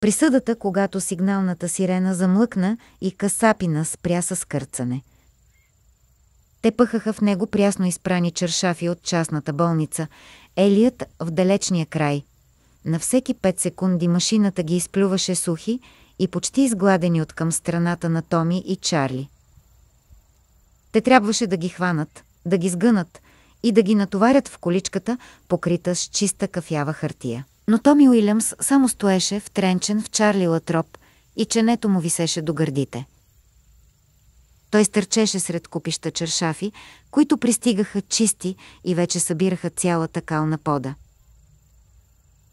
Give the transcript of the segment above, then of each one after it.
Присъдата, когато сигналната сирена замлъкна и касапина спря с кърцане. Те пъхаха в него прясно изпрани чершафи от частната болница, Елият в далечния край. На всеки 5 секунди машината ги изплюваше сухи и почти изгладени от към страната на Томи и Чарли. Те трябваше да ги хванат, да ги сгънат и да ги натоварят в количката, покрита с чиста кафява хартия. Но Томи Уилямс само стоеше втренчен в Чарли Латроп и ченето му висеше до гърдите. Той стърчеше сред купища чершафи, които пристигаха чисти и вече събираха цялата кална пода.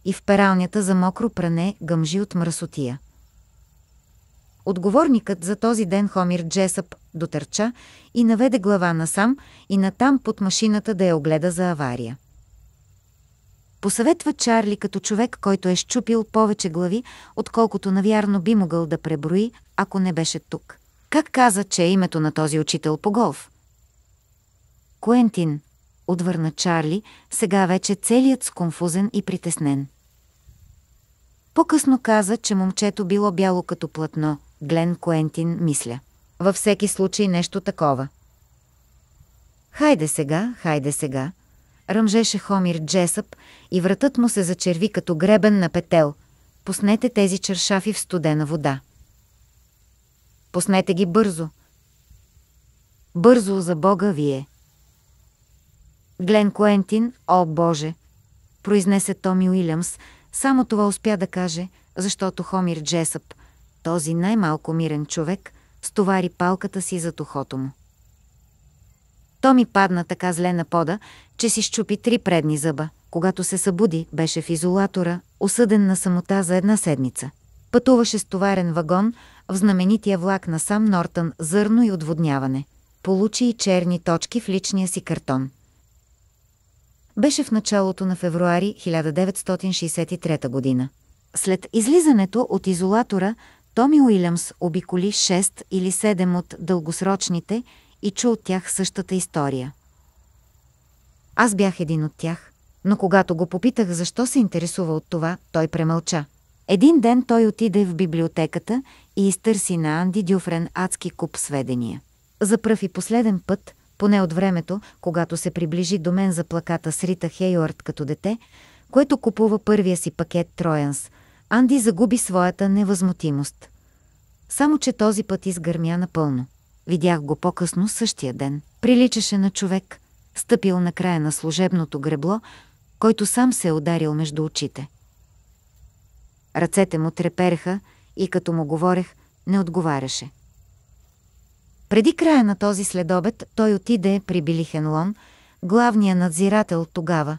И в пералнята за мокро пране гъмжи от мръсотия. Отговорникът за този ден Хомир Джесъп дотърча и наведе глава насам и натам под машината да я огледа за авария. Посъветва Чарли като човек, който е щупил повече глави, отколкото навярно би могъл да преброи, ако не беше тук. Как каза, че е името на този учител по голф? Куентин, отвърна Чарли, сега вече целият сконфузен и притеснен. По-късно каза, че момчето било бяло като платно, Глен Куентин мисля. Във всеки случай нещо такова. Хайде сега, хайде сега, ръмжеше Хомир Джесъп и вратът му се зачерви като гребен на петел. Пуснете тези чершафи в студена вода. Пуснете ги бързо. Бързо за Бога вие. Глен Куентин, о Боже, произнесе Томи Уилямс, само това успя да каже, защото Хомир Джесъп, този най-малко мирен човек, стовари палката си за тухото му. То ми падна така зле на пода, че си щупи три предни зъба. Когато се събуди, беше в изолатора, осъден на самота за една седмица. Пътуваше с товарен вагон в знаменития влак на сам Нортън зърно и отводняване. Получи и черни точки в личния си картон. Беше в началото на февруари 1963 година. След излизането от изолатора, Томи Уилямс обиколи 6 или 7 от дългосрочните и чу от тях същата история. Аз бях един от тях, но когато го попитах защо се интересува от това, той премълча. Един ден той отиде в библиотеката и изтърси на Анди Дюфрен адски куп сведения. За пръв и последен път, поне от времето, когато се приближи до мен за плаката с Рита Хейорд като дете, което купува първия си пакет Троянс, Анди загуби своята невъзмутимост. Само, че този път изгърмя напълно. Видях го по-късно същия ден. Приличаше на човек, стъпил на края на служебното гребло, който сам се е ударил между очите. Ръцете му трепереха и като му говорех, не отговаряше. Преди края на този следобед той отиде при Билихенлон, главния надзирател тогава,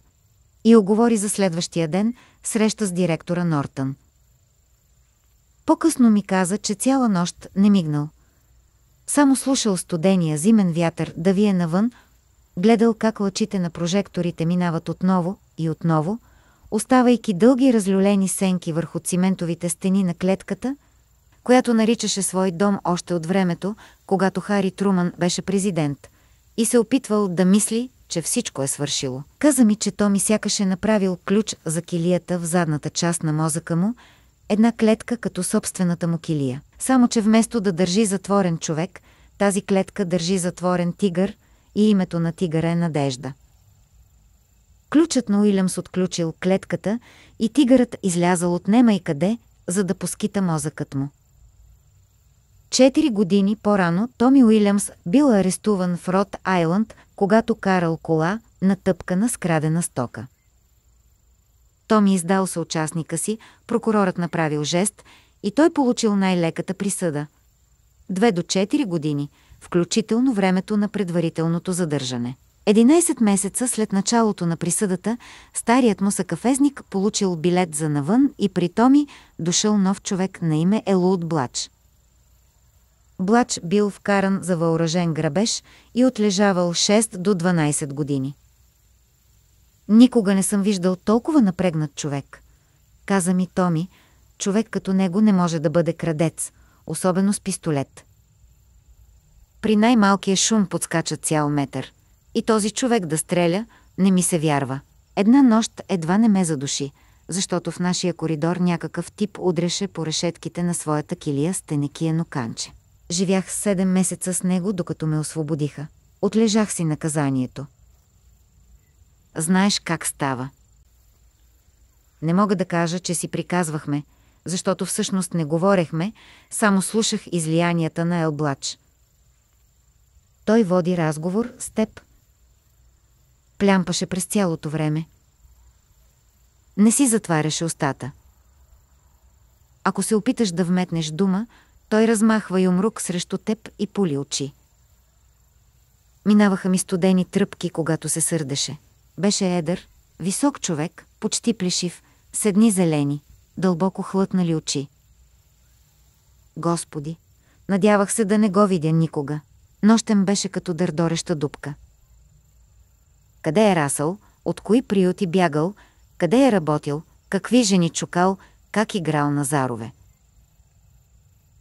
и оговори за следващия ден среща с директора Нортън. По-късно ми каза, че цяла нощ не мигнал. Само слушал студения зимен вятър да вие навън, гледал как лъчите на прожекторите минават отново и отново, оставайки дълги разлюлени сенки върху циментовите стени на клетката, която наричаше свой дом още от времето, когато Хари Труман беше президент, и се опитвал да мисли, че всичко е свършило. Каза ми, че то ми сякаше направил ключ за килията в задната част на мозъка му, една клетка като собствената му килия. Само, че вместо да държи затворен човек, тази клетка държи затворен тигър и името на тигъра е Надежда. Ключът на Уилямс отключил клетката и тигърът излязал от нема и къде, за да поскита мозъкът му. Четири години по-рано Томи Уилямс бил арестуван в Рот Айланд, когато карал кола, натъпкана с крадена стока. Томи издал съучастника си, прокурорът направил жест и той получил най-леката присъда. Две до 4 години, включително времето на предварителното задържане. 11 месеца след началото на присъдата, старият му съкафезник получил билет за навън и при Томи дошъл нов човек на име Елуд Блач. Блач бил вкаран за въоръжен грабеж и отлежавал 6 до 12 години. Никога не съм виждал толкова напрегнат човек. Каза ми Томи, човек като него не може да бъде крадец, особено с пистолет. При най-малкия шум подскача цял метър. И този човек да стреля, не ми се вярва. Една нощ едва не ме задуши, защото в нашия коридор някакъв тип удреше по решетките на своята килия с тенекиено ноканче. Живях седем месеца с него, докато ме освободиха. Отлежах си наказанието. Знаеш как става. Не мога да кажа, че си приказвахме, защото всъщност не говорехме, само слушах излиянията на Елблач. Той води разговор с теб. Плямпаше през цялото време. Не си затваряше устата. Ако се опиташ да вметнеш дума, той размахва юмрук срещу теб и пули очи. Минаваха ми студени тръпки, когато се сърдеше. Беше едър, висок човек, почти плешив, с едни зелени, дълбоко хлътнали очи. Господи, надявах се да не го видя никога. Нощем беше като дърдореща дупка. Къде е Расъл, от кои приюти бягал, къде е работил, какви жени чукал, как играл на зарове.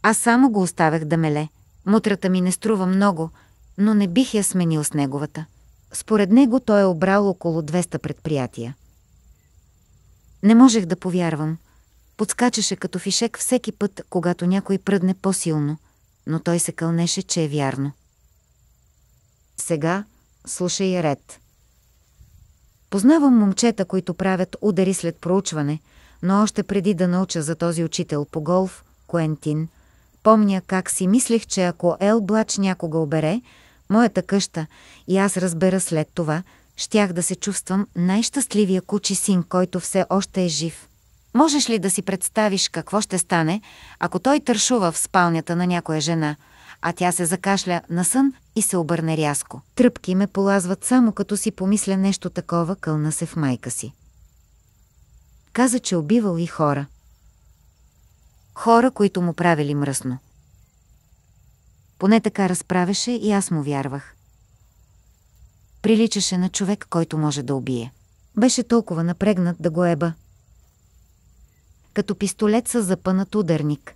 Аз само го оставях да меле. Мутрата ми не струва много, но не бих я сменил с неговата. Според него той е обрал около 200 предприятия. Не можех да повярвам. Подскачаше като фишек всеки път, когато някой пръдне по-силно, но той се кълнеше, че е вярно. Сега слушай ред. Познавам момчета, които правят удари след проучване, но още преди да науча за този учител по голф, Куентин, помня как си мислех, че ако Ел Блач някога обере, моята къща и аз разбера след това, щях да се чувствам най-щастливия кучи син, който все още е жив. Можеш ли да си представиш какво ще стане, ако той тършува в спалнята на някоя жена, а тя се закашля на сън и се обърне рязко? Тръпки ме полазват само като си помисля нещо такова, кълна се в майка си. Каза, че убивал и хора. Хора, които му правили мръсно. Поне така разправеше и аз му вярвах. Приличаше на човек, който може да убие. Беше толкова напрегнат да го еба. Като пистолет с запънат ударник.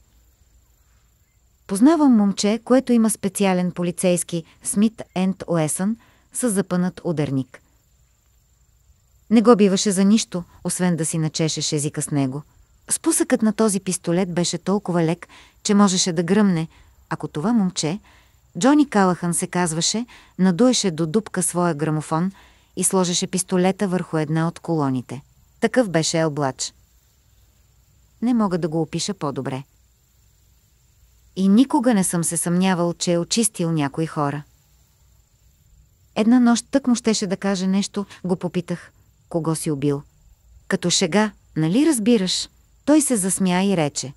Познавам момче, което има специален полицейски Смит Енд Уесън с запънат ударник. Не го биваше за нищо, освен да си начешеш езика с него. Спусъкът на този пистолет беше толкова лек, че можеше да гръмне, ако това момче, Джони Калахан се казваше, надуеше до дупка своя грамофон и сложеше пистолета върху една от колоните. Такъв беше Елблач. Не мога да го опиша по-добре. И никога не съм се съмнявал, че е очистил някои хора. Една нощ тък му щеше да каже нещо, го попитах. Кого си убил? Като шега, нали разбираш? Той се засмя и рече.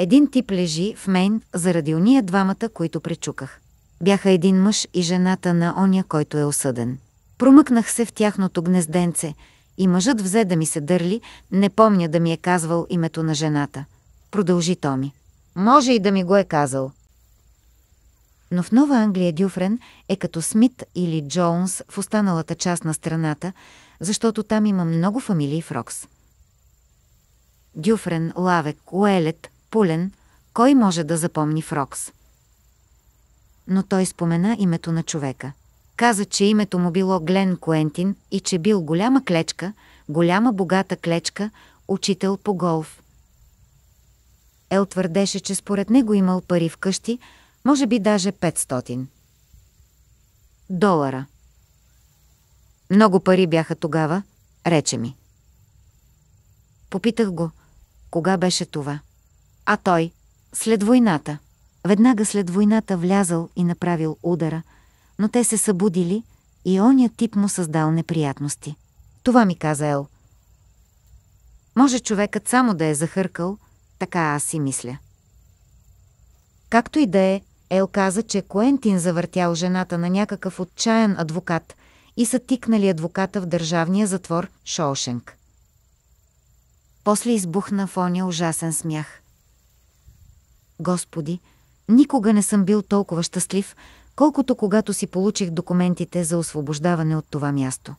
Един тип лежи в мен заради уния двамата, които пречуках. Бяха един мъж и жената на оня, който е осъден. Промъкнах се в тяхното гнезденце и мъжът взе да ми се дърли, не помня да ми е казвал името на жената. Продължи Томи. Може и да ми го е казал. Но в Нова Англия Дюфрен е като Смит или Джоунс в останалата част на страната, защото там има много фамилии в Рокс. Дюфрен, Лавек, Уелет, Пулен, кой може да запомни Фрокс? Но той спомена името на човека. Каза, че името му било Глен Куентин и че бил голяма клечка, голяма богата клечка, учител по голф. Ел твърдеше, че според него имал пари в къщи, може би даже 500 долара. Много пари бяха тогава, рече ми. Попитах го, кога беше това. А той, след войната. Веднага след войната влязал и направил удара, но те се събудили и оня тип му създал неприятности. Това ми каза Ел. Може човекът само да е захъркал, така аз си мисля. Както и да е, Ел каза, че Коентин завъртял жената на някакъв отчаян адвокат и са тикнали адвоката в държавния затвор Шоушенк. После избухна в оня ужасен смях – Господи, никога не съм бил толкова щастлив, колкото когато си получих документите за освобождаване от това място.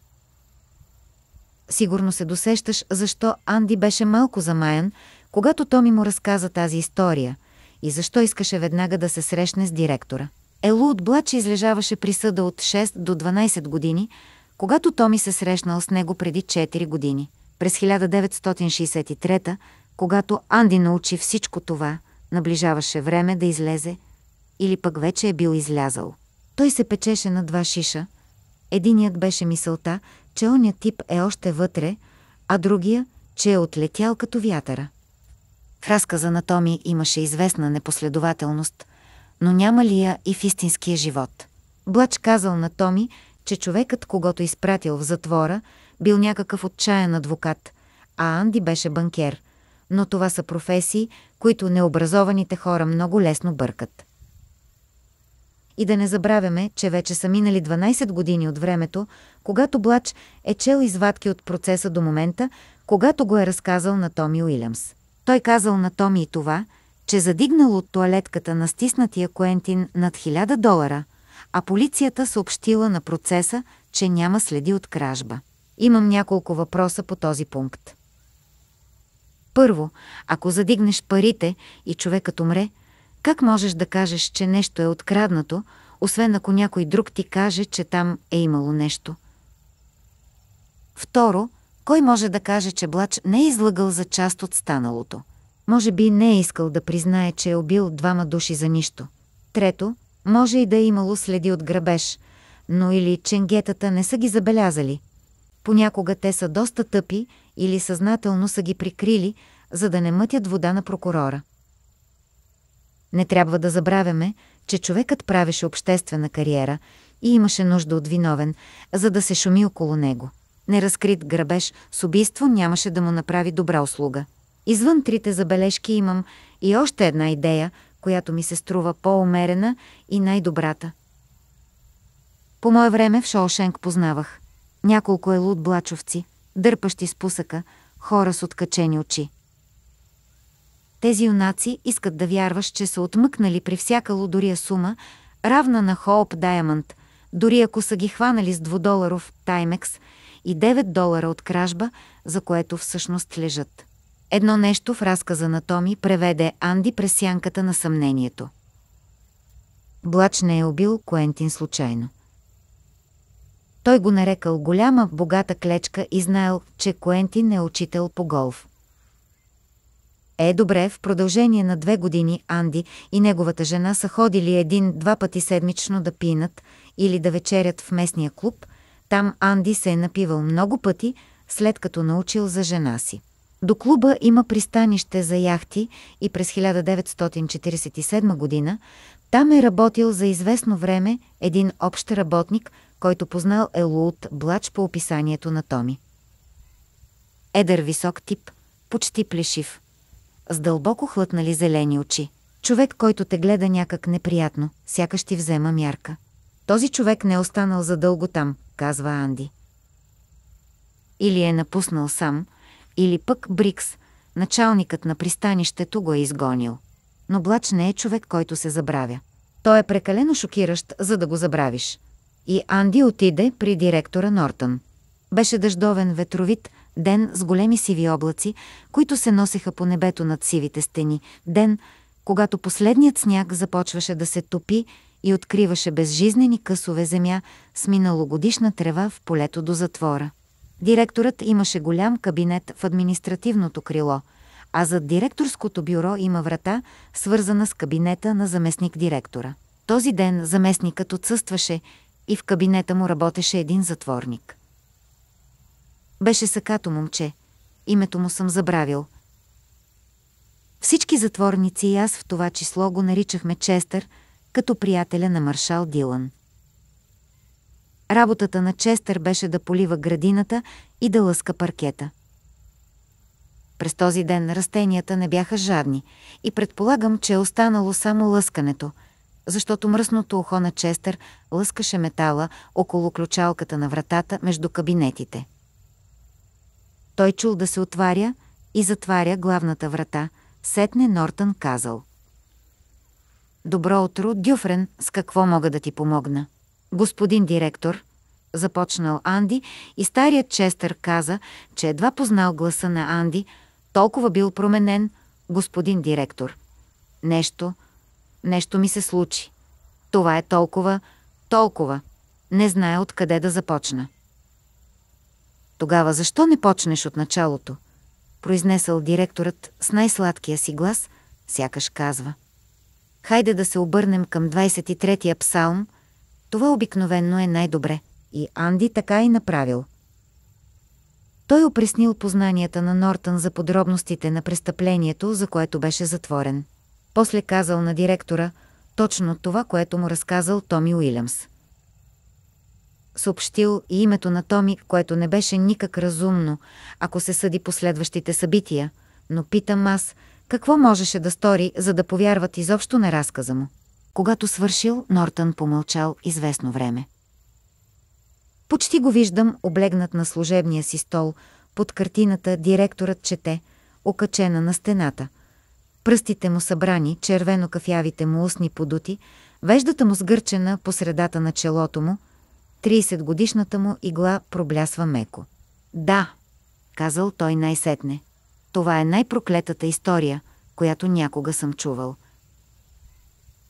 Сигурно се досещаш защо Анди беше малко замаян, когато Томи му разказа тази история и защо искаше веднага да се срещне с директора. Елу от Блач излежаваше присъда от 6 до 12 години, когато Томи се срещнал с него преди 4 години. През 1963, когато Анди научи всичко това – наближаваше време да излезе, или пък вече е бил излязал. Той се печеше на два шиша. Единият беше мисълта, че оня тип е още вътре, а другия, че е отлетял като вятъра. В разказа на Томи имаше известна непоследователност, но няма ли я и в истинския живот? Блач казал на Томи, че човекът, когато изпратил в затвора, бил някакъв отчаян адвокат, а Анди беше банкер – но това са професии, които необразованите хора много лесно бъркат. И да не забравяме, че вече са минали 12 години от времето, когато Блач е чел извадки от процеса до момента, когато го е разказал на Томи Уилямс. Той казал на Томи и това, че задигнал от туалетката на стиснатия Куентин над 1000 долара, а полицията съобщила на процеса, че няма следи от кражба. Имам няколко въпроса по този пункт. Първо, ако задигнеш парите и човекът умре, как можеш да кажеш, че нещо е откраднато, освен ако някой друг ти каже, че там е имало нещо? Второ, кой може да каже, че Блач не е излъгал за част от станалото? Може би не е искал да признае, че е убил двама души за нищо. Трето, може и да е имало следи от грабеж, но или ченгетата не са ги забелязали. Понякога те са доста тъпи или съзнателно са ги прикрили, за да не мътят вода на прокурора. Не трябва да забравяме, че човекът правеше обществена кариера и имаше нужда от виновен, за да се шуми около него. Неразкрит грабеж с убийство нямаше да му направи добра услуга. Извън трите забележки имам и още една идея, която ми се струва по-умерена и най-добрата. По мое време в Шоушенк познавах няколко елут блачовци – дърпащи с пусъка, хора с откачени очи. Тези юнаци искат да вярваш, че са отмъкнали при всяка лудория сума, равна на Хоуп Даймонд. дори ако са ги хванали с двудоларов Таймекс и 9 долара от кражба, за което всъщност лежат. Едно нещо в разказа на Томи преведе Анди през сянката на съмнението. Блач не е убил Куентин случайно. Той го нарекал голяма, богата клечка и знаел, че не е учител по голф. Е, добре, в продължение на две години Анди и неговата жена са ходили един-два пъти седмично да пинат или да вечерят в местния клуб. Там Анди се е напивал много пъти, след като научил за жена си. До клуба има пристанище за яхти и през 1947 година там е работил за известно време един общ работник – който познал Елуут Блач по описанието на Томи. Едър висок тип, почти плешив. С дълбоко хлътнали зелени очи. Човек, който те гледа някак неприятно, сякаш ти взема мярка. Този човек не е останал задълго там, казва Анди. Или е напуснал сам, или пък Брикс, началникът на пристанището го е изгонил. Но Блач не е човек, който се забравя. Той е прекалено шокиращ, за да го забравиш. И Анди отиде при директора Нортън. Беше дъждовен ветровит ден с големи сиви облаци, които се носеха по небето над сивите стени. Ден, когато последният сняг започваше да се топи и откриваше безжизнени късове земя с миналогодишна трева в полето до затвора. Директорът имаше голям кабинет в административното крило, а зад директорското бюро има врата, свързана с кабинета на заместник-директора. Този ден заместникът отсъстваше и в кабинета му работеше един затворник. Беше сакато момче, името му съм забравил. Всички затворници и аз в това число го наричахме Честър, като приятеля на маршал Дилан. Работата на Честър беше да полива градината и да лъска паркета. През този ден растенията не бяха жадни и предполагам, че е останало само лъскането – защото мръсното ухо на Честър лъскаше метала около ключалката на вратата между кабинетите. Той чул да се отваря и затваря главната врата, сетне Нортън казал. Добро утро, Дюфрен, с какво мога да ти помогна? Господин директор, започнал Анди и старият Честър каза, че едва познал гласа на Анди, толкова бил променен, господин директор. Нещо, нещо ми се случи. Това е толкова, толкова. Не зная откъде да започна. Тогава защо не почнеш от началото? произнесъл директорът с най-сладкия си глас, сякаш казва. Хайде да се обърнем към 23-я псалм, това обикновенно е най-добре. И Анди така и направил. Той опреснил познанията на Нортън за подробностите на престъплението, за което беше затворен. После казал на директора точно това, което му разказал Томи Уилямс. Съобщил и името на Томи, което не беше никак разумно, ако се съди последващите събития, но питам аз, какво можеше да стори, за да повярват изобщо на разказа му? Когато свършил, Нортън помълчал известно време. Почти го виждам, облегнат на служебния си стол, под картината директорът чете, окачена на стената – пръстите му събрани, червено-кафявите му устни подути, веждата му сгърчена по средата на челото му, 30-годишната му игла проблясва меко. «Да», казал той най-сетне, «това е най-проклетата история, която някога съм чувал.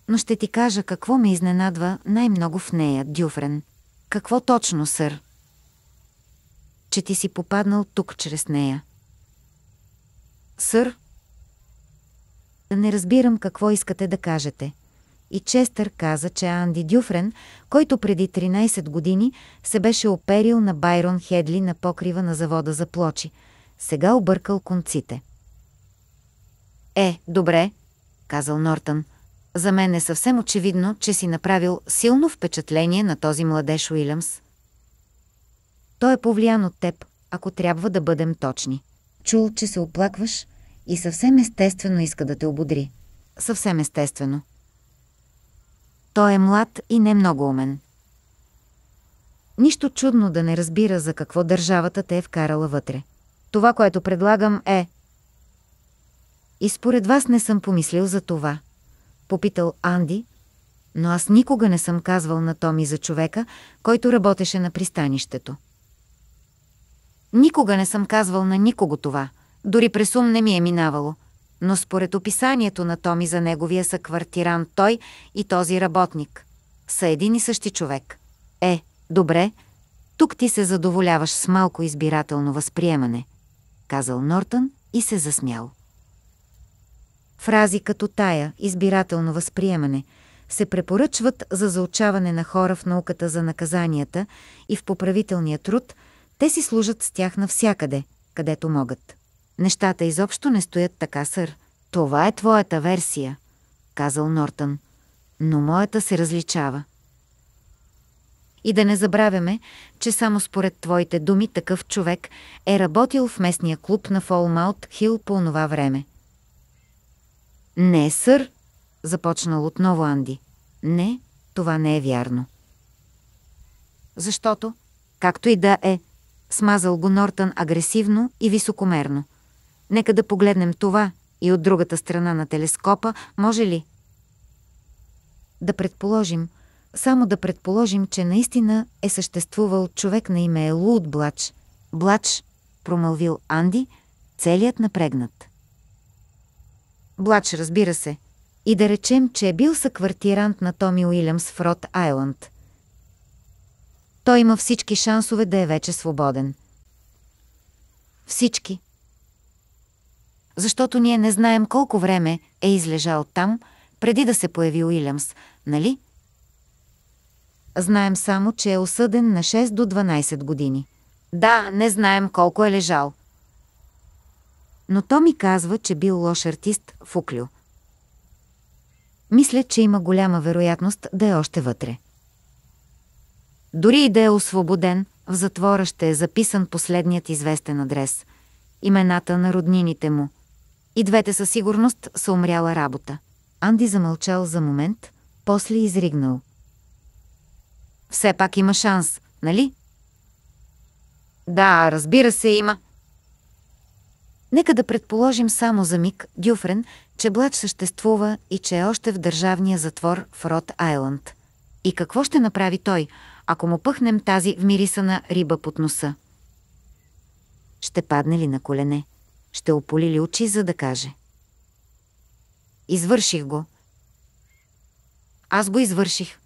Но ще ти кажа какво ме изненадва най-много в нея, Дюфрен. Какво точно, сър? Че ти си попаднал тук чрез нея. Сър, не разбирам какво искате да кажете. И Честър каза, че Анди Дюфрен, който преди 13 години се беше оперил на Байрон Хедли на покрива на завода за плочи, сега объркал конците. Е, добре, казал Нортън. За мен е съвсем очевидно, че си направил силно впечатление на този младеж Уилямс. Той е повлиян от теб, ако трябва да бъдем точни. Чул, че се оплакваш, и съвсем естествено иска да те ободри. Съвсем естествено. Той е млад и не много умен. Нищо чудно да не разбира за какво държавата те е вкарала вътре. Това, което предлагам е... И според вас не съм помислил за това. Попитал Анди, но аз никога не съм казвал на Томи за човека, който работеше на пристанището. Никога не съм казвал на никого това, дори през ум не ми е минавало. Но според описанието на Томи за неговия съквартиран той и този работник са един и същи човек. Е, добре, тук ти се задоволяваш с малко избирателно възприемане, казал Нортън и се засмял. Фрази като тая, избирателно възприемане, се препоръчват за заучаване на хора в науката за наказанията и в поправителния труд, те си служат с тях навсякъде, където могат. Нещата изобщо не стоят така, сър. Това е твоята версия, казал Нортън. Но моята се различава. И да не забравяме, че само според твоите думи такъв човек е работил в местния клуб на Фолмаут Хил по онова време. Не, сър, започнал отново Анди. Не, това не е вярно. Защото, както и да е, смазал го Нортън агресивно и високомерно – Нека да погледнем това и от другата страна на телескопа, може ли? Да предположим, само да предположим, че наистина е съществувал човек на име Луд Блач. Блач, промълвил Анди, целият напрегнат. Блач, разбира се, и да речем, че е бил съквартирант на Томи Уилямс в Рот Айланд. Той има всички шансове да е вече свободен. Всички – защото ние не знаем колко време е излежал там, преди да се появи Уилямс, нали? Знаем само, че е осъден на 6 до 12 години. Да, не знаем колко е лежал. Но то ми казва, че бил лош артист в Уклю. Мисля, че има голяма вероятност да е още вътре. Дори и да е освободен, в затвора ще е записан последният известен адрес – имената на роднините му – и двете със сигурност са умряла работа. Анди замълчал за момент, после изригнал. Все пак има шанс, нали? Да, разбира се, има. Нека да предположим само за миг, Дюфрен, че Блад съществува и че е още в държавния затвор в Род Айланд. И какво ще направи той, ако му пъхнем тази вмирисана риба под носа? Ще падне ли на колене? ще ополи ли очи, за да каже. Извърших го. Аз го извърших.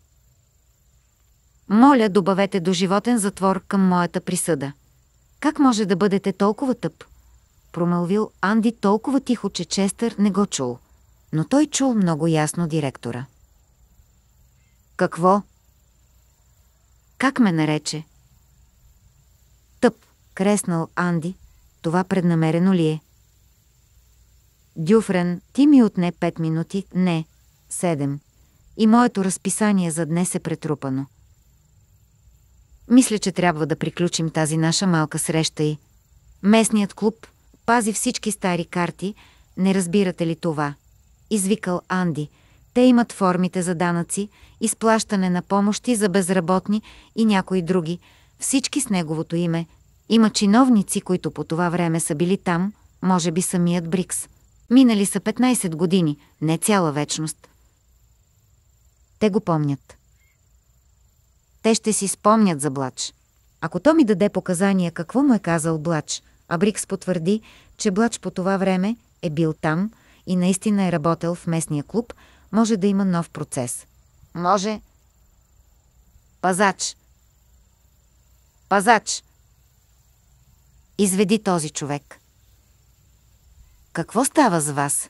Моля, добавете до животен затвор към моята присъда. Как може да бъдете толкова тъп? Промълвил Анди толкова тихо, че Честър не го чул. Но той чул много ясно директора. Какво? Как ме нарече? Тъп, креснал Анди, това преднамерено ли е? Дюфрен, ти ми отне 5 минути, не, 7. И моето разписание за днес е претрупано. Мисля, че трябва да приключим тази наша малка среща и... Местният клуб пази всички стари карти, не разбирате ли това? Извикал Анди. Те имат формите за данъци, изплащане на помощи за безработни и някои други, всички с неговото име, има чиновници, които по това време са били там, може би самият Брикс. Минали са 15 години, не цяла вечност. Те го помнят. Те ще си спомнят за Блач. Ако то ми даде показания какво му е казал Блач, а Брикс потвърди, че Блач по това време е бил там и наистина е работел в местния клуб, може да има нов процес. Може. Пазач. Пазач. Изведи този човек. Какво става с вас?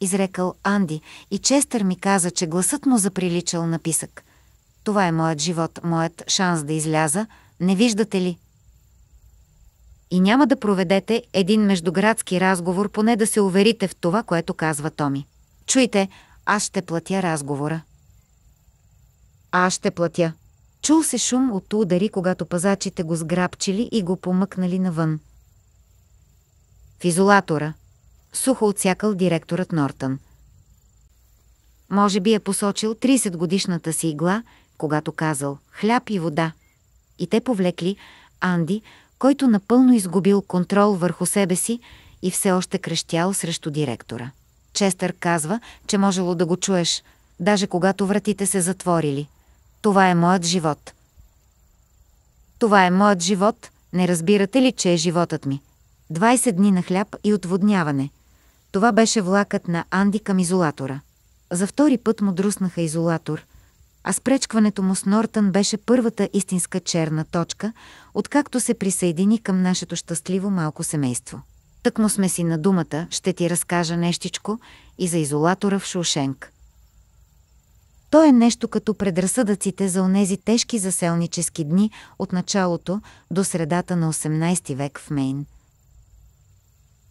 Изрекал Анди и Честър ми каза, че гласът му заприличал на писък. Това е моят живот, моят шанс да изляза, не виждате ли? И няма да проведете един междуградски разговор, поне да се уверите в това, което казва Томи. Чуйте, аз ще платя разговора. Аз ще платя. Чул се шум от удари, когато пазачите го сграбчили и го помъкнали навън. В изолатора. Сухо отсякал директорът Нортън. Може би е посочил 30-годишната си игла, когато казал «хляб и вода». И те повлекли Анди, който напълно изгубил контрол върху себе си и все още крещял срещу директора. Честър казва, че можело да го чуеш, даже когато вратите се затворили – това е моят живот. Това е моят живот, не разбирате ли, че е животът ми? 20 дни на хляб и отводняване. Това беше влакът на Анди към изолатора. За втори път му друснаха изолатор, а спречкването му с Нортън беше първата истинска черна точка, откакто се присъедини към нашето щастливо малко семейство. Тъкмо сме си на думата, ще ти разкажа нещичко и за изолатора в Шушенк. То е нещо като предразсъдъците за онези тежки заселнически дни от началото до средата на 18 век в Мейн.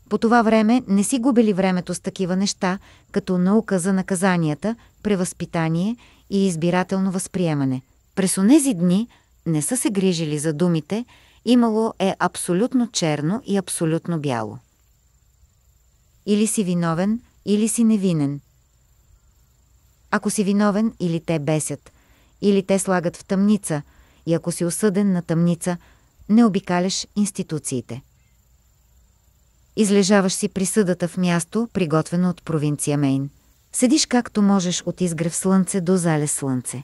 По това време не си губили времето с такива неща, като наука за наказанията, превъзпитание и избирателно възприемане. През онези дни не са се грижили за думите, имало е абсолютно черно и абсолютно бяло. Или си виновен, или си невинен – ако си виновен, или те бесят, или те слагат в тъмница, и ако си осъден на тъмница, не обикаляш институциите. Излежаваш си присъдата в място, приготвено от провинция Мейн. Седиш както можеш от изгрев слънце до зале слънце.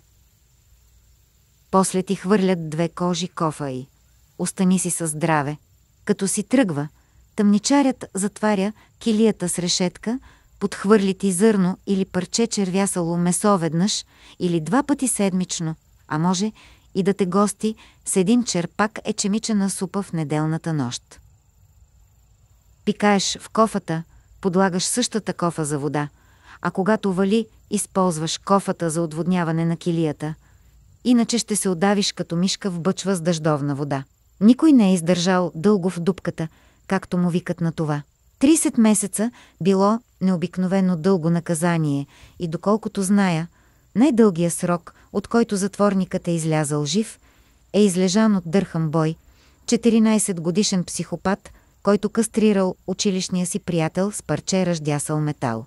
После ти хвърлят две кожи кофа и остани си със здраве. Като си тръгва, тъмничарят затваря килията с решетка, подхвърли ти зърно или парче червясало месо веднъж или два пъти седмично, а може и да те гости с един черпак ечемичена супа в неделната нощ. Пикаеш в кофата, подлагаш същата кофа за вода, а когато вали, използваш кофата за отводняване на килията, иначе ще се отдавиш като мишка в бъчва с дъждовна вода. Никой не е издържал дълго в дупката, както му викат на това. 30 месеца било необикновено дълго наказание и доколкото зная, най-дългия срок, от който затворникът е излязал жив, е излежан от Дърхам Бой, 14 годишен психопат, който кастрирал училищния си приятел с парче ръждясал метал.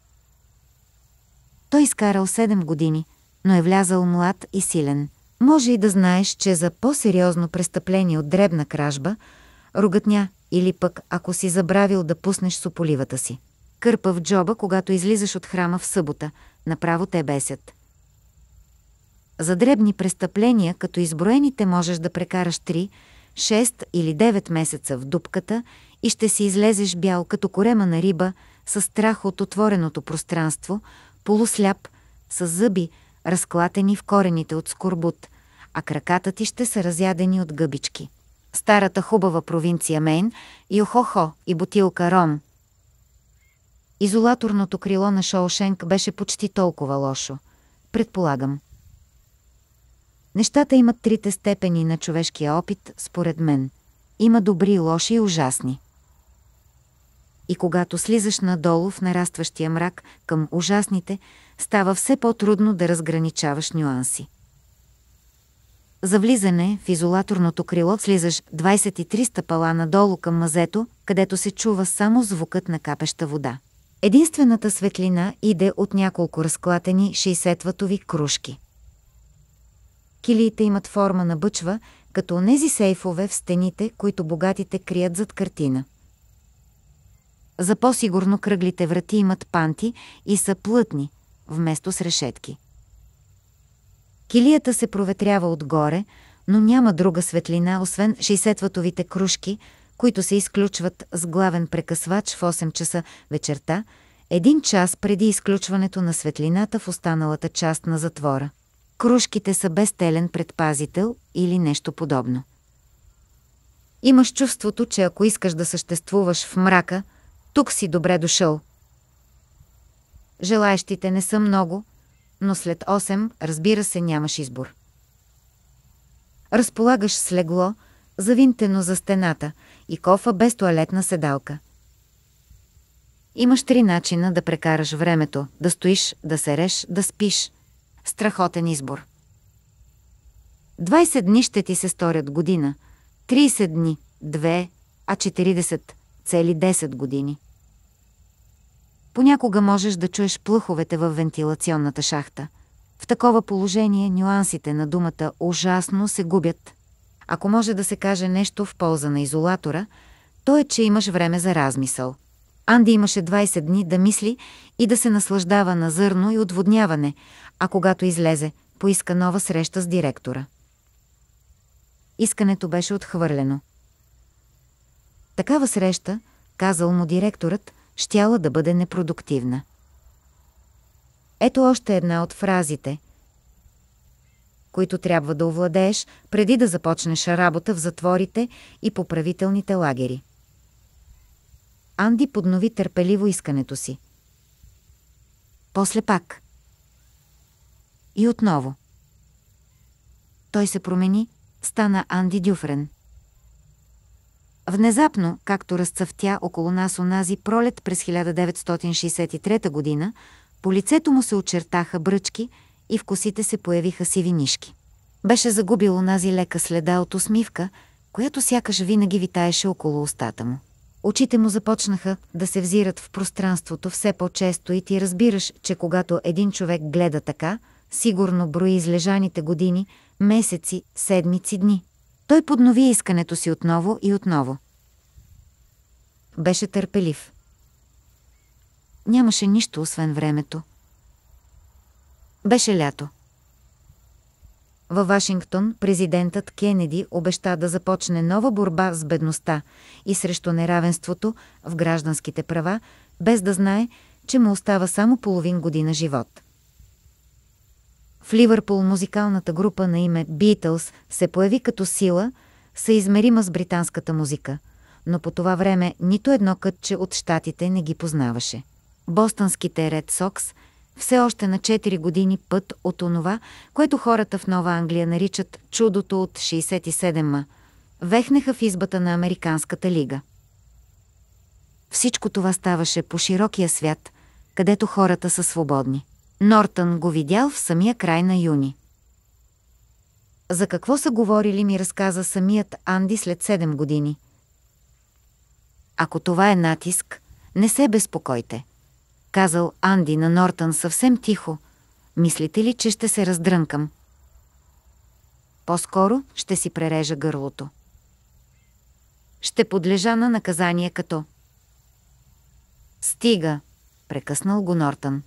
Той изкарал 7 години, но е влязал млад и силен. Може и да знаеш, че за по-сериозно престъпление от дребна кражба, ругътня, или пък ако си забравил да пуснеш сополивата си. Кърпа в джоба, когато излизаш от храма в събота, направо те бесят. За дребни престъпления, като изброените, можеш да прекараш 3, 6 или 9 месеца в дупката и ще си излезеш бял като корема на риба, с страх от отвореното пространство, полусляп, с зъби, разклатени в корените от скорбут, а краката ти ще са разядени от гъбички старата хубава провинция Мейн, и и бутилка ром. Изолаторното крило на Шоушенк беше почти толкова лошо, предполагам. Нещата имат трите степени на човешкия опит, според мен. Има добри, лоши и ужасни. И когато слизаш надолу в нарастващия мрак към ужасните, става все по-трудно да разграничаваш нюанси. За влизане в изолаторното крило слизаш 23 стъпала надолу към мазето, където се чува само звукът на капеща вода. Единствената светлина иде от няколко разклатени 60-ватови кружки. Килиите имат форма на бъчва, като онези сейфове в стените, които богатите крият зад картина. За по-сигурно кръглите врати имат панти и са плътни, вместо с решетки. Килията се проветрява отгоре, но няма друга светлина, освен 60-ватовите кружки, които се изключват с главен прекъсвач в 8 часа вечерта, един час преди изключването на светлината в останалата част на затвора. Кружките са без телен предпазител или нещо подобно. Имаш чувството, че ако искаш да съществуваш в мрака, тук си добре дошъл. Желаещите не са много – но след 8, разбира се, нямаш избор. Разполагаш с легло, завинтено за стената и кофа без туалетна седалка. Имаш три начина да прекараш времето – да стоиш, да сереш, да спиш. Страхотен избор. 20 дни ще ти се сторят година, 30 дни – 2, а 40 – цели 10 години. Понякога можеш да чуеш плъховете в вентилационната шахта. В такова положение нюансите на думата ужасно се губят. Ако може да се каже нещо в полза на изолатора, то е, че имаш време за размисъл. Анди имаше 20 дни да мисли и да се наслаждава на зърно и отводняване, а когато излезе, поиска нова среща с директора. Искането беше отхвърлено. Такава среща, казал му директорът, щяла да бъде непродуктивна. Ето още една от фразите, които трябва да овладееш преди да започнеш работа в затворите и поправителните лагери. Анди поднови търпеливо искането си. После пак. И отново. Той се промени, стана Анди Дюфрен. Внезапно, както разцъфтя около нас онази пролет през 1963 година, по лицето му се очертаха бръчки и в косите се появиха сиви нишки. Беше загубил онази лека следа от усмивка, която сякаш винаги витаеше около устата му. Очите му започнаха да се взират в пространството все по-често и ти разбираш, че когато един човек гледа така, сигурно брои излежаните години, месеци, седмици, дни. Той поднови искането си отново и отново. Беше търпелив. Нямаше нищо, освен времето. Беше лято. Във Вашингтон президентът Кенеди обеща да започне нова борба с бедността и срещу неравенството в гражданските права, без да знае, че му остава само половин година живот. В Ливърпул музикалната група на име Beatles се появи като сила, съизмерима с британската музика, но по това време нито едно кътче от щатите не ги познаваше. Бостонските Red Sox все още на 4 години път от онова, което хората в Нова Англия наричат чудото от 67-ма, вехнеха в избата на Американската лига. Всичко това ставаше по широкия свят, където хората са свободни. Нортън го видял в самия край на юни. За какво са говорили ми разказа самият Анди след 7 години. Ако това е натиск, не се безпокойте, казал Анди на Нортън съвсем тихо. Мислите ли, че ще се раздрънкам? По-скоро ще си прережа гърлото. Ще подлежа на наказание като... Стига, прекъснал го Нортън.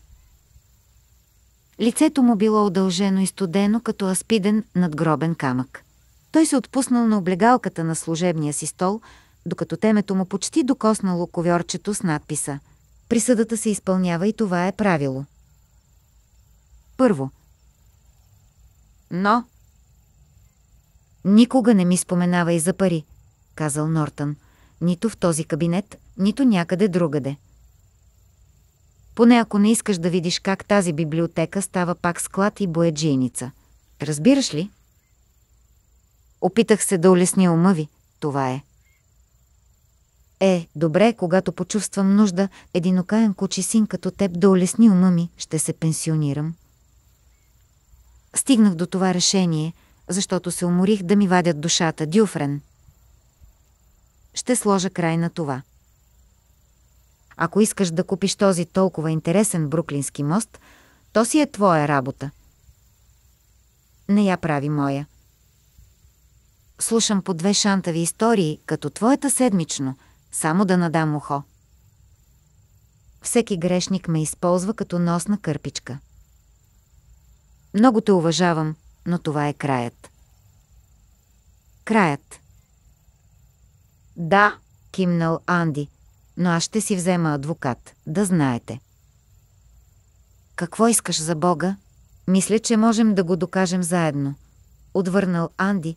Лицето му било удължено и студено като аспиден надгробен камък. Той се отпуснал на облегалката на служебния си стол, докато темето му почти докоснало ковьорчето с надписа «Присъдата се изпълнява и това е правило». Първо. Но. Никога не ми споменава и за пари, казал Нортън. Нито в този кабинет, нито някъде другаде. Поне ако не искаш да видиш как тази библиотека става пак склад и бояджийница. Разбираш ли? Опитах се да улесня ума ви. Това е. Е, добре, когато почувствам нужда, един окаян син като теб да улесни ума ми, ще се пенсионирам. Стигнах до това решение, защото се уморих да ми вадят душата, Дюфрен. Ще сложа край на това. Ако искаш да купиш този толкова интересен бруклински мост, то си е твоя работа. Не я прави моя. Слушам по две шантави истории, като твоята седмично, само да надам ухо. Всеки грешник ме използва като носна кърпичка. Много те уважавам, но това е краят. Краят. Да, кимнал Анди, но аз ще си взема адвокат, да знаете. Какво искаш за Бога? Мисля, че можем да го докажем заедно. Отвърнал Анди,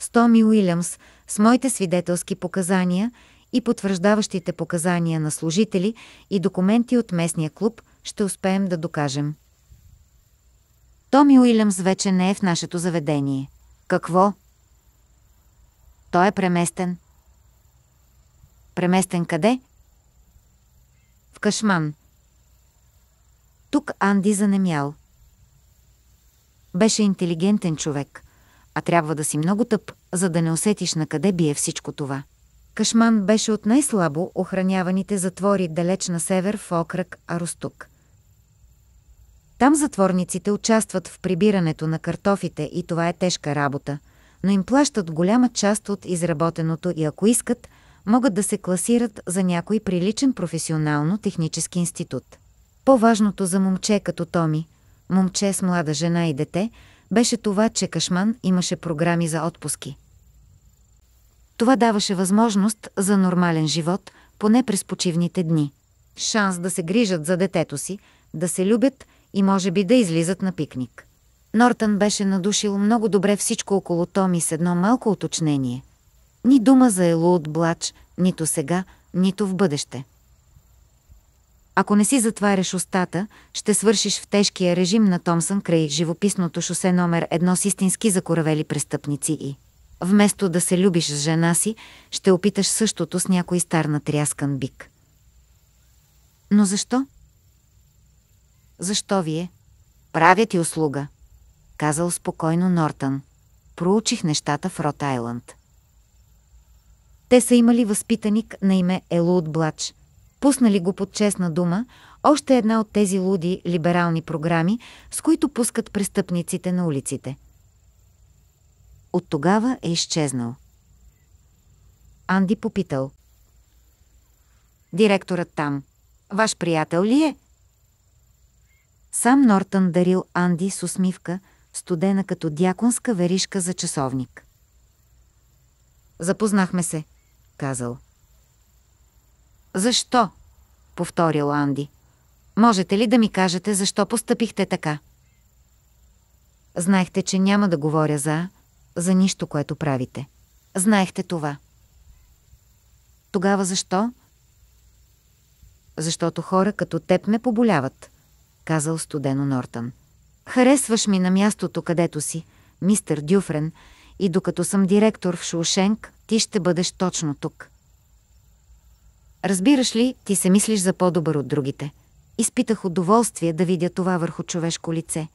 с Томи Уилямс, с моите свидетелски показания и потвърждаващите показания на служители и документи от местния клуб ще успеем да докажем. Томи Уилямс вече не е в нашето заведение. Какво? Той е преместен. Преместен къде? в кашман. Тук Анди занемял. Беше интелигентен човек, а трябва да си много тъп, за да не усетиш на къде бие всичко това. Кашман беше от най-слабо охраняваните затвори далеч на север в окръг Аростук. Там затворниците участват в прибирането на картофите и това е тежка работа, но им плащат голяма част от изработеното и ако искат, могат да се класират за някой приличен професионално-технически институт. По-важното за момче като Томи, момче с млада жена и дете, беше това, че Кашман имаше програми за отпуски. Това даваше възможност за нормален живот, поне през почивните дни. Шанс да се грижат за детето си, да се любят и може би да излизат на пикник. Нортън беше надушил много добре всичко около Томи с едно малко уточнение. Ни дума за елу от Блач, нито сега, нито в бъдеще. Ако не си затваряш устата, ще свършиш в тежкия режим на Томсън край живописното шосе номер едно с истински закоравели престъпници и... Вместо да се любиш с жена си, ще опиташ същото с някой стар натряскан бик. Но защо? Защо вие? Правя ти услуга, казал спокойно Нортън. Проучих нещата в Рот Айланд. Те са имали възпитаник на име Елуд Блач. Пуснали го под честна дума, още една от тези луди либерални програми, с които пускат престъпниците на улиците. От тогава е изчезнал. Анди попитал. Директорът там. Ваш приятел ли е? Сам Нортън дарил Анди с усмивка, студена като дяконска веришка за часовник. Запознахме се – казал. Защо? повторил Анди. Можете ли да ми кажете защо постъпихте така? Знаехте, че няма да говоря за за нищо, което правите. Знаехте това. Тогава защо? Защото хора като теб ме поболяват, казал студено Нортън. Харесваш ми на мястото, където си, мистер Дюфрен, и докато съм директор в Шушенк, ти ще бъдеш точно тук. Разбираш ли, ти се мислиш за по-добър от другите. Изпитах удоволствие да видя това върху човешко лице.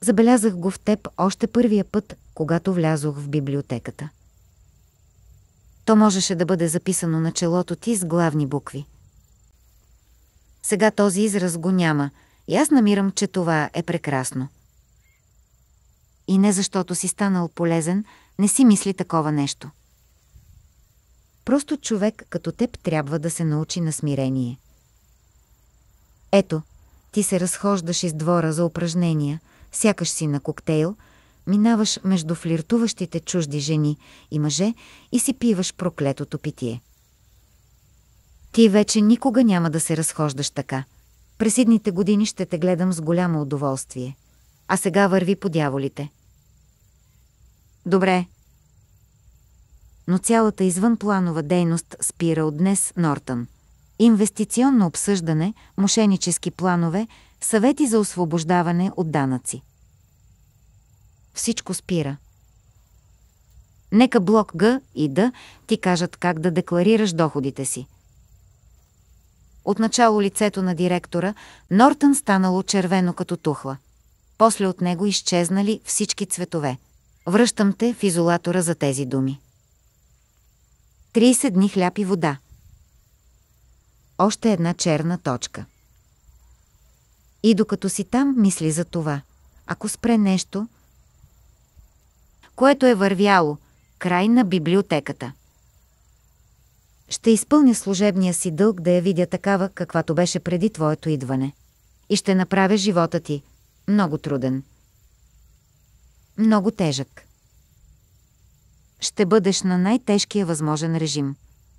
Забелязах го в теб още първия път, когато влязох в библиотеката. То можеше да бъде записано на челото ти с главни букви. Сега този израз го няма и аз намирам, че това е прекрасно. И не защото си станал полезен, не си мисли такова нещо. Просто човек като теб трябва да се научи на смирение. Ето, ти се разхождаш из двора за упражнения, сякаш си на коктейл, минаваш между флиртуващите чужди жени и мъже и си пиваш проклетото питие. Ти вече никога няма да се разхождаш така. През идните години ще те гледам с голямо удоволствие. А сега върви по дяволите – Добре. Но цялата извънпланова дейност спира от днес Нортън. Инвестиционно обсъждане, мошенически планове, съвети за освобождаване от данъци. Всичко спира. Нека блок Г и Д ти кажат как да декларираш доходите си. Отначало лицето на директора, Нортън станало червено като тухла. После от него изчезнали всички цветове. Връщам те в изолатора за тези думи. 30 дни хляб и вода. Още една черна точка. И докато си там, мисли за това. Ако спре нещо, което е вървяло, край на библиотеката. Ще изпълня служебния си дълг да я видя такава, каквато беше преди твоето идване. И ще направя живота ти много труден. Много тежък. Ще бъдеш на най-тежкия възможен режим.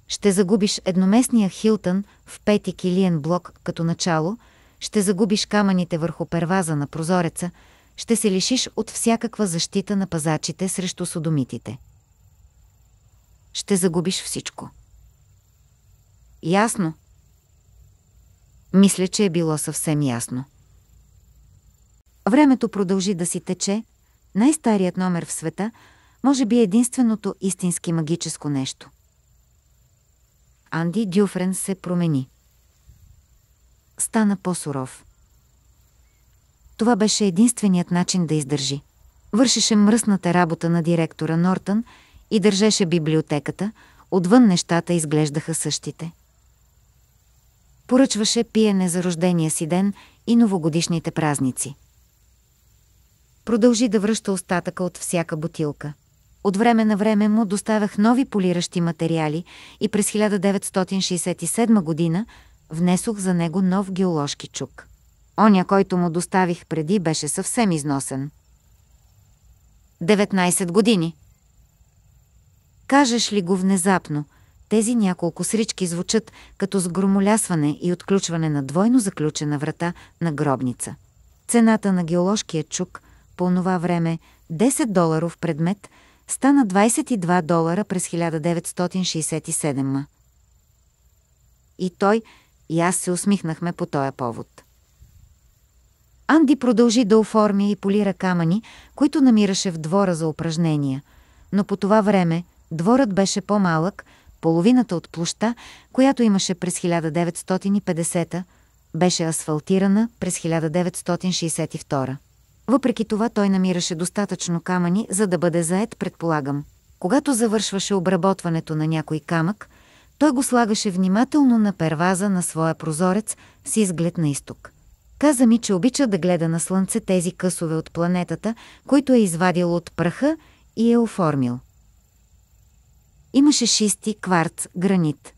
Ще загубиш едноместния Хилтън в пети килиен блок като начало, ще загубиш камъните върху перваза на прозореца, ще се лишиш от всякаква защита на пазачите срещу судомитите. Ще загубиш всичко. Ясно? Мисля, че е било съвсем ясно. Времето продължи да си тече, най-старият номер в света, може би е единственото истински магическо нещо. Анди Дюфрен се промени. Стана по-суров. Това беше единственият начин да издържи. Вършеше мръсната работа на директора Нортън и държеше библиотеката, отвън нещата изглеждаха същите. Поръчваше пиене за рождения си ден и новогодишните празници. Продължи да връща остатъка от всяка бутилка. От време на време му доставях нови полиращи материали и през 1967 година внесох за него нов геоложки чук. Оня, който му доставих преди, беше съвсем износен. 19 години. Кажеш ли го внезапно, тези няколко срички звучат като сгромолясване и отключване на двойно заключена врата на гробница. Цената на геоложкия чук – по това време 10 доларов предмет стана 22 долара през 1967 И той, и аз се усмихнахме по този повод. Анди продължи да оформя и полира камъни, които намираше в двора за упражнения, но по това време дворът беше по-малък, половината от площа, която имаше през 1950 беше асфалтирана през 1962 въпреки това той намираше достатъчно камъни, за да бъде заед, предполагам. Когато завършваше обработването на някой камък, той го слагаше внимателно на перваза на своя прозорец с изглед на изток. Каза ми, че обича да гледа на слънце тези късове от планетата, които е извадил от пръха и е оформил. Имаше шисти, кварц, гранит.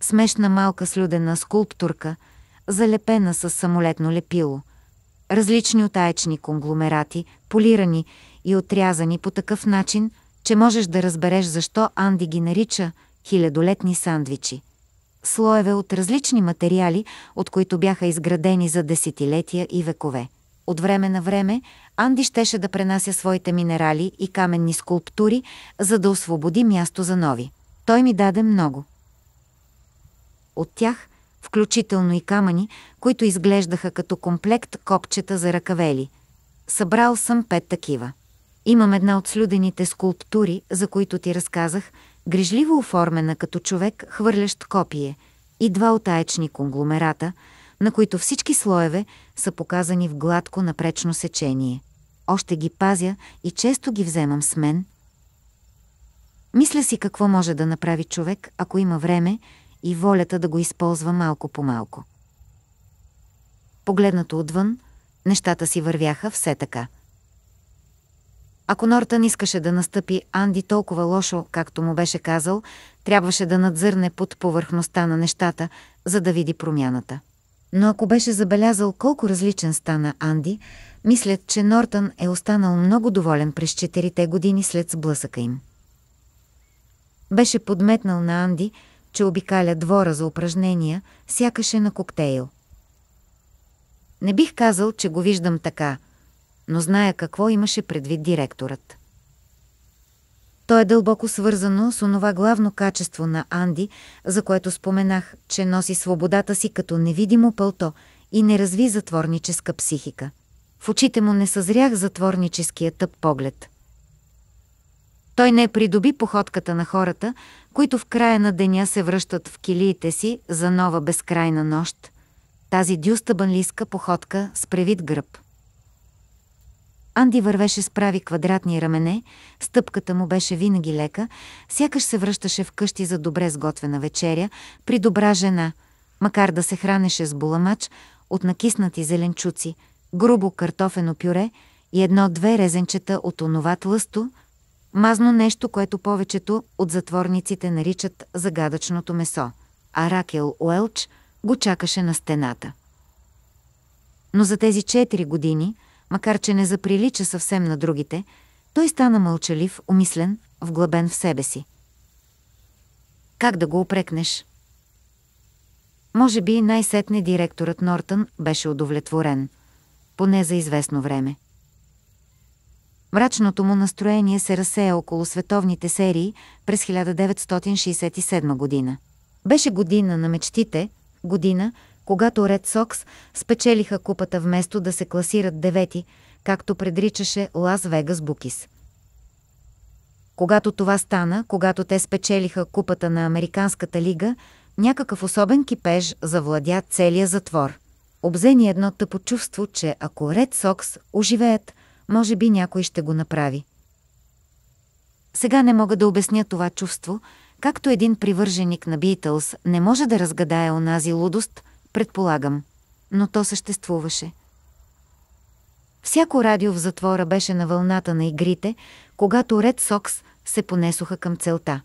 Смешна малка слюдена скулптурка, залепена с самолетно лепило – различни от аечни конгломерати, полирани и отрязани по такъв начин, че можеш да разбереш защо Анди ги нарича хилядолетни сандвичи. Слоеве от различни материали, от които бяха изградени за десетилетия и векове. От време на време Анди щеше да пренася своите минерали и каменни скулптури, за да освободи място за нови. Той ми даде много. От тях – включително и камъни, които изглеждаха като комплект копчета за ръкавели. Събрал съм пет такива. Имам една от слюдените скулптури, за които ти разказах, грижливо оформена като човек, хвърлящ копие, и два аечни конгломерата, на които всички слоеве са показани в гладко напречно сечение. Още ги пазя и често ги вземам с мен. Мисля си какво може да направи човек, ако има време и волята да го използва малко по малко. Погледнато отвън, нещата си вървяха все така. Ако Нортън искаше да настъпи Анди толкова лошо, както му беше казал, трябваше да надзърне под повърхността на нещата, за да види промяната. Но ако беше забелязал колко различен стана Анди, мислят, че Нортън е останал много доволен през четирите години след сблъсъка им. Беше подметнал на Анди, че обикаля двора за упражнения, сякаше на коктейл. Не бих казал, че го виждам така, но зная какво имаше предвид директорът. То е дълбоко свързано с онова главно качество на Анди, за което споменах, че носи свободата си като невидимо пълто и не разви затворническа психика. В очите му не съзрях затворническия тъп поглед – той не придоби походката на хората, които в края на деня се връщат в килиите си за нова безкрайна нощ. Тази дюстабанлийска походка с превид гръб. Анди вървеше с прави квадратни рамене, стъпката му беше винаги лека, сякаш се връщаше в къщи за добре сготвена вечеря при добра жена, макар да се хранеше с буламач от накиснати зеленчуци, грубо картофено пюре и едно-две резенчета от онова тлъсто, Мазно нещо, което повечето от затворниците наричат загадъчното месо, а Ракел Уелч го чакаше на стената. Но за тези 4 години, макар че не заприлича съвсем на другите, той стана мълчалив, умислен, вглъбен в себе си. Как да го опрекнеш? Може би най-сетне директорът Нортън беше удовлетворен, поне за известно време. Мрачното му настроение се разсея около световните серии през 1967 година. Беше година на мечтите, година, когато Ред Сокс спечелиха купата вместо да се класират девети, както предричаше Лас Вегас Букис. Когато това стана, когато те спечелиха купата на Американската лига, някакъв особен кипеж завладя целия затвор. Обзени едно тъпо чувство, че ако Ред Сокс оживеят – може би някой ще го направи. Сега не мога да обясня това чувство, както един привърженик на Битълс не може да разгадае онази лудост, предполагам, но то съществуваше. Всяко радио в затвора беше на вълната на игрите, когато Ред Сокс се понесоха към целта.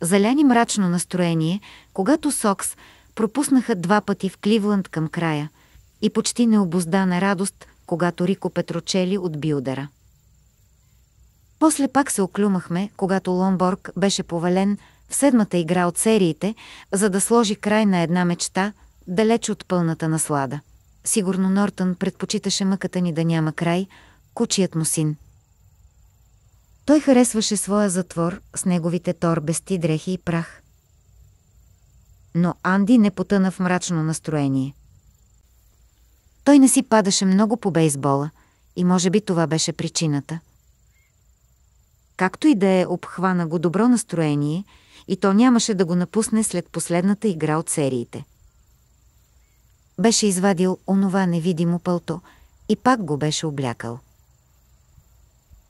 Заляни мрачно настроение, когато Сокс пропуснаха два пъти в Кливланд към края и почти необоздана радост – когато Рико Петрочели от билдера. После пак се оклюмахме, когато Ломборг беше повален в седмата игра от сериите, за да сложи край на една мечта, далеч от пълната наслада. Сигурно Нортън предпочиташе мъката ни да няма край, кучият му син. Той харесваше своя затвор с неговите торбести, дрехи и прах. Но Анди не потъна в мрачно настроение – той не си падаше много по бейсбола и може би това беше причината. Както и да е, обхвана го добро настроение и то нямаше да го напусне след последната игра от сериите. Беше извадил онова невидимо пълто и пак го беше облякал.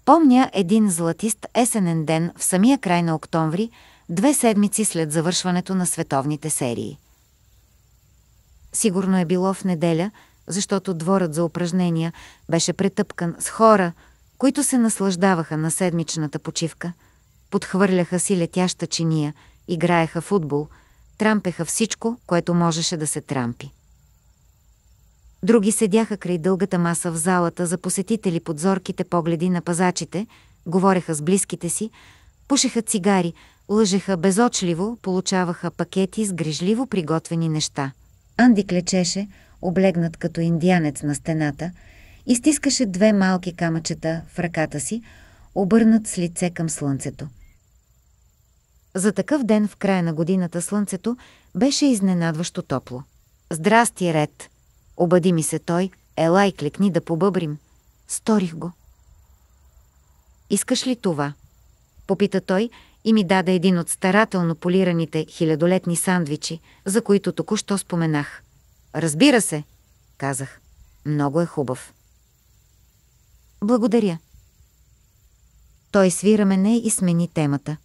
Помня един златист есенен ден в самия край на октомври, две седмици след завършването на световните серии. Сигурно е било в неделя – защото дворът за упражнения беше претъпкан с хора, които се наслаждаваха на седмичната почивка, подхвърляха си летяща чиния, играеха футбол, трампеха всичко, което можеше да се трампи. Други седяха край дългата маса в залата за посетители под зорките погледи на пазачите, говореха с близките си, пушеха цигари, лъжеха безочливо, получаваха пакети с грижливо приготвени неща. Анди клечеше – облегнат като индианец на стената, и стискаше две малки камъчета в ръката си, обърнат с лице към слънцето. За такъв ден в края на годината слънцето беше изненадващо топло. «Здрасти, Ред!» — обади ми се той. «Ела и кликни да побъбрим». Сторих го. «Искаш ли това?» — попита той и ми даде един от старателно полираните хилядолетни сандвичи, за които току-що споменах. Разбира се, казах. Много е хубав. Благодаря. Той свира мене и смени темата.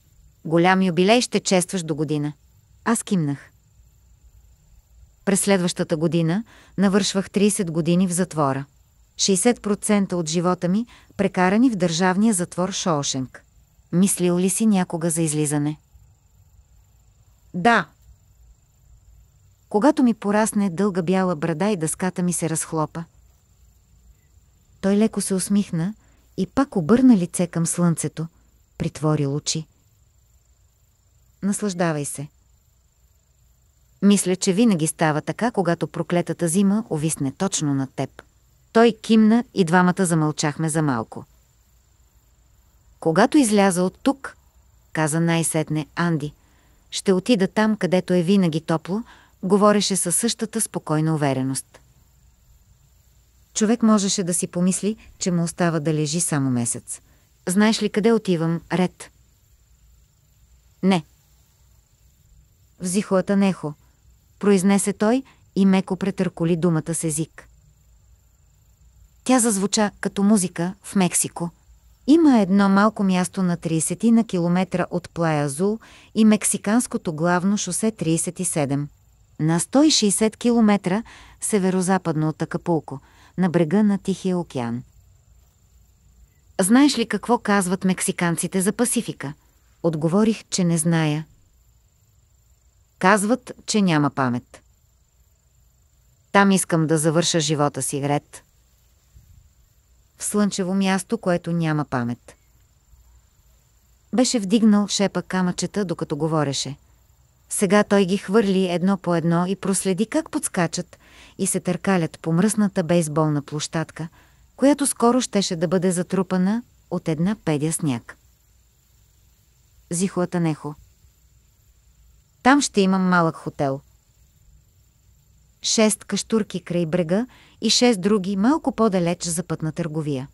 Голям юбилей ще честваш до година. Аз кимнах. През следващата година навършвах 30 години в затвора. 60% от живота ми прекарани в държавния затвор Шоушенг. Мислил ли си някога за излизане? Да, когато ми порасне дълга бяла брада и дъската ми се разхлопа. Той леко се усмихна и пак обърна лице към слънцето, притвори очи. Наслаждавай се. Мисля, че винаги става така, когато проклетата зима овисне точно над теб. Той кимна и двамата замълчахме за малко. Когато изляза от тук, каза най-сетне Анди, ще отида там, където е винаги топло, говореше със същата спокойна увереност. Човек можеше да си помисли, че му остава да лежи само месец. Знаеш ли къде отивам, Ред? Не. Взихуата нехо, произнесе той и меко претърколи думата с език. Тя зазвуча като музика в Мексико. Има едно малко място на 30 на километра от Плая Зул и мексиканското главно шосе 37 на 160 км северо-западно от Акапулко, на брега на Тихия океан. Знаеш ли какво казват мексиканците за Пасифика? Отговорих, че не зная. Казват, че няма памет. Там искам да завърша живота си ред. В слънчево място, което няма памет. Беше вдигнал шепа камъчета, докато говореше – сега той ги хвърли едно по едно и проследи как подскачат и се търкалят по мръсната бейсболна площадка, която скоро щеше да бъде затрупана от една педя сняг. Зихуата Нехо Там ще имам малък хотел. Шест каштурки край брега и шест други малко по-далеч за пътна търговия.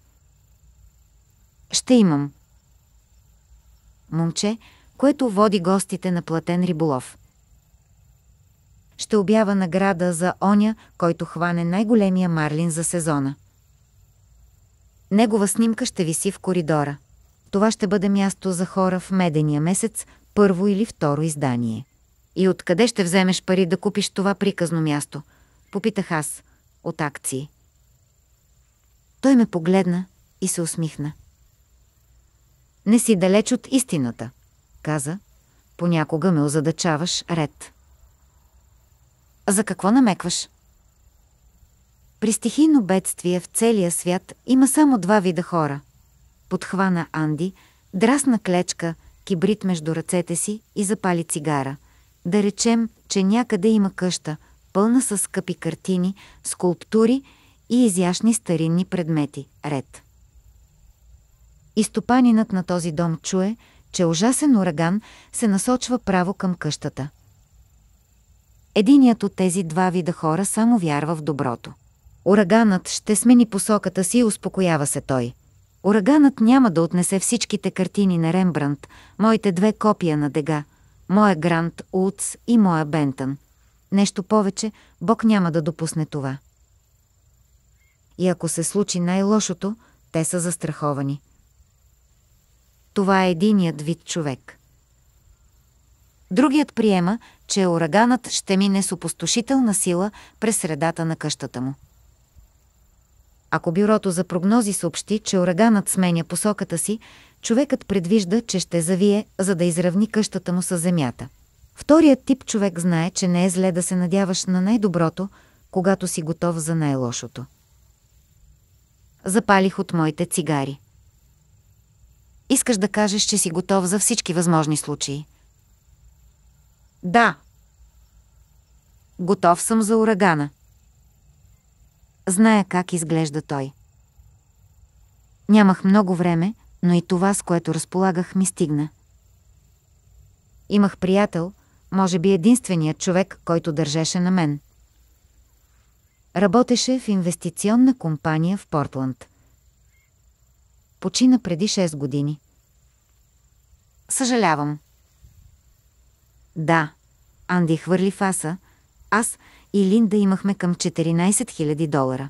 Ще имам. Момче, което води гостите на платен риболов. Ще обява награда за оня, който хване най-големия марлин за сезона. Негова снимка ще виси в коридора. Това ще бъде място за хора в медения месец, първо или второ издание. И откъде ще вземеш пари да купиш това приказно място? Попитах аз. От акции. Той ме погледна и се усмихна. Не си далеч от истината каза, понякога ме озадачаваш ред. За какво намекваш? При стихийно бедствие в целия свят има само два вида хора. Подхвана Анди, драсна клечка, кибрит между ръцете си и запали цигара. Да речем, че някъде има къща, пълна с скъпи картини, скулптури и изящни старинни предмети. Ред. И на този дом чуе, че ужасен ураган се насочва право към къщата. Единият от тези два вида хора само вярва в доброто. Ураганът ще смени посоката си и успокоява се той. Ураганът няма да отнесе всичките картини на Рембрандт, моите две копия на Дега, моя Грант Улц и моя Бентън. Нещо повече, Бог няма да допусне това. И ако се случи най-лошото, те са застраховани. Това е единият вид човек. Другият приема, че ураганът ще мине с опустошителна сила през средата на къщата му. Ако бюрото за прогнози съобщи, че ураганът сменя посоката си, човекът предвижда, че ще завие, за да изравни къщата му с земята. Вторият тип човек знае, че не е зле да се надяваш на най-доброто, когато си готов за най-лошото. Запалих от моите цигари. Искаш да кажеш, че си готов за всички възможни случаи. Да. Готов съм за урагана. Зная как изглежда той. Нямах много време, но и това, с което разполагах, ми стигна. Имах приятел, може би единственият човек, който държеше на мен. Работеше в инвестиционна компания в Портланд – почина преди 6 години. Съжалявам. Да, Анди хвърли фаса, аз и Линда имахме към 14 000 долара.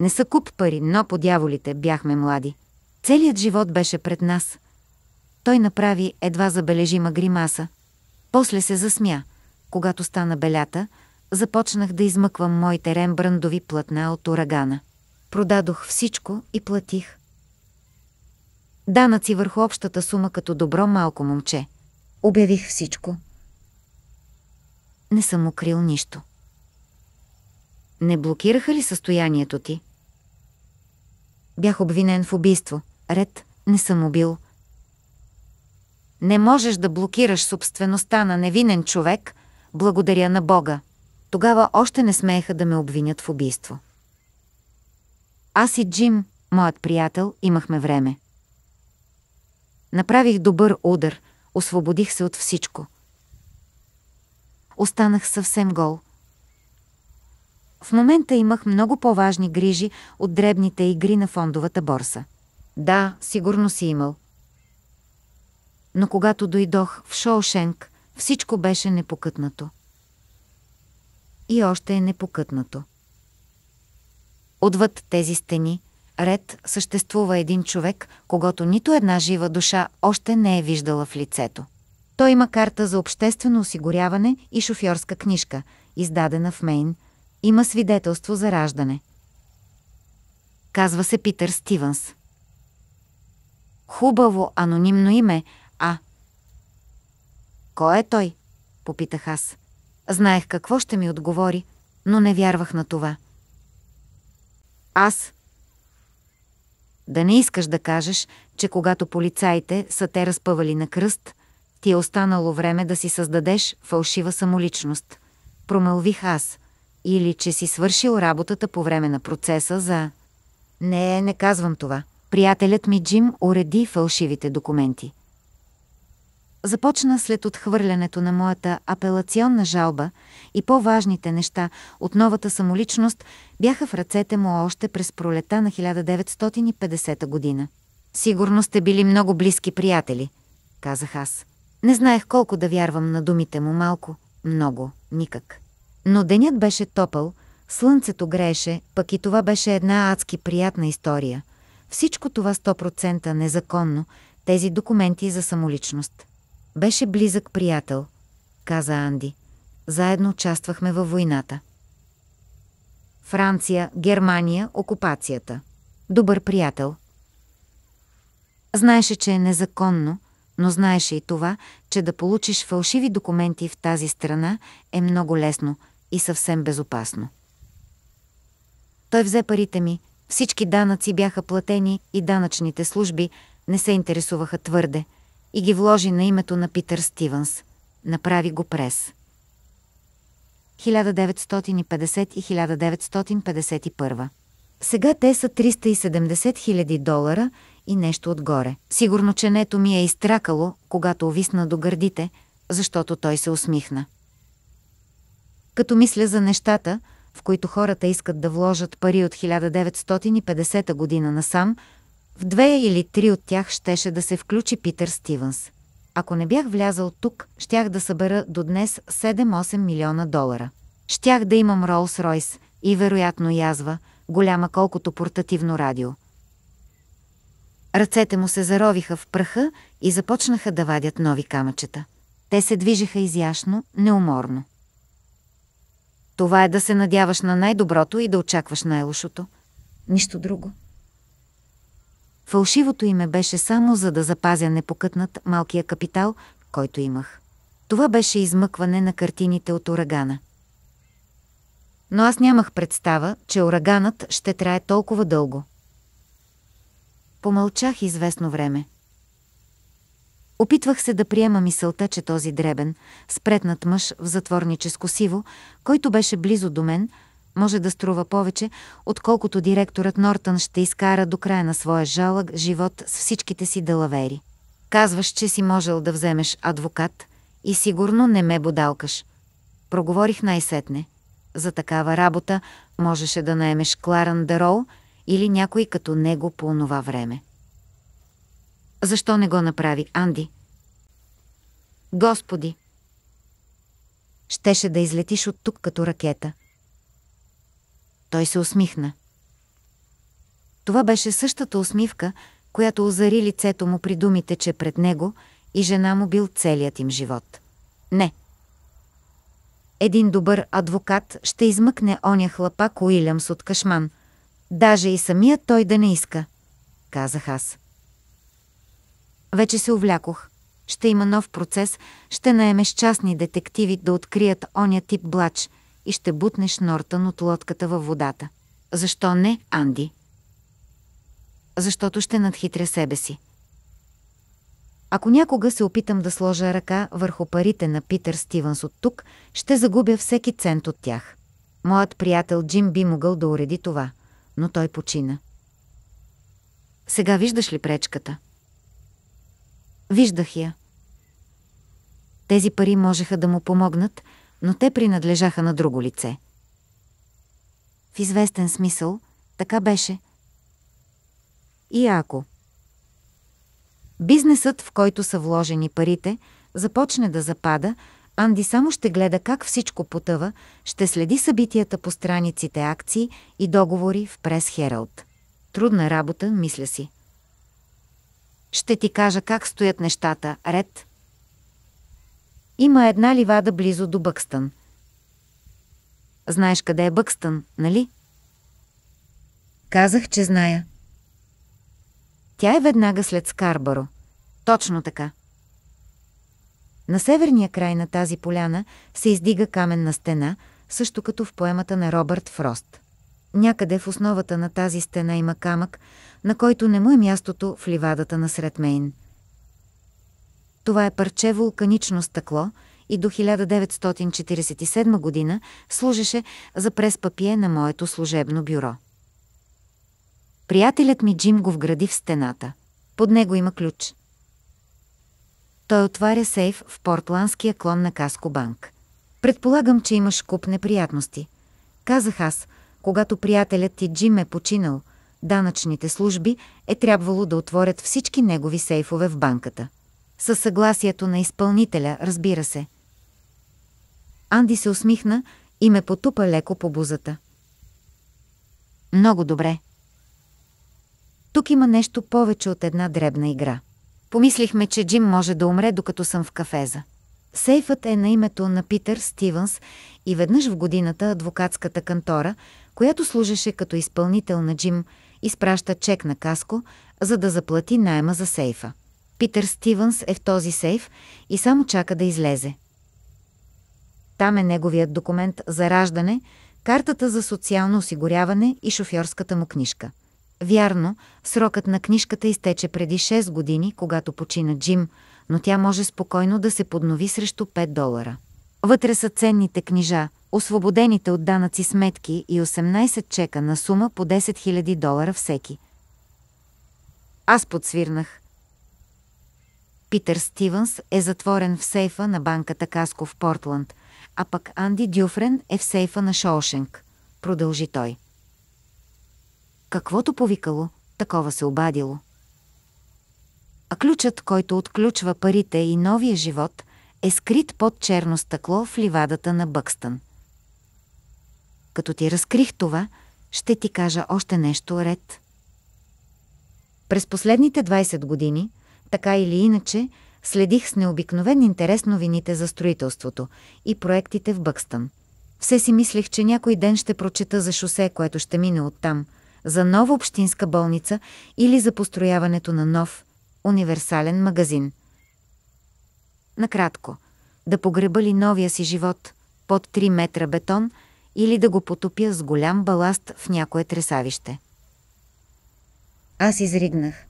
Не са куп пари, но по дяволите бяхме млади. Целият живот беше пред нас. Той направи едва забележима гримаса. После се засмя. Когато стана белята, започнах да измъквам моите рембрандови платна от урагана. Продадох всичко и платих. Данъци върху общата сума като добро малко момче. Обявих всичко. Не съм укрил нищо. Не блокираха ли състоянието ти? Бях обвинен в убийство. Ред, не съм убил. Не можеш да блокираш собствеността на невинен човек, благодаря на Бога. Тогава още не смееха да ме обвинят в убийство. Аз и Джим, моят приятел, имахме време. Направих добър удар, освободих се от всичко. Останах съвсем гол. В момента имах много по-важни грижи от дребните игри на фондовата борса. Да, сигурно си имал. Но когато дойдох в Шоушенк, всичко беше непокътнато. И още е непокътнато. Отвъд тези стени, ред, съществува един човек, когато нито една жива душа още не е виждала в лицето. Той има карта за обществено осигуряване и шофьорска книжка, издадена в Мейн. Има свидетелство за раждане. Казва се Питър Стивенс. Хубаво анонимно име, а... Кой е той? Попитах аз. Знаех какво ще ми отговори, но не вярвах на това. Аз. Да не искаш да кажеш, че когато полицаите са те разпъвали на кръст, ти е останало време да си създадеш фалшива самоличност. Промълвих аз. Или че си свършил работата по време на процеса за... Не, не казвам това. Приятелят ми Джим уреди фалшивите документи започна след отхвърлянето на моята апелационна жалба и по-важните неща от новата самоличност бяха в ръцете му още през пролета на 1950 година. «Сигурно сте били много близки приятели», казах аз. Не знаех колко да вярвам на думите му малко, много, никак. Но денят беше топъл, слънцето грееше, пък и това беше една адски приятна история. Всичко това 100% незаконно, тези документи за самоличност. Беше близък приятел, каза Анди. Заедно участвахме във войната. Франция, Германия, окупацията. Добър приятел. Знаеше, че е незаконно, но знаеше и това, че да получиш фалшиви документи в тази страна е много лесно и съвсем безопасно. Той взе парите ми, всички данъци бяха платени и данъчните служби не се интересуваха твърде – и ги вложи на името на Питър Стивенс. Направи го прес. 1950 и 1951. Сега те са 370 000 долара и нещо отгоре. Сигурно ченето ми е изтракало, когато овисна до гърдите, защото той се усмихна. Като мисля за нещата, в които хората искат да вложат пари от 1950 година насам, в две или три от тях щеше да се включи Питър Стивенс. Ако не бях влязал тук, щях да събера до днес 7-8 милиона долара. Щях да имам Ролс Ройс и вероятно язва, голяма колкото портативно радио. Ръцете му се заровиха в пръха и започнаха да вадят нови камъчета. Те се движеха изящно, неуморно. Това е да се надяваш на най-доброто и да очакваш най-лошото. Нищо друго. Фалшивото име беше само за да запазя непокътнат малкия капитал, който имах. Това беше измъкване на картините от урагана. Но аз нямах представа, че ураганът ще трае толкова дълго. Помълчах известно време. Опитвах се да приема мисълта, че този дребен, спретнат мъж в затворническо сиво, който беше близо до мен, може да струва повече, отколкото директорът Нортън ще изкара до края на своя жалък живот с всичките си далавери. Казваш, че си можел да вземеш адвокат и сигурно не ме бодалкаш. Проговорих най-сетне. За такава работа можеше да наемеш Кларан Дарол или някой като него по онова време. Защо не го направи Анди? Господи! Щеше да излетиш от тук като ракета – той се усмихна. Това беше същата усмивка, която озари лицето му при думите, че пред него и жена му бил целият им живот. Не. Един добър адвокат ще измъкне оня хлапак Уилямс от кашман. Даже и самия той да не иска, казах аз. Вече се увлякох. Ще има нов процес, ще наемеш частни детективи да открият оня тип блач – и ще бутнеш Нортън от лодката във водата. Защо не, Анди? Защото ще надхитря себе си. Ако някога се опитам да сложа ръка върху парите на Питър Стивенс от тук, ще загубя всеки цент от тях. Моят приятел Джим би могъл да уреди това, но той почина. Сега виждаш ли пречката? Виждах я. Тези пари можеха да му помогнат, но те принадлежаха на друго лице. В известен смисъл, така беше. И ако бизнесът, в който са вложени парите, започне да запада, Анди само ще гледа как всичко потъва, ще следи събитията по страниците акции и договори в Прес Хералд. Трудна работа, мисля си. Ще ти кажа как стоят нещата, ред – има една ливада близо до Бъкстън. Знаеш къде е Бъкстън, нали? Казах, че зная. Тя е веднага след Скарбаро. Точно така. На северния край на тази поляна се издига каменна стена, също като в поемата на Робърт Фрост. Някъде в основата на тази стена има камък, на който не му е мястото в ливадата на Средмейн. Това е парче вулканично стъкло и до 1947 година служеше за прес-папие на моето служебно бюро. Приятелят ми Джим го вгради в стената. Под него има ключ. Той отваря сейф в портландския клон на Каско Банк. Предполагам, че имаш куп неприятности. Казах аз, когато приятелят ти Джим е починал, данъчните служби е трябвало да отворят всички негови сейфове в банката. Със съгласието на изпълнителя, разбира се. Анди се усмихна и ме потупа леко по бузата. Много добре. Тук има нещо повече от една дребна игра. Помислихме, че Джим може да умре, докато съм в кафеза. Сейфът е на името на Питър Стивенс и веднъж в годината адвокатската кантора, която служеше като изпълнител на Джим, изпраща чек на Каско, за да заплати найма за сейфа. Питър Стивенс е в този сейф и само чака да излезе. Там е неговият документ за раждане, картата за социално осигуряване и шофьорската му книжка. Вярно, срокът на книжката изтече преди 6 години, когато почина Джим, но тя може спокойно да се поднови срещу 5 долара. Вътре са ценните книжа, освободените от данъци сметки и 18 чека на сума по 10 000 долара всеки. Аз подсвирнах – Питър Стивенс е затворен в сейфа на банката Каско в Портланд, а пък Анди Дюфрен е в сейфа на Шоушенк. Продължи той. Каквото повикало, такова се обадило. А ключът, който отключва парите и новия живот, е скрит под черно стъкло в ливадата на Бъкстън. Като ти разкрих това, ще ти кажа още нещо ред. През последните 20 години – така или иначе, следих с необикновен интерес новините за строителството и проектите в Бъкстън. Все си мислех, че някой ден ще прочета за шосе, което ще мине оттам, за нова общинска болница или за построяването на нов, универсален магазин. Накратко, да погреба ли новия си живот под 3 метра бетон или да го потопя с голям баласт в някое тресавище. Аз изригнах.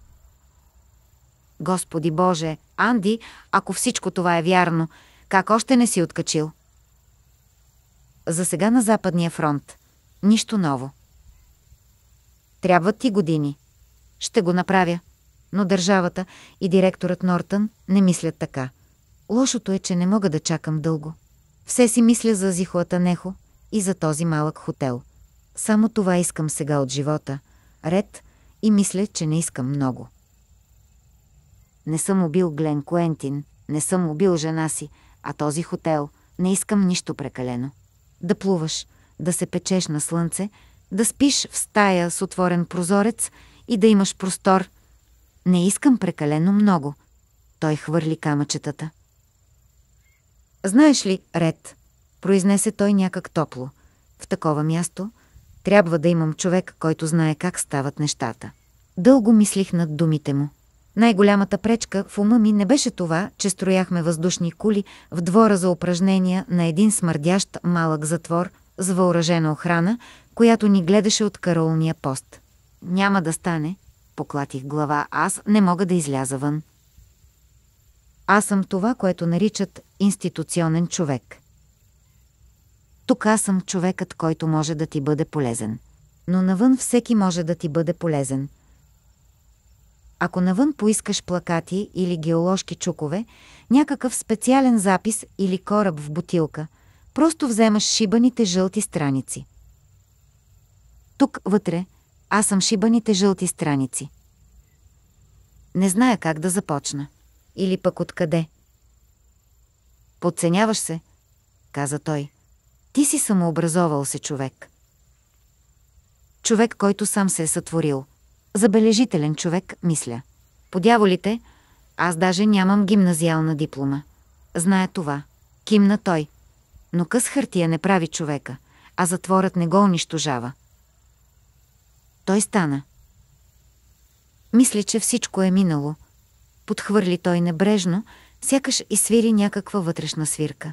Господи Боже, Анди, ако всичко това е вярно, как още не си откачил? За сега на Западния фронт. Нищо ново. Трябват ти години. Ще го направя. Но държавата и директорът Нортън не мислят така. Лошото е, че не мога да чакам дълго. Все си мисля за Зихуата Нехо и за този малък хотел. Само това искам сега от живота. Ред и мисля, че не искам много. Не съм убил Глен Куентин, не съм убил жена си, а този хотел не искам нищо прекалено. Да плуваш, да се печеш на слънце, да спиш в стая с отворен прозорец и да имаш простор. Не искам прекалено много. Той хвърли камъчетата. Знаеш ли, Ред, произнесе той някак топло. В такова място трябва да имам човек, който знае как стават нещата. Дълго мислих над думите му. Най-голямата пречка в ума ми не беше това, че строяхме въздушни кули в двора за упражнения на един смърдящ малък затвор с въоръжена охрана, която ни гледаше от караулния пост. Няма да стане, поклатих глава, аз не мога да изляза вън. Аз съм това, което наричат институционен човек. Тук аз съм човекът, който може да ти бъде полезен. Но навън всеки може да ти бъде полезен – ако навън поискаш плакати или геоложки чукове, някакъв специален запис или кораб в бутилка, просто вземаш шибаните жълти страници. Тук, вътре, аз съм шибаните жълти страници. Не зная как да започна. Или пък откъде. Подценяваш се, каза той. Ти си самообразовал се човек. Човек, който сам се е сътворил – забележителен човек, мисля. Подяволите, аз даже нямам гимназиална диплома. Зная това. Кимна той. Но къс хартия не прави човека, а затворът не го унищожава. Той стана. Мисля, че всичко е минало. Подхвърли той небрежно, сякаш и свири някаква вътрешна свирка.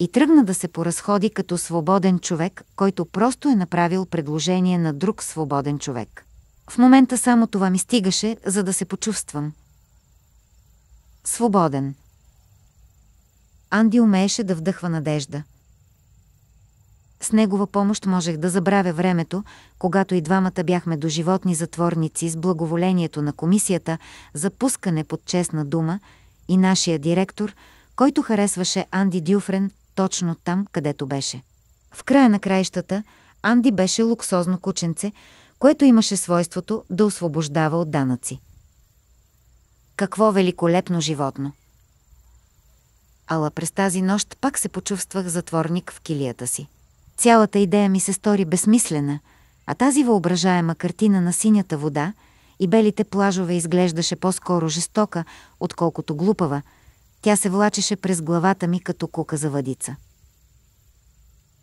И тръгна да се поразходи като свободен човек, който просто е направил предложение на друг свободен човек. В момента само това ми стигаше, за да се почувствам. Свободен. Анди умееше да вдъхва надежда. С негова помощ можех да забравя времето, когато и двамата бяхме до животни затворници с благоволението на комисията за пускане под честна дума и нашия директор, който харесваше Анди Дюфрен точно там, където беше. В края на краищата Анди беше луксозно кученце, което имаше свойството да освобождава от данъци. Какво великолепно животно! Ала през тази нощ пак се почувствах затворник в килията си. Цялата идея ми се стори безсмислена, а тази въображаема картина на синята вода и белите плажове изглеждаше по-скоро жестока, отколкото глупава. Тя се влачеше през главата ми като кука за въдица.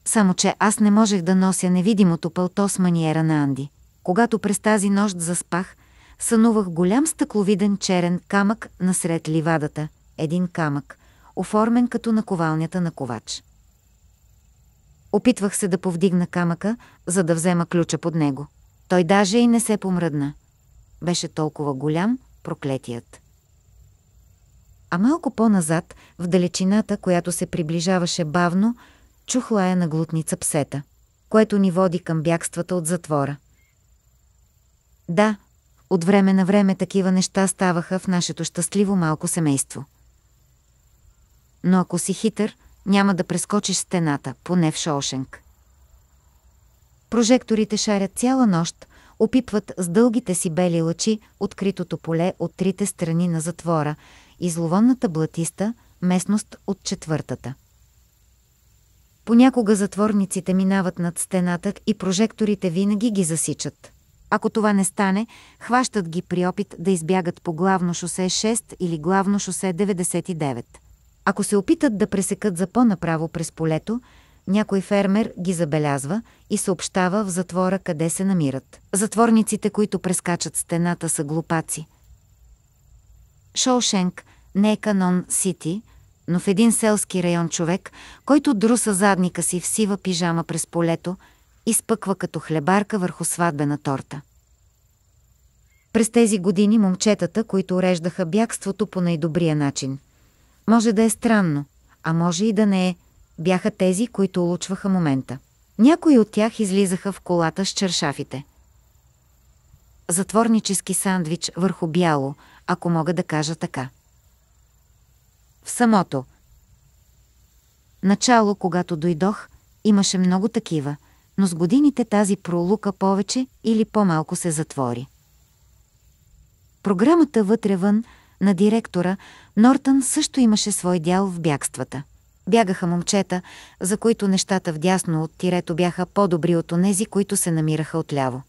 Само, че аз не можех да нося невидимото пълто с маниера на Анди. Когато през тази нощ заспах, сънувах голям стъкловиден черен камък насред ливадата, един камък, оформен като наковалнята на ковач. Опитвах се да повдигна камъка, за да взема ключа под него. Той даже и не се помръдна. Беше толкова голям проклетият. А малко по-назад, в далечината, която се приближаваше бавно, чух лая на глутница псета, което ни води към бягствата от затвора. Да, от време на време такива неща ставаха в нашето щастливо малко семейство. Но ако си хитър, няма да прескочиш стената, поне в Шоушенг. Прожекторите шарят цяла нощ, опипват с дългите си бели лъчи откритото поле от трите страни на затвора и зловонната блатиста местност от четвъртата. Понякога затворниците минават над стената и прожекторите винаги ги засичат. Ако това не стане, хващат ги при опит да избягат по главно шосе 6 или главно шосе 99. Ако се опитат да пресекат за по-направо през полето, някой фермер ги забелязва и съобщава в затвора къде се намират. Затворниците, които прескачат стената, са глупаци. Шоушенк не е канон Сити, но в един селски район човек, който друса задника си в сива пижама през полето, изпъква като хлебарка върху сватбена торта. През тези години момчетата, които уреждаха бягството по най-добрия начин. Може да е странно, а може и да не е, бяха тези, които улучваха момента. Някои от тях излизаха в колата с чершафите. Затворнически сандвич върху бяло, ако мога да кажа така. В самото. Начало, когато дойдох, имаше много такива – но с годините тази пролука повече или по-малко се затвори. Програмата вътре-вън на директора Нортън също имаше свой дял в бягствата. Бягаха момчета, за които нещата вдясно от тирето бяха по-добри от онези, които се намираха отляво.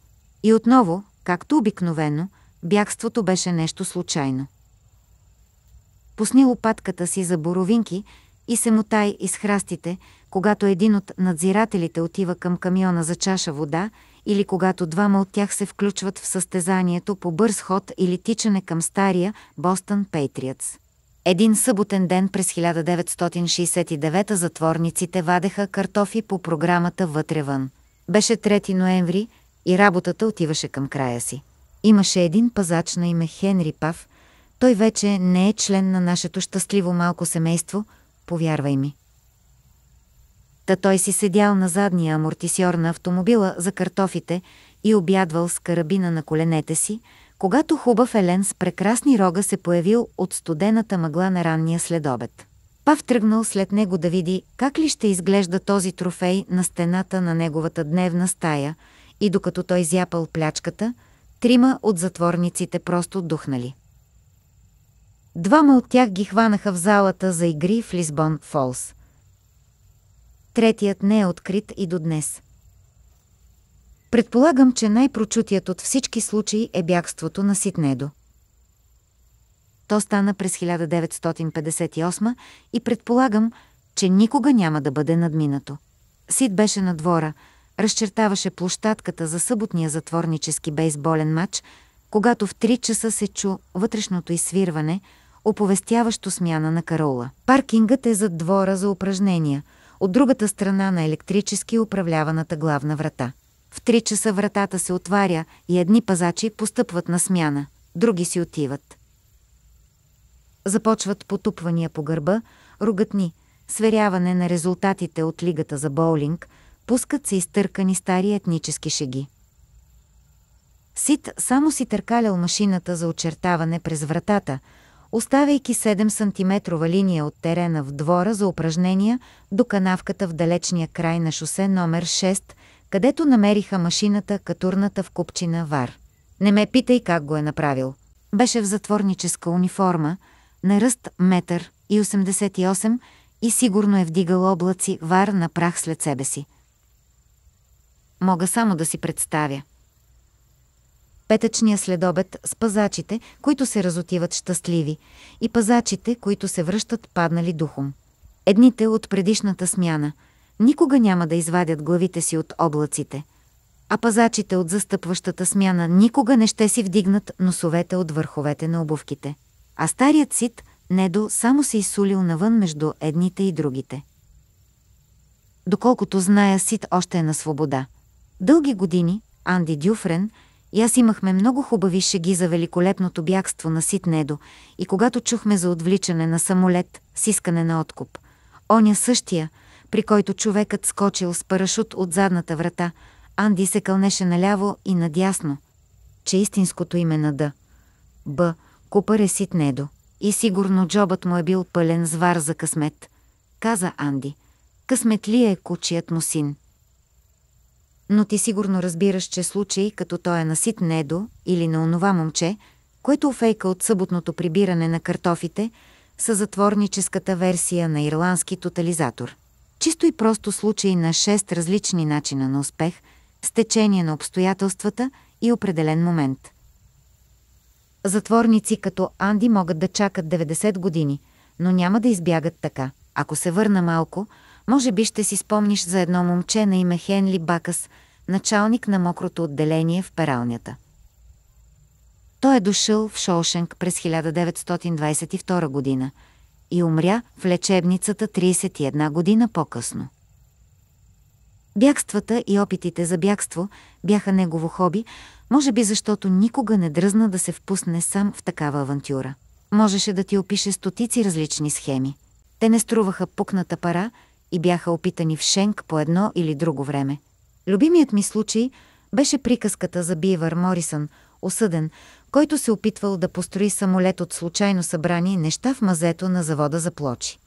И отново, както обикновено, бягството беше нещо случайно. Пусни лопатката си за боровинки и се мутай из храстите, когато един от надзирателите отива към камиона за чаша вода или когато двама от тях се включват в състезанието по бърз ход или тичане към стария Бостън Пейтриътс. Един съботен ден през 1969 затворниците вадеха картофи по програмата вътре вън. Беше 3 ноември и работата отиваше към края си. Имаше един пазач на име Хенри Пав. Той вече не е член на нашето щастливо малко семейство, повярвай ми. Та той си седял на задния амортисьор на автомобила за картофите и обядвал с карабина на коленете си, когато хубав Елен с прекрасни рога се появил от студената мъгла на ранния следобед. Пав тръгнал след него да види как ли ще изглежда този трофей на стената на неговата дневна стая и докато той зяпал плячката, трима от затворниците просто духнали. Двама от тях ги хванаха в залата за игри в Лисбон Фолс – третият не е открит и до днес. Предполагам, че най-прочутият от всички случаи е бягството на Ситнедо. То стана през 1958 и предполагам, че никога няма да бъде надминато. Сид беше на двора, разчертаваше площадката за съботния затворнически бейсболен матч, когато в три часа се чу вътрешното изсвирване, оповестяващо смяна на Карола. Паркингът е зад двора за упражнения – от другата страна на електрически управляваната главна врата. В три часа вратата се отваря и едни пазачи постъпват на смяна, други си отиват. Започват потупвания по гърба, ругатни, сверяване на резултатите от лигата за боулинг, пускат се изтъркани стари етнически шеги. Сит само си търкалял машината за очертаване през вратата – оставяйки 7 см линия от терена в двора за упражнения до канавката в далечния край на шосе номер 6, където намериха машината катурната в купчина Вар. Не ме питай как го е направил. Беше в затворническа униформа, на ръст метър и 88 и сигурно е вдигал облаци Вар на прах след себе си. Мога само да си представя петъчния следобед с пазачите, които се разотиват щастливи, и пазачите, които се връщат паднали духом. Едните от предишната смяна никога няма да извадят главите си от облаците, а пазачите от застъпващата смяна никога не ще си вдигнат носовете от върховете на обувките. А старият сит, Недо, само се изсулил навън между едните и другите. Доколкото зная, Сит още е на свобода. Дълги години Анди Дюфрен – и аз имахме много хубави шеги за великолепното бягство на Ситнедо и когато чухме за отвличане на самолет с искане на откуп. Оня същия, при който човекът скочил с парашут от задната врата, Анди се кълнеше наляво и надясно, че истинското име на Д. Б. Купър е Ситнедо. И сигурно джобът му е бил пълен звар за късмет, каза Анди. Късмет ли е кучият му син? но ти сигурно разбираш, че случай като той е на Сит Недо или на онова момче, което офейка от съботното прибиране на картофите, са затворническата версия на ирландски тотализатор. Чисто и просто случай на шест различни начина на успех, с течение на обстоятелствата и определен момент. Затворници като Анди могат да чакат 90 години, но няма да избягат така. Ако се върна малко, може би ще си спомниш за едно момче на име Хенли Бакас началник на мокрото отделение в пералнята. Той е дошъл в шоушенг през 1922 година и умря в лечебницата 31 година по-късно. Бягствата и опитите за бягство бяха негово хоби, може би защото никога не дръзна да се впусне сам в такава авантюра. Можеше да ти опише стотици различни схеми. Те не струваха пукната пара и бяха опитани в Шенк по едно или друго време. Любимият ми случай беше приказката за Бивър Морисън, осъден, който се опитвал да построи самолет от случайно събрани неща в мазето на завода за плочи.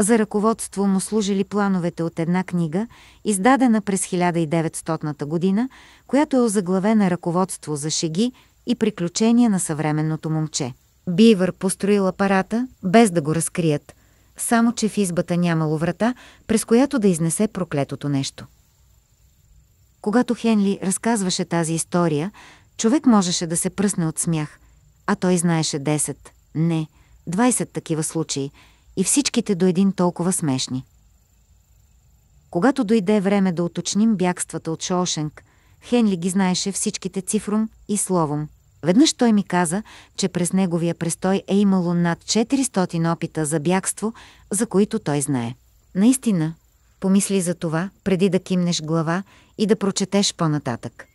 За ръководство му служили плановете от една книга, издадена през 1900 година, която е озаглавена ръководство за шеги и приключения на съвременното момче. Бивър построил апарата, без да го разкрият – само че в избата нямало врата, през която да изнесе проклетото нещо. Когато Хенли разказваше тази история, човек можеше да се пръсне от смях, а той знаеше 10, не, 20 такива случаи и всичките до един толкова смешни. Когато дойде време да уточним бягствата от Шоошенк, Хенли ги знаеше всичките цифром и словом – Веднъж той ми каза, че през неговия престой е имало над 400 опита за бягство, за които той знае. Наистина, помисли за това, преди да кимнеш глава и да прочетеш по-нататък.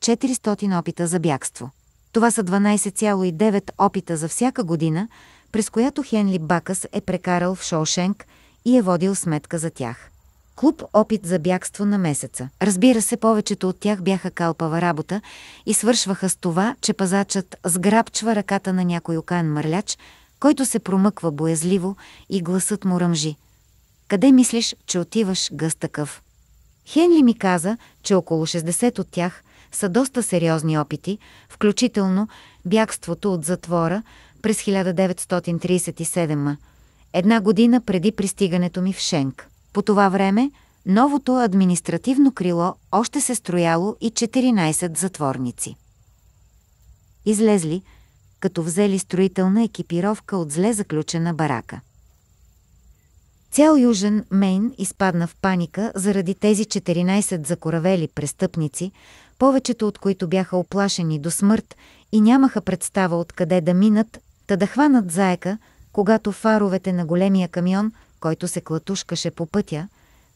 400 опита за бягство. Това са 12,9 опита за всяка година, през която Хенли Бакъс е прекарал в Шоушенк и е водил сметка за тях. Клуб опит за бягство на месеца. Разбира се, повечето от тях бяха калпава работа и свършваха с това, че пазачът сграбчва ръката на някой окан мърляч, който се промъква боязливо и гласът му ръмжи. Къде мислиш, че отиваш гъст такъв? Хенли ми каза, че около 60 от тях са доста сериозни опити, включително бягството от затвора през 1937 една година преди пристигането ми в Шенк. По това време новото административно крило още се строяло и 14 затворници. Излезли, като взели строителна екипировка от зле заключена барака. Цял Южен Мейн изпадна в паника заради тези 14 закоравели престъпници, повечето от които бяха оплашени до смърт и нямаха представа откъде да минат, та да хванат заека, когато фаровете на големия камион – който се клатушкаше по пътя,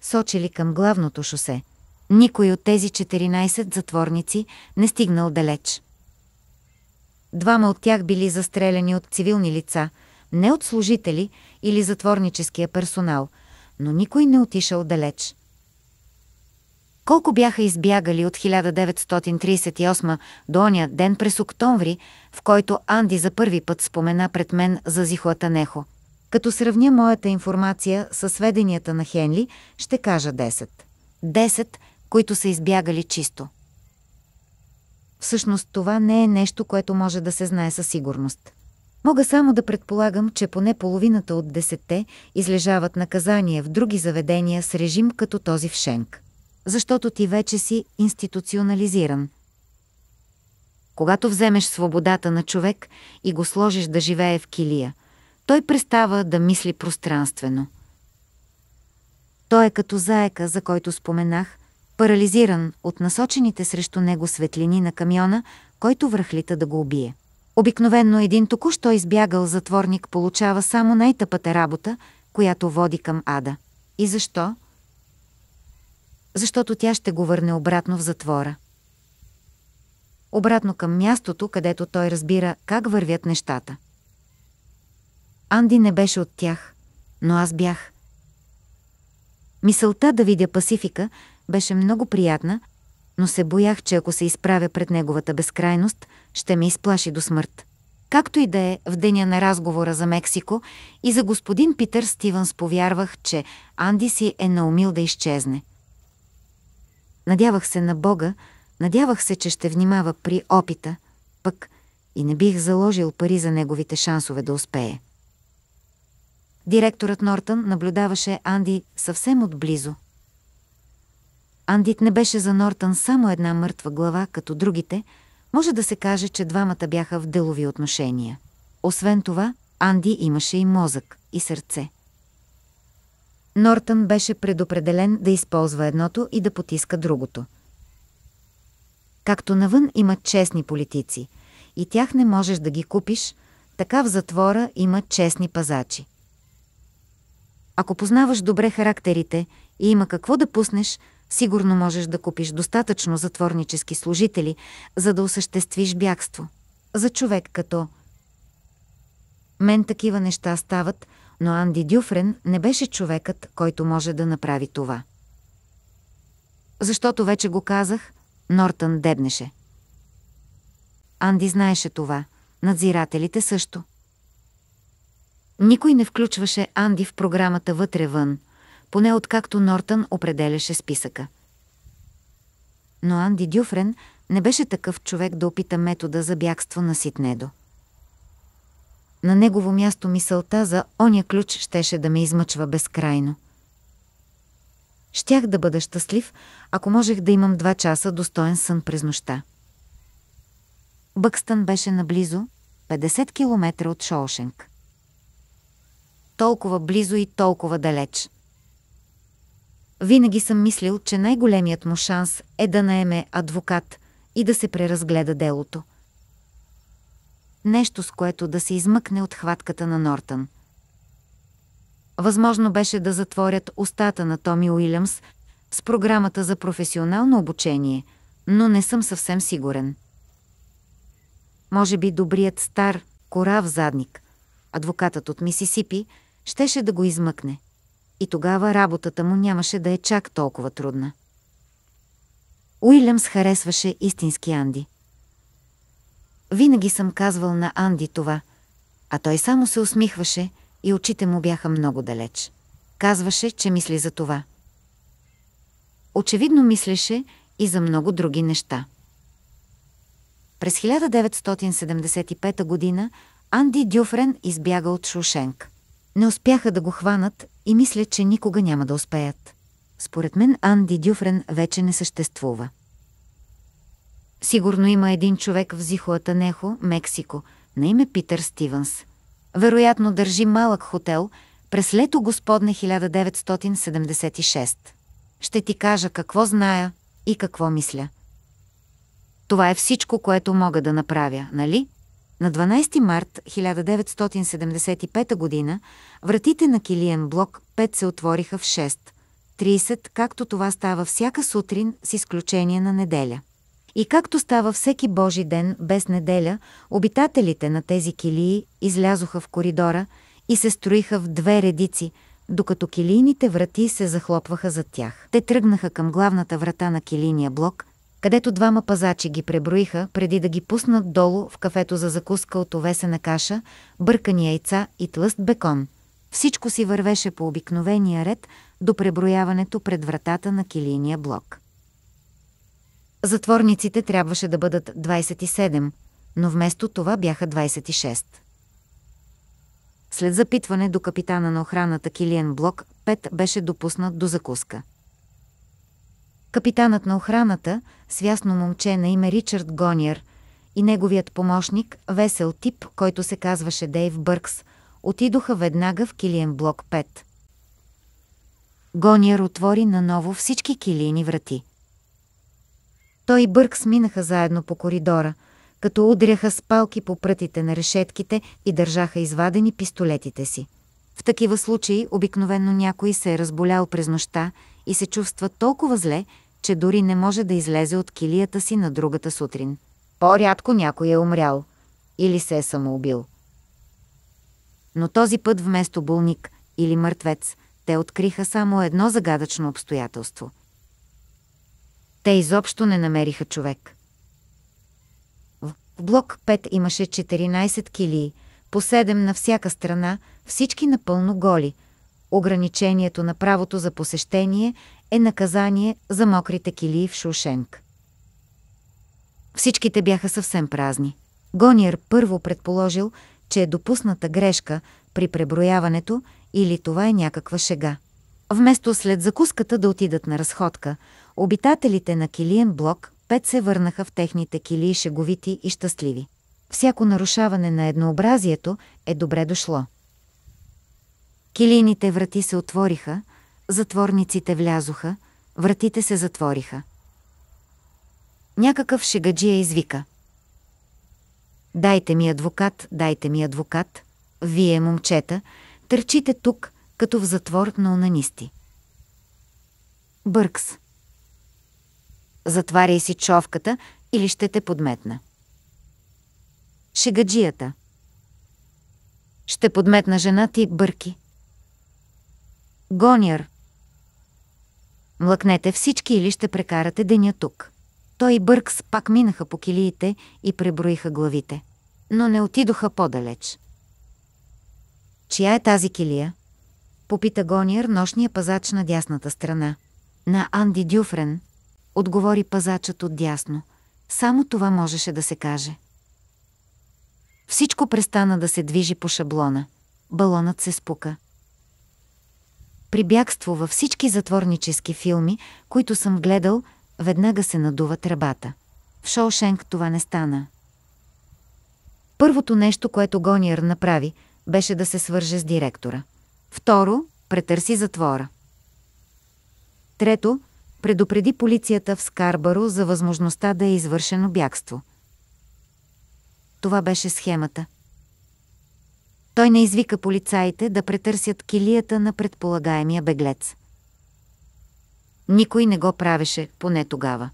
сочили към главното шосе. Никой от тези 14 затворници не стигнал далеч. Двама от тях били застреляни от цивилни лица, не от служители или затворническия персонал, но никой не отишъл далеч. Колко бяха избягали от 1938 до оня ден през октомври, в който Анди за първи път спомена пред мен за Зихлата Нехо. Като сравня моята информация с сведенията на Хенли, ще кажа 10. 10, които са избягали чисто. Всъщност това не е нещо, което може да се знае със сигурност. Мога само да предполагам, че поне половината от десетте излежават наказание в други заведения с режим като този в Шенк. Защото ти вече си институционализиран. Когато вземеш свободата на човек и го сложиш да живее в килия – той престава да мисли пространствено. Той е като заека, за който споменах, парализиран от насочените срещу него светлини на камиона, който връхлита да го убие. Обикновенно един току-що избягал затворник получава само най-тъпата работа, която води към ада. И защо? Защото тя ще го върне обратно в затвора. Обратно към мястото, където той разбира как вървят нещата. Анди не беше от тях, но аз бях. Мисълта да видя Пасифика беше много приятна, но се боях, че ако се изправя пред неговата безкрайност, ще ме изплаши до смърт. Както и да е, в деня на разговора за Мексико и за господин Питър Стивенс повярвах, че Анди си е наумил да изчезне. Надявах се на Бога, надявах се, че ще внимава при опита, пък и не бих заложил пари за неговите шансове да успее директорът Нортън наблюдаваше Анди съвсем отблизо. Андит не беше за Нортън само една мъртва глава, като другите, може да се каже, че двамата бяха в делови отношения. Освен това, Анди имаше и мозък, и сърце. Нортън беше предопределен да използва едното и да потиска другото. Както навън има честни политици, и тях не можеш да ги купиш, така в затвора има честни пазачи. Ако познаваш добре характерите и има какво да пуснеш, сигурно можеш да купиш достатъчно затворнически служители, за да осъществиш бягство. За човек като... Мен такива неща стават, но Анди Дюфрен не беше човекът, който може да направи това. Защото вече го казах, Нортън дебнеше. Анди знаеше това, надзирателите също. Никой не включваше Анди в програмата вътре-вън, поне откакто Нортън определяше списъка. Но Анди Дюфрен не беше такъв човек да опита метода за бягство на Ситнедо. На негово място мисълта за оня ключ щеше да ме измъчва безкрайно. Щях да бъда щастлив, ако можех да имам два часа достоен сън през нощта. Бъкстън беше наблизо, 50 км от Шоушенк толкова близо и толкова далеч. Винаги съм мислил, че най-големият му шанс е да наеме адвокат и да се преразгледа делото. Нещо, с което да се измъкне от хватката на Нортън. Възможно беше да затворят устата на Томи Уилямс с програмата за професионално обучение, но не съм съвсем сигурен. Може би добрият стар, корав задник, адвокатът от Мисисипи, щеше да го измъкне. И тогава работата му нямаше да е чак толкова трудна. Уилямс харесваше истински Анди. Винаги съм казвал на Анди това, а той само се усмихваше и очите му бяха много далеч. Казваше, че мисли за това. Очевидно мислеше и за много други неща. През 1975 г. Анди Дюфрен избяга от Шушенк. Не успяха да го хванат и мисля, че никога няма да успеят. Според мен Анди Дюфрен вече не съществува. Сигурно има един човек в Нехо, Мексико, на име Питър Стивенс. Вероятно държи малък хотел през лето господне 1976. Ще ти кажа какво зная и какво мисля. Това е всичко, което мога да направя, нали? На 12 март 1975 г. вратите на Килиен блок 5 се отвориха в 6.30, както това става всяка сутрин с изключение на неделя. И както става всеки Божи ден без неделя, обитателите на тези килии излязоха в коридора и се строиха в две редици, докато килийните врати се захлопваха зад тях. Те тръгнаха към главната врата на килийния блок, където двама пазачи ги преброиха преди да ги пуснат долу в кафето за закуска от овесена каша, бъркани яйца и тлъст бекон. Всичко си вървеше по обикновения ред до преброяването пред вратата на килийния блок. Затворниците трябваше да бъдат 27, но вместо това бяха 26. След запитване до капитана на охраната Килиен Блок, Пет беше допуснат до закуска. Капитанът на охраната, свясно момче на име Ричард Гониер, и неговият помощник, весел тип, който се казваше Дейв Бъркс, отидоха веднага в килиен блок 5. Гониер отвори наново всички килийни врати. Той и Бъркс минаха заедно по коридора, като удряха с палки по прътите на решетките и държаха извадени пистолетите си. В такива случаи обикновенно някой се е разболял през нощта и се чувства толкова зле, че дори не може да излезе от килията си на другата сутрин. По-рядко някой е умрял или се е самоубил. Но този път вместо булник или мъртвец, те откриха само едно загадъчно обстоятелство. Те изобщо не намериха човек. В блок 5 имаше 14 килии, по 7 на всяка страна, всички напълно голи – ограничението на правото за посещение е наказание за мокрите килии в Шушенк. Всичките бяха съвсем празни. Гониер първо предположил, че е допусната грешка при преброяването или това е някаква шега. Вместо след закуската да отидат на разходка, обитателите на килиен блок пет се върнаха в техните килии шеговити и щастливи. Всяко нарушаване на еднообразието е добре дошло. Килийните врати се отвориха, затворниците влязоха, вратите се затвориха. Някакъв шегаджия извика. Дайте ми адвокат, дайте ми адвокат. Вие, момчета, търчите тук, като в затвор на унанисти. Бъркс. Затваряй си човката или ще те подметна. Шегаджията. Ще подметна жена ти, Бърки. Гонир. Млъкнете всички или ще прекарате деня тук. Той и Бъркс пак минаха по килиите и преброиха главите. Но не отидоха по-далеч. Чия е тази килия? Попита Гонир, нощния пазач на дясната страна. На Анди Дюфрен, отговори пазачът от дясно. Само това можеше да се каже. Всичко престана да се движи по шаблона. Балонът се спука. При бягство във всички затворнически филми, които съм гледал, веднага се надува тръбата. В Шоушенк това не стана. Първото нещо, което Гониер направи, беше да се свърже с директора. Второ, претърси затвора. Трето, предупреди полицията в Скарбаро за възможността да е извършено бягство. Това беше схемата – той не извика полицаите да претърсят килията на предполагаемия беглец. Никой не го правеше, поне тогава.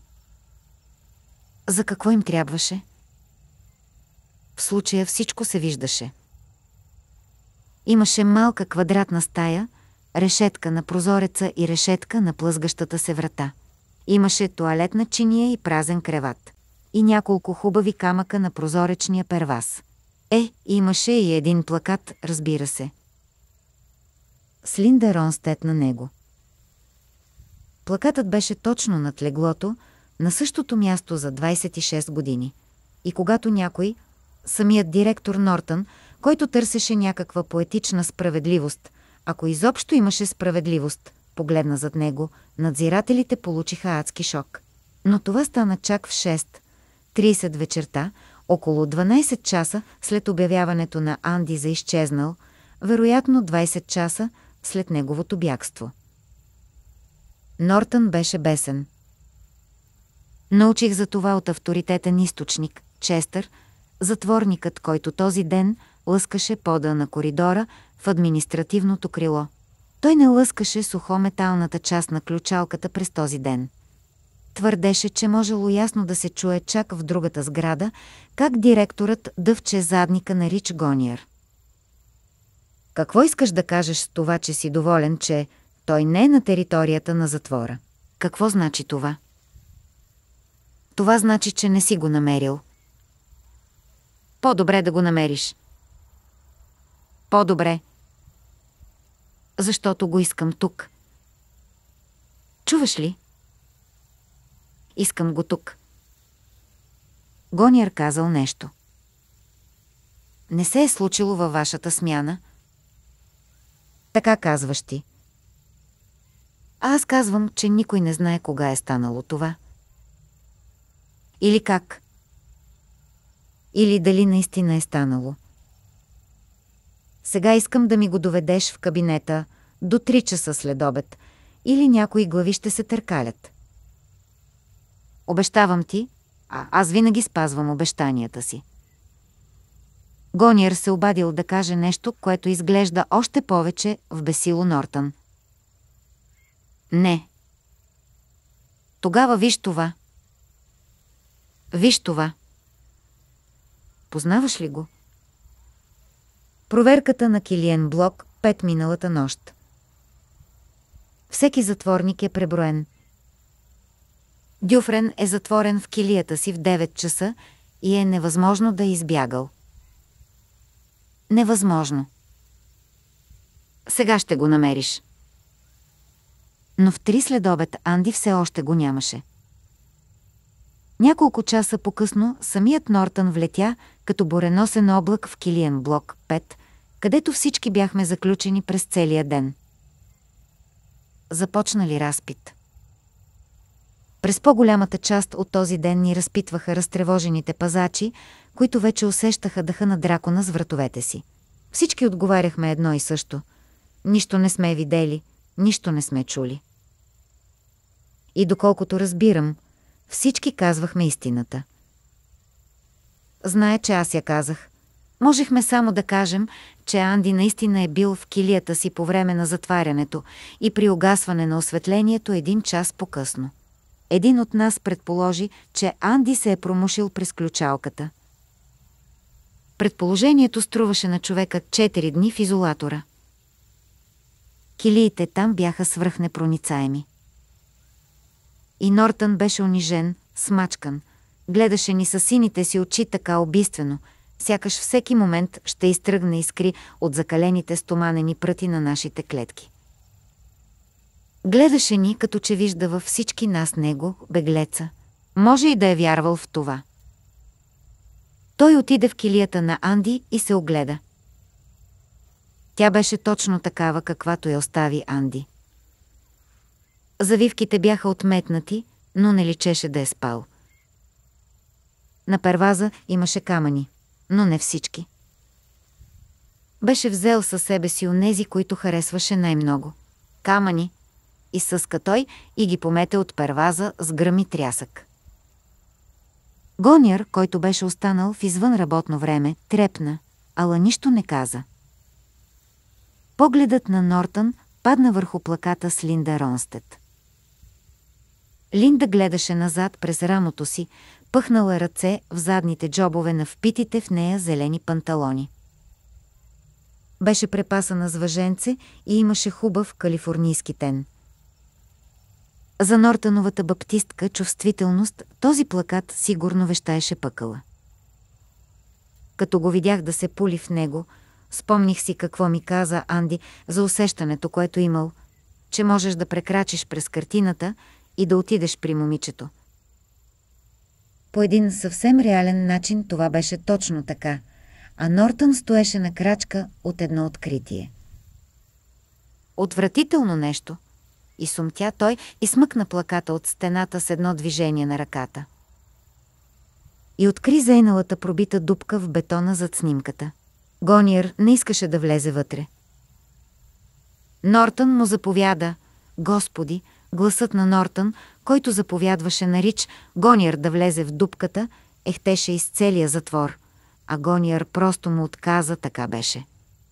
За какво им трябваше? В случая всичко се виждаше. Имаше малка квадратна стая, решетка на прозореца и решетка на плъзгащата се врата. Имаше туалетна чиния и празен креват. И няколко хубави камъка на прозоречния первас. Е, имаше и един плакат, разбира се. Слинда Ронстет на него. Плакатът беше точно над леглото, на същото място за 26 години. И когато някой, самият директор Нортън, който търсеше някаква поетична справедливост, ако изобщо имаше справедливост, погледна зад него, надзирателите получиха адски шок. Но това стана чак в 6.30 вечерта, около 12 часа след обявяването на Анди за изчезнал, вероятно 20 часа след неговото бягство. Нортън беше бесен. Научих за това от авторитетен източник, Честър, затворникът, който този ден лъскаше пода на коридора в административното крило. Той не лъскаше сухометалната част на ключалката през този ден твърдеше, че можело ясно да се чуе чак в другата сграда, как директорът дъвче задника на Рич Гониер. Какво искаш да кажеш с това, че си доволен, че той не е на територията на затвора? Какво значи това? Това значи, че не си го намерил. По-добре да го намериш. По-добре. Защото го искам тук. Чуваш ли? Искам го тук. Гониер казал нещо. Не се е случило във вашата смяна. Така казваш ти. А аз казвам, че никой не знае кога е станало това. Или как? Или дали наистина е станало. Сега искам да ми го доведеш в кабинета до 3 часа след обед или някои глави ще се търкалят. Обещавам ти, а аз винаги спазвам обещанията си. Гониер се обадил да каже нещо, което изглежда още повече в бесило Нортън. Не. Тогава виж това. Виж това. Познаваш ли го? Проверката на Килиен Блок Пет миналата нощ. Всеки затворник е преброен – Дюфрен е затворен в килията си в 9 часа и е невъзможно да е избягал. Невъзможно. Сега ще го намериш. Но в три следобед Анди все още го нямаше. Няколко часа по-късно самият Нортън влетя като буреносен облак в килиен блок 5, където всички бяхме заключени през целия ден. Започнали разпит. През по-голямата част от този ден ни разпитваха разтревожените пазачи, които вече усещаха дъха на дракона с вратовете си. Всички отговаряхме едно и също. Нищо не сме видели, нищо не сме чули. И доколкото разбирам, всички казвахме истината. Знае, че аз я казах. Можехме само да кажем, че Анди наистина е бил в килията си по време на затварянето и при огасване на осветлението един час по-късно. Един от нас предположи, че Анди се е промушил през ключалката. Предположението струваше на човека 4 дни в изолатора. Килиите там бяха свръхнепроницаеми. И Нортън беше унижен, смачкан. Гледаше ни със сините си очи така убийствено, сякаш всеки момент ще изтръгне искри от закалените стоманени пръти на нашите клетки. Гледаше ни, като че вижда във всички нас него, беглеца. Може и да е вярвал в това. Той отиде в килията на Анди и се огледа. Тя беше точно такава, каквато я остави Анди. Завивките бяха отметнати, но не личеше да е спал. На перваза имаше камъни, но не всички. Беше взел със себе си онези, които харесваше най-много. Камъни, изсъска той и ги помете от перваза с гръм и трясък. Гоняр, който беше останал в извън работно време, трепна, ала нищо не каза. Погледът на Нортън падна върху плаката с Линда Ронстед. Линда гледаше назад през рамото си, пъхнала ръце в задните джобове на впитите в нея зелени панталони. Беше препасана с въженце и имаше хубав калифорнийски тен. За Нортановата баптистка чувствителност този плакат сигурно вещаеше пъкала. Като го видях да се пули в него, спомних си какво ми каза Анди за усещането, което имал, че можеш да прекрачиш през картината и да отидеш при момичето. По един съвсем реален начин това беше точно така, а Нортън стоеше на крачка от едно откритие. Отвратително нещо, и сумтя той и смъкна плаката от стената с едно движение на ръката. И откри зайналата пробита дупка в бетона зад снимката. Гониер не искаше да влезе вътре. Нортън му заповяда, Господи, гласът на Нортън, който заповядваше на Рич Гониер да влезе в дупката, ехтеше из целия затвор, а Гониер просто му отказа, така беше.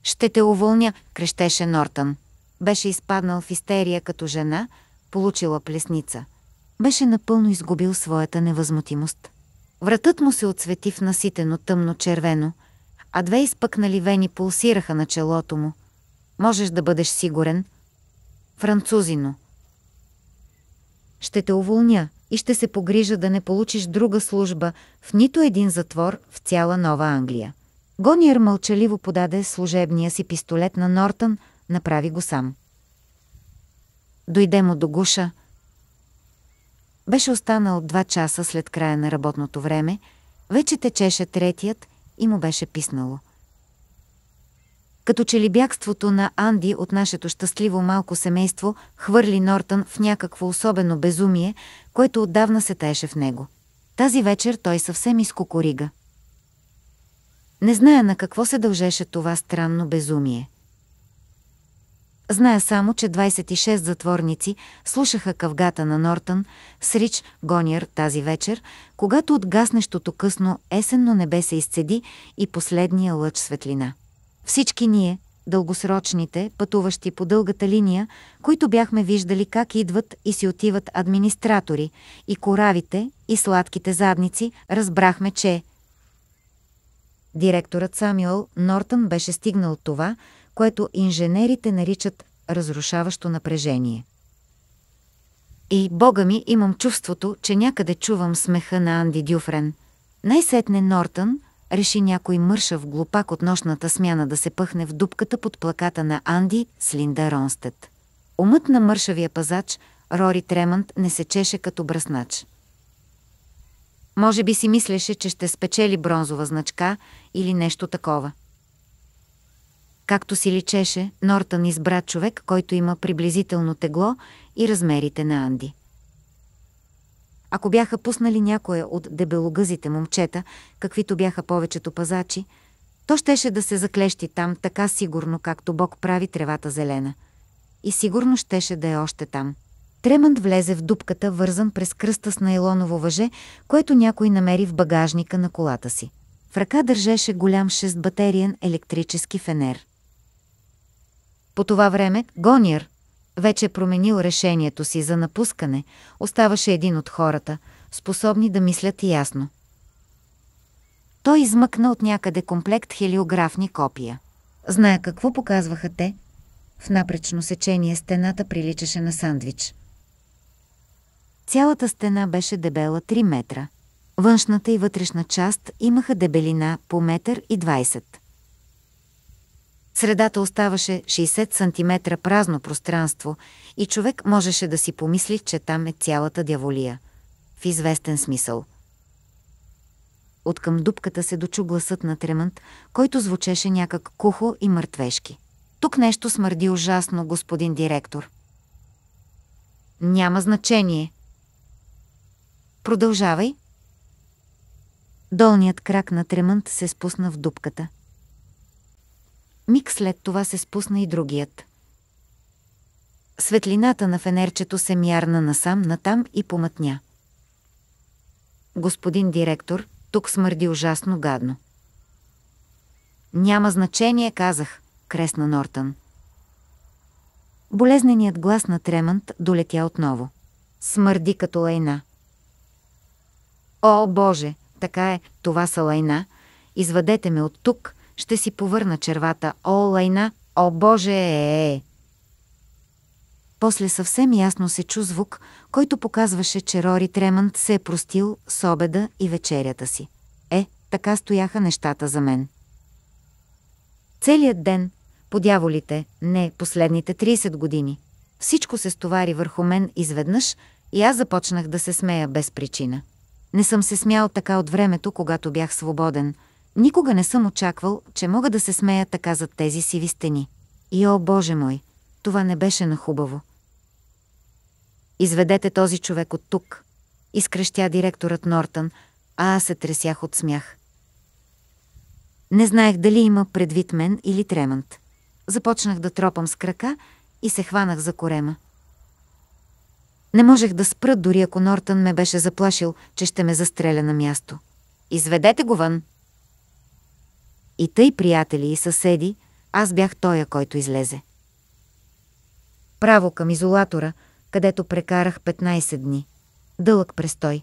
«Ще те уволня!» крещеше Нортън. Беше изпаднал в истерия като жена, получила плесница. Беше напълно изгубил своята невъзмутимост. Вратът му се отсвети в наситено тъмно-червено, а две изпъкнали вени пулсираха на челото му. Можеш да бъдеш сигурен. Французино. Ще те уволня и ще се погрижа да не получиш друга служба в нито един затвор в цяла Нова Англия. Гониер мълчаливо подаде служебния си пистолет на Нортън – направи го сам. Дойде му до гуша. Беше останал два часа след края на работното време, вече течеше третият и му беше писнало. Като че ли бягството на Анди от нашето щастливо малко семейство хвърли Нортън в някакво особено безумие, което отдавна се таеше в него. Тази вечер той съвсем изкокорига. Не зная на какво се дължеше това странно безумие. Зная само, че 26 затворници слушаха къвгата на Нортън с Рич Гониер тази вечер, когато от гаснещото късно есенно небе се изцеди и последния лъч светлина. Всички ние, дългосрочните, пътуващи по дългата линия, които бяхме виждали как идват и си отиват администратори, и коравите, и сладките задници, разбрахме, че директорът Самюел Нортън беше стигнал това, което инженерите наричат разрушаващо напрежение. И, бога ми, имам чувството, че някъде чувам смеха на Анди Дюфрен. Най-сетне Нортън реши някой мършав глупак от нощната смяна да се пъхне в дупката под плаката на Анди с Линда Ронстед. Умът на мършавия пазач, Рори Тремънт не сечеше като бръснач. Може би си мислеше, че ще спечели бронзова значка или нещо такова. Както си личеше, Нортън избра човек, който има приблизително тегло и размерите на Анди. Ако бяха пуснали някоя от дебелогъзите момчета, каквито бяха повечето пазачи, то щеше да се заклещи там така сигурно, както Бог прави тревата зелена. И сигурно щеше да е още там. Тремънд влезе в дупката, вързан през кръста с найлоново въже, което някой намери в багажника на колата си. В ръка държеше голям шестбатериен електрически фенер. По това време Гониер, вече променил решението си за напускане, оставаше един от хората, способни да мислят ясно. Той измъкна от някъде комплект хелиографни копия. Зная какво показваха те, в напречно сечение стената приличаше на сандвич. Цялата стена беше дебела 3 метра. Външната и вътрешна част имаха дебелина по метър и Средата оставаше 60 см празно пространство и човек можеше да си помисли, че там е цялата дяволия. В известен смисъл. Откъм дупката се дочу гласът на Тремънт, който звучеше някак кухо и мъртвешки. Тук нещо смърди ужасно, господин директор. Няма значение. Продължавай. Долният крак на Тремънт се спусна в дупката – Миг след това се спусна и другият. Светлината на фенерчето се мярна насам натам и помътня. Господин директор, тук смърди ужасно гадно. Няма значение, казах, кресна Нортън. Болезненият глас на Тремънт долетя отново. Смърди като лайна. О, Боже, така е, това са лайна. Извадете ме от тук, ще си повърна червата. О, лайна, о, Боже, е, е, е. После съвсем ясно се чу звук, който показваше, че Рори Тремънт се е простил с обеда и вечерята си. Е, така стояха нещата за мен. Целият ден, подяволите, не, последните 30 години, всичко се стовари върху мен изведнъж и аз започнах да се смея без причина. Не съм се смял така от времето, когато бях свободен – Никога не съм очаквал, че мога да се смея така зад тези сиви стени. И о, Боже мой, това не беше на хубаво. Изведете този човек от тук, изкрещя директорът Нортън, а аз се тресях от смях. Не знаех дали има предвид мен или Тремънт. Започнах да тропам с крака и се хванах за корема. Не можех да спра, дори ако Нортън ме беше заплашил, че ще ме застреля на място. «Изведете го вън!» И тъй, приятели и съседи, аз бях тоя, който излезе. Право към изолатора, където прекарах 15 дни. Дълъг престой.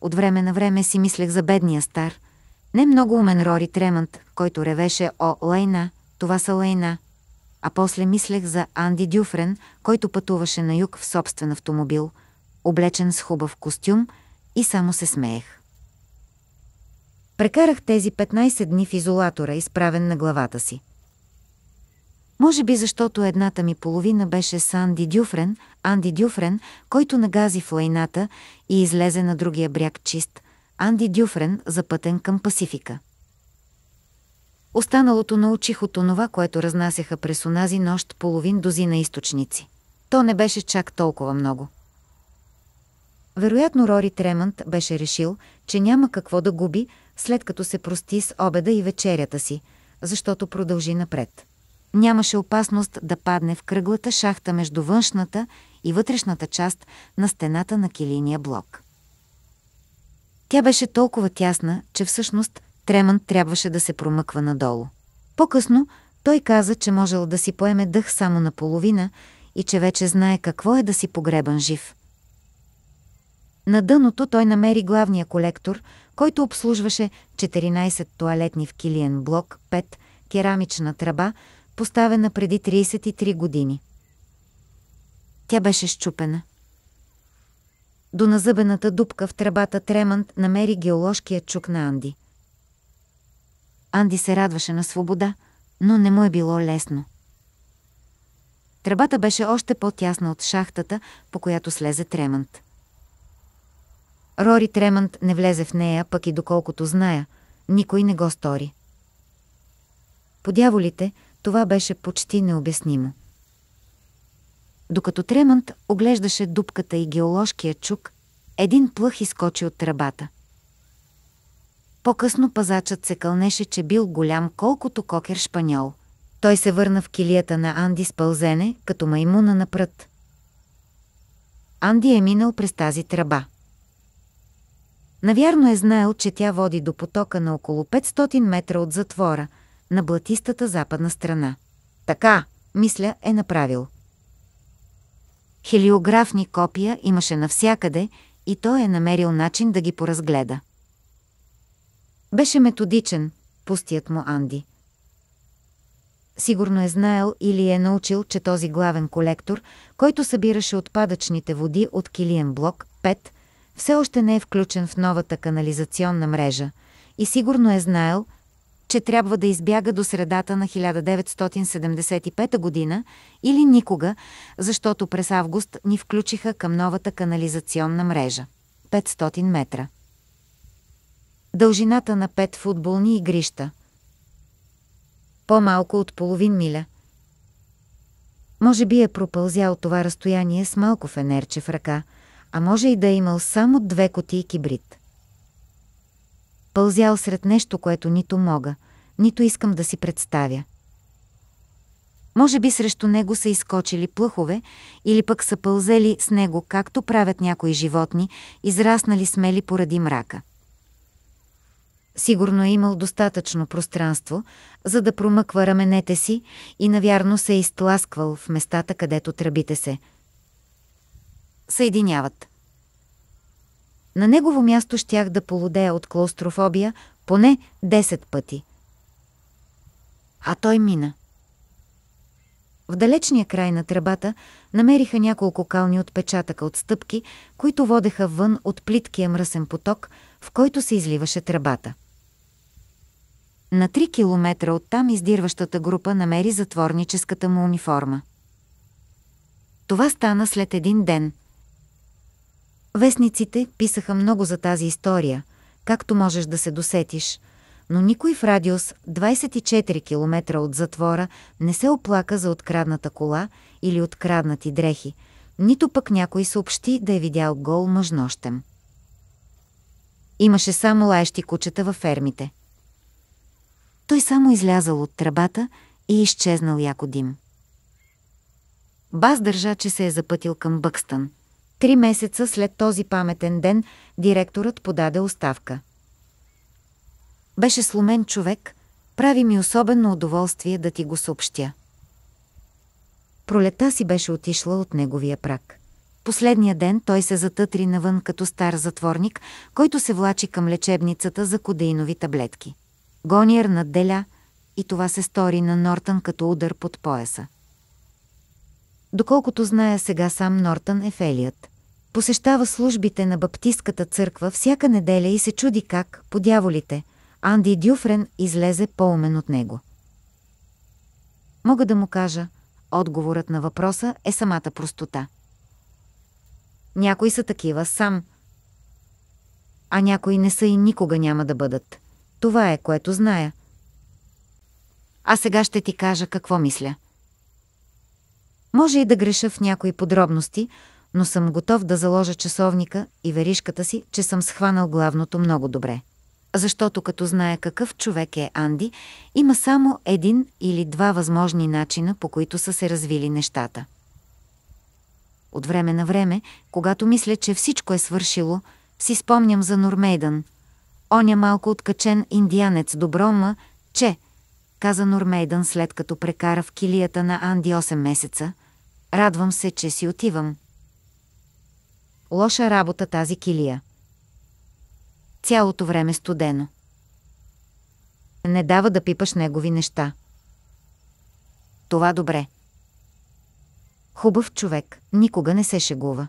От време на време си мислех за бедния стар, не много умен Рори Тремънт, който ревеше «О, Лейна, това са Лейна», а после мислех за Анди Дюфрен, който пътуваше на юг в собствен автомобил, облечен с хубав костюм и само се смеех. Прекарах тези 15 дни в изолатора, изправен на главата си. Може би защото едната ми половина беше с Анди Дюфрен, Анди Дюфрен, който нагази в лайната и излезе на другия бряг чист, Анди Дюфрен, запътен към Пасифика. Останалото научих от онова, което разнасяха през онази нощ половин дози на източници. То не беше чак толкова много. Вероятно Рори Тремънт беше решил, че няма какво да губи, след като се прости с обеда и вечерята си, защото продължи напред. Нямаше опасност да падне в кръглата шахта между външната и вътрешната част на стената на килиния блок. Тя беше толкова тясна, че всъщност Тремън трябваше да се промъква надолу. По-късно той каза, че можел да си поеме дъх само наполовина и че вече знае какво е да си погребан жив. На дъното той намери главния колектор – който обслужваше 14 туалетни в Килиен блок 5, керамична тръба, поставена преди 33 години. Тя беше щупена. До назъбената дупка в тръбата Тремант намери геоложкия чук на Анди. Анди се радваше на свобода, но не му е било лесно. Тръбата беше още по-тясна от шахтата, по която слезе Тремант. Рори Тремънт не влезе в нея, пък и доколкото зная, никой не го стори. По дяволите, това беше почти необяснимо. Докато Тремънт оглеждаше дупката и геоложкия чук, един плъх изкочи от тръбата. По-късно пазачът се кълнеше, че бил голям колкото кокер шпаньол. Той се върна в килията на Анди с пълзене, като маймуна напред. Анди е минал през тази тръба. Навярно е знаел, че тя води до потока на около 500 метра от затвора, на блатистата западна страна. Така, мисля, е направил. Хелиографни копия имаше навсякъде и той е намерил начин да ги поразгледа. Беше методичен, пустият му Анди. Сигурно е знаел или е научил, че този главен колектор, който събираше отпадъчните води от Килиен блок 5, все още не е включен в новата канализационна мрежа и сигурно е знаел, че трябва да избяга до средата на 1975 година или никога, защото през август ни включиха към новата канализационна мрежа. 500 метра. Дължината на 5 футболни игрища. По-малко от половин миля. Може би е пропълзял това разстояние с малко фенерче в ръка – а може и да е имал само две котии кибрид. Пълзял сред нещо, което нито мога, нито искам да си представя. Може би срещу него са изкочили плъхове или пък са пълзели с него, както правят някои животни, израснали смели поради мрака. Сигурно е имал достатъчно пространство, за да промъква раменете си и навярно се е изтласквал в местата, където тръбите се – съединяват. На негово място щях да полудея от клаустрофобия поне 10 пъти. А той мина. В далечния край на тръбата намериха няколко кални отпечатъка от стъпки, които водеха вън от плиткия мръсен поток, в който се изливаше тръбата. На 3 километра оттам издирващата група намери затворническата му униформа. Това стана след един ден – Вестниците писаха много за тази история, както можеш да се досетиш, но никой в радиус 24 км от затвора не се оплака за открадната кола или откраднати дрехи, нито пък някой съобщи да е видял гол мъж нощем. Имаше само лаещи кучета във фермите. Той само излязал от тръбата и е изчезнал яко дим. Бас държа, че се е запътил към Бъкстън – Три месеца след този паметен ден директорът подаде оставка. Беше сломен човек, прави ми особено удоволствие да ти го съобщя. Пролета си беше отишла от неговия прак. Последния ден той се затътри навън като стар затворник, който се влачи към лечебницата за кодеинови таблетки. Гониер надделя и това се стори на Нортън като удар под пояса. Доколкото зная сега сам Нортън ефелият. Посещава службите на Баптистката църква всяка неделя и се чуди как, по дяволите, Анди Дюфрен излезе по-умен от него. Мога да му кажа, отговорът на въпроса е самата простота. Някои са такива сам, а някои не са и никога няма да бъдат. Това е, което зная. А сега ще ти кажа какво мисля. Може и да греша в някои подробности, но съм готов да заложа часовника и веришката си, че съм схванал главното много добре. Защото като знае какъв човек е Анди, има само един или два възможни начина, по които са се развили нещата. От време на време, когато мисля, че всичко е свършило, си спомням за Нормейдън. Оня е малко откачен индианец Доброма, че – каза Нормейдън след като прекара в килията на Анди 8 месеца. Радвам се, че си отивам. Лоша работа тази килия. Цялото време студено. Не дава да пипаш негови неща. Това добре. Хубав човек, никога не се шегува.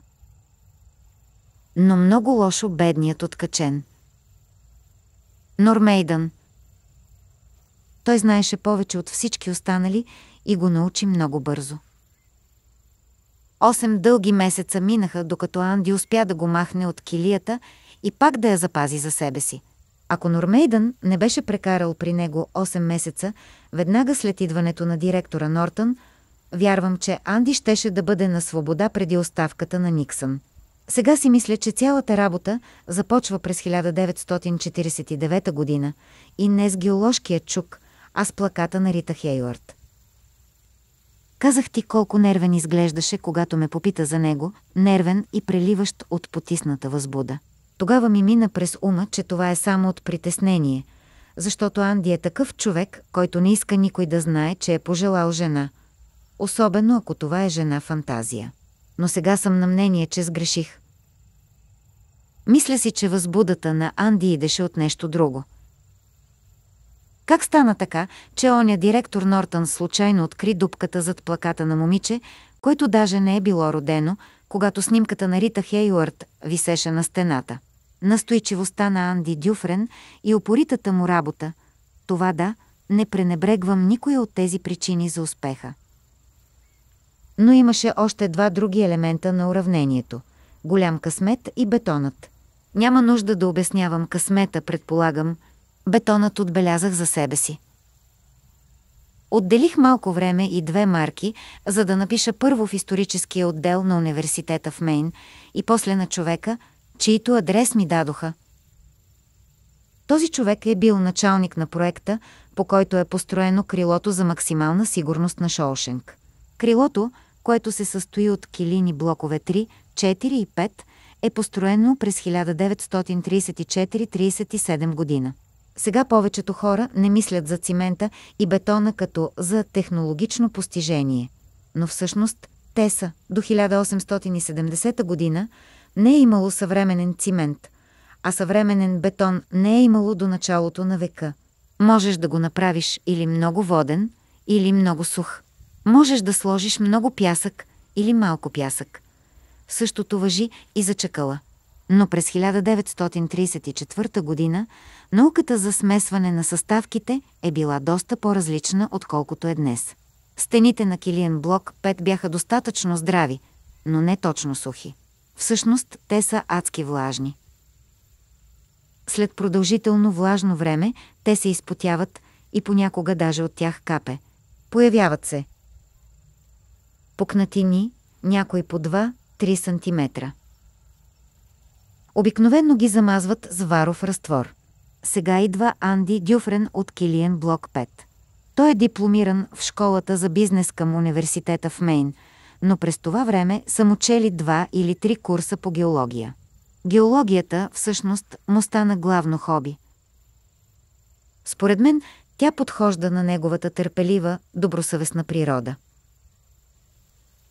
Но много лошо бедният откачен. Нормейдън, той знаеше повече от всички останали и го научи много бързо. Осем дълги месеца минаха, докато Анди успя да го махне от килията и пак да я запази за себе си. Ако Нормейдън не беше прекарал при него 8 месеца, веднага след идването на директора Нортън, вярвам, че Анди щеше да бъде на свобода преди оставката на Никсън. Сега си мисля, че цялата работа започва през 1949 година и не с геоложкият чук – а с плаката на Рита Хейлърд. Казах ти колко нервен изглеждаше, когато ме попита за него, нервен и преливащ от потисната възбуда. Тогава ми мина през ума, че това е само от притеснение, защото Анди е такъв човек, който не иска никой да знае, че е пожелал жена. Особено ако това е жена фантазия. Но сега съм на мнение, че сгреших. Мисля си, че възбудата на Анди идеше от нещо друго – как стана така, че оня директор Нортън случайно откри дупката зад плаката на момиче, което даже не е било родено, когато снимката на Рита Хейуърт висеше на стената? Настойчивостта на Анди Дюфрен и опоритата му работа. Това да, не пренебрегвам никоя от тези причини за успеха. Но имаше още два други елемента на уравнението – голям късмет и бетонът. Няма нужда да обяснявам късмета, предполагам – бетонът отбелязах за себе си. Отделих малко време и две марки, за да напиша първо в историческия отдел на университета в Мейн и после на човека, чието адрес ми дадоха. Този човек е бил началник на проекта, по който е построено крилото за максимална сигурност на Шоушенг. Крилото, което се състои от килини блокове 3, 4 и 5, е построено през 1934-37 година. Сега повечето хора не мислят за цимента и бетона като за технологично постижение. Но всъщност те са. До 1870 година не е имало съвременен цимент, а съвременен бетон не е имало до началото на века. Можеш да го направиш или много воден, или много сух. Можеш да сложиш много пясък или малко пясък. Същото въжи и за чакала но през 1934 година науката за смесване на съставките е била доста по-различна, отколкото е днес. Стените на Килиен блок 5 бяха достатъчно здрави, но не точно сухи. Всъщност, те са адски влажни. След продължително влажно време, те се изпотяват и понякога даже от тях капе. Появяват се пукнатини, някои по 2-3 см. Обикновенно ги замазват с варов разтвор. Сега идва Анди Дюфрен от Килиен Блок 5. Той е дипломиран в школата за бизнес към университета в Мейн, но през това време са му чели два или три курса по геология. Геологията, всъщност, му стана главно хоби. Според мен, тя подхожда на неговата търпелива, добросъвестна природа.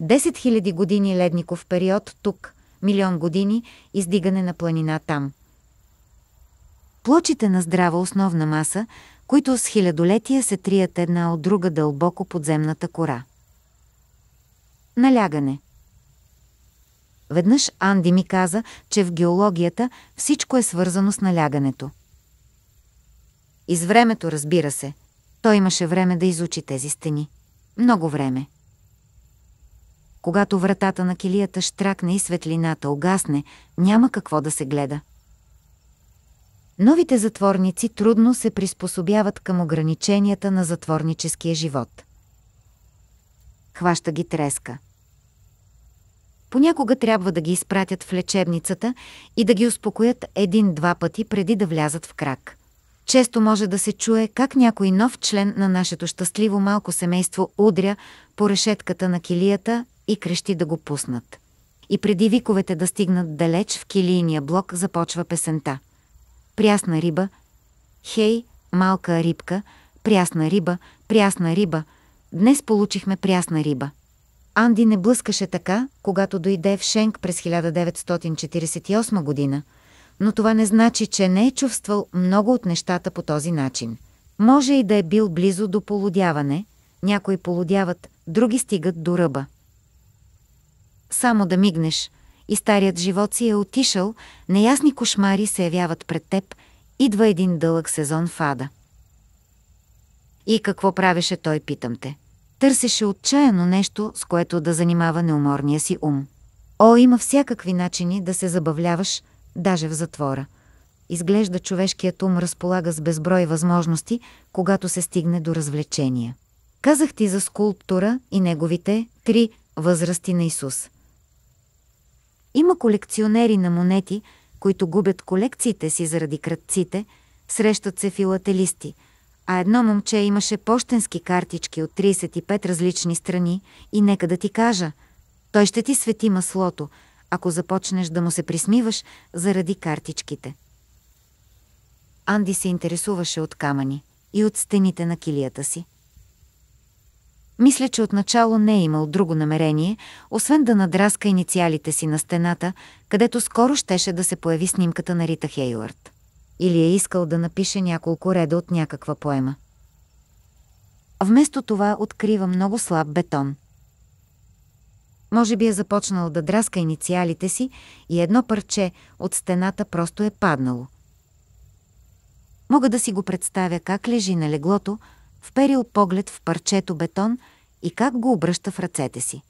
10 000 години ледников период тук, милион години издигане на планина там. Плочите на здрава основна маса, които с хилядолетия се трият една от друга дълбоко подземната кора. Налягане Веднъж Анди ми каза, че в геологията всичко е свързано с налягането. И с времето, разбира се. Той имаше време да изучи тези стени. Много време. Когато вратата на килията штракне и светлината огасне, няма какво да се гледа. Новите затворници трудно се приспособяват към ограниченията на затворническия живот. Хваща ги треска. Понякога трябва да ги изпратят в лечебницата и да ги успокоят един-два пъти преди да влязат в крак. Често може да се чуе как някой нов член на нашето щастливо малко семейство удря по решетката на килията и крещи да го пуснат. И преди виковете да стигнат далеч в килийния блок започва песента. Прясна риба, хей, малка рибка, прясна риба, прясна риба, днес получихме прясна риба. Анди не блъскаше така, когато дойде в Шенк през 1948 година, но това не значи, че не е чувствал много от нещата по този начин. Може и да е бил близо до полудяване, някои полудяват, други стигат до ръба. Само да мигнеш и старият живот си е отишъл, неясни кошмари се явяват пред теб, идва един дълъг сезон в ада. И какво правеше той, питам те. Търсеше отчаяно нещо, с което да занимава неуморния си ум. О, има всякакви начини да се забавляваш, даже в затвора. Изглежда човешкият ум разполага с безброй възможности, когато се стигне до развлечения. Казах ти за скулптура и неговите три възрасти на Исус. Има колекционери на монети, които губят колекциите си заради кръдците, срещат се филателисти, а едно момче имаше почтенски картички от 35 различни страни и нека да ти кажа, той ще ти свети маслото, ако започнеш да му се присмиваш заради картичките. Анди се интересуваше от камъни и от стените на килията си. Мисля, че отначало не е имал друго намерение, освен да надраска инициалите си на стената, където скоро щеше да се появи снимката на Рита Хейлърд. Или е искал да напише няколко реда от някаква поема. Вместо това открива много слаб бетон. Може би е започнал да драска инициалите си и едно парче от стената просто е паднало. Мога да си го представя как лежи на леглото, вперил поглед в парчето бетон и как го обръща в ръцете си.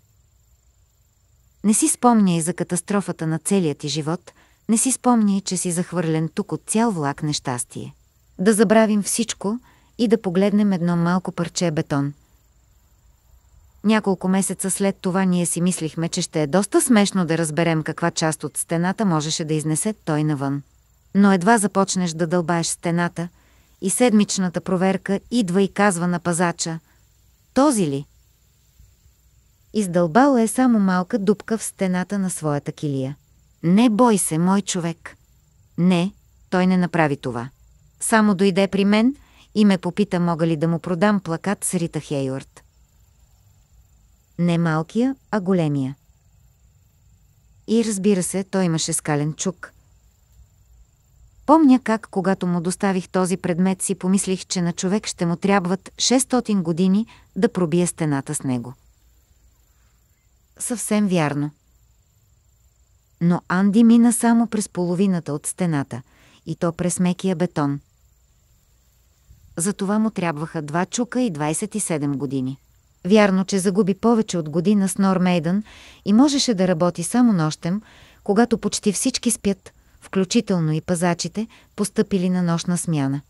Не си спомня и за катастрофата на целия ти живот, не си спомняй, че си захвърлен тук от цял влак нещастие. Да забравим всичко и да погледнем едно малко парче бетон. Няколко месеца след това ние си мислихме, че ще е доста смешно да разберем каква част от стената можеше да изнесе той навън. Но едва започнеш да дълбаеш стената – и седмичната проверка идва и казва на пазача «Този ли?» Издълбал е само малка дупка в стената на своята килия. «Не бой се, мой човек!» «Не, той не направи това. Само дойде при мен и ме попита мога ли да му продам плакат с Рита Хейорд. Не малкия, а големия. И разбира се, той имаше скален чук – Помня как, когато му доставих този предмет, си помислих, че на човек ще му трябват 600 години да пробие стената с него. Съвсем вярно. Но Анди мина само през половината от стената, и то през мекия бетон. За това му трябваха два чука и 27 години. Вярно, че загуби повече от година с Нормейдън и можеше да работи само нощем, когато почти всички спят – включително и пазачите, постъпили на нощна смяна.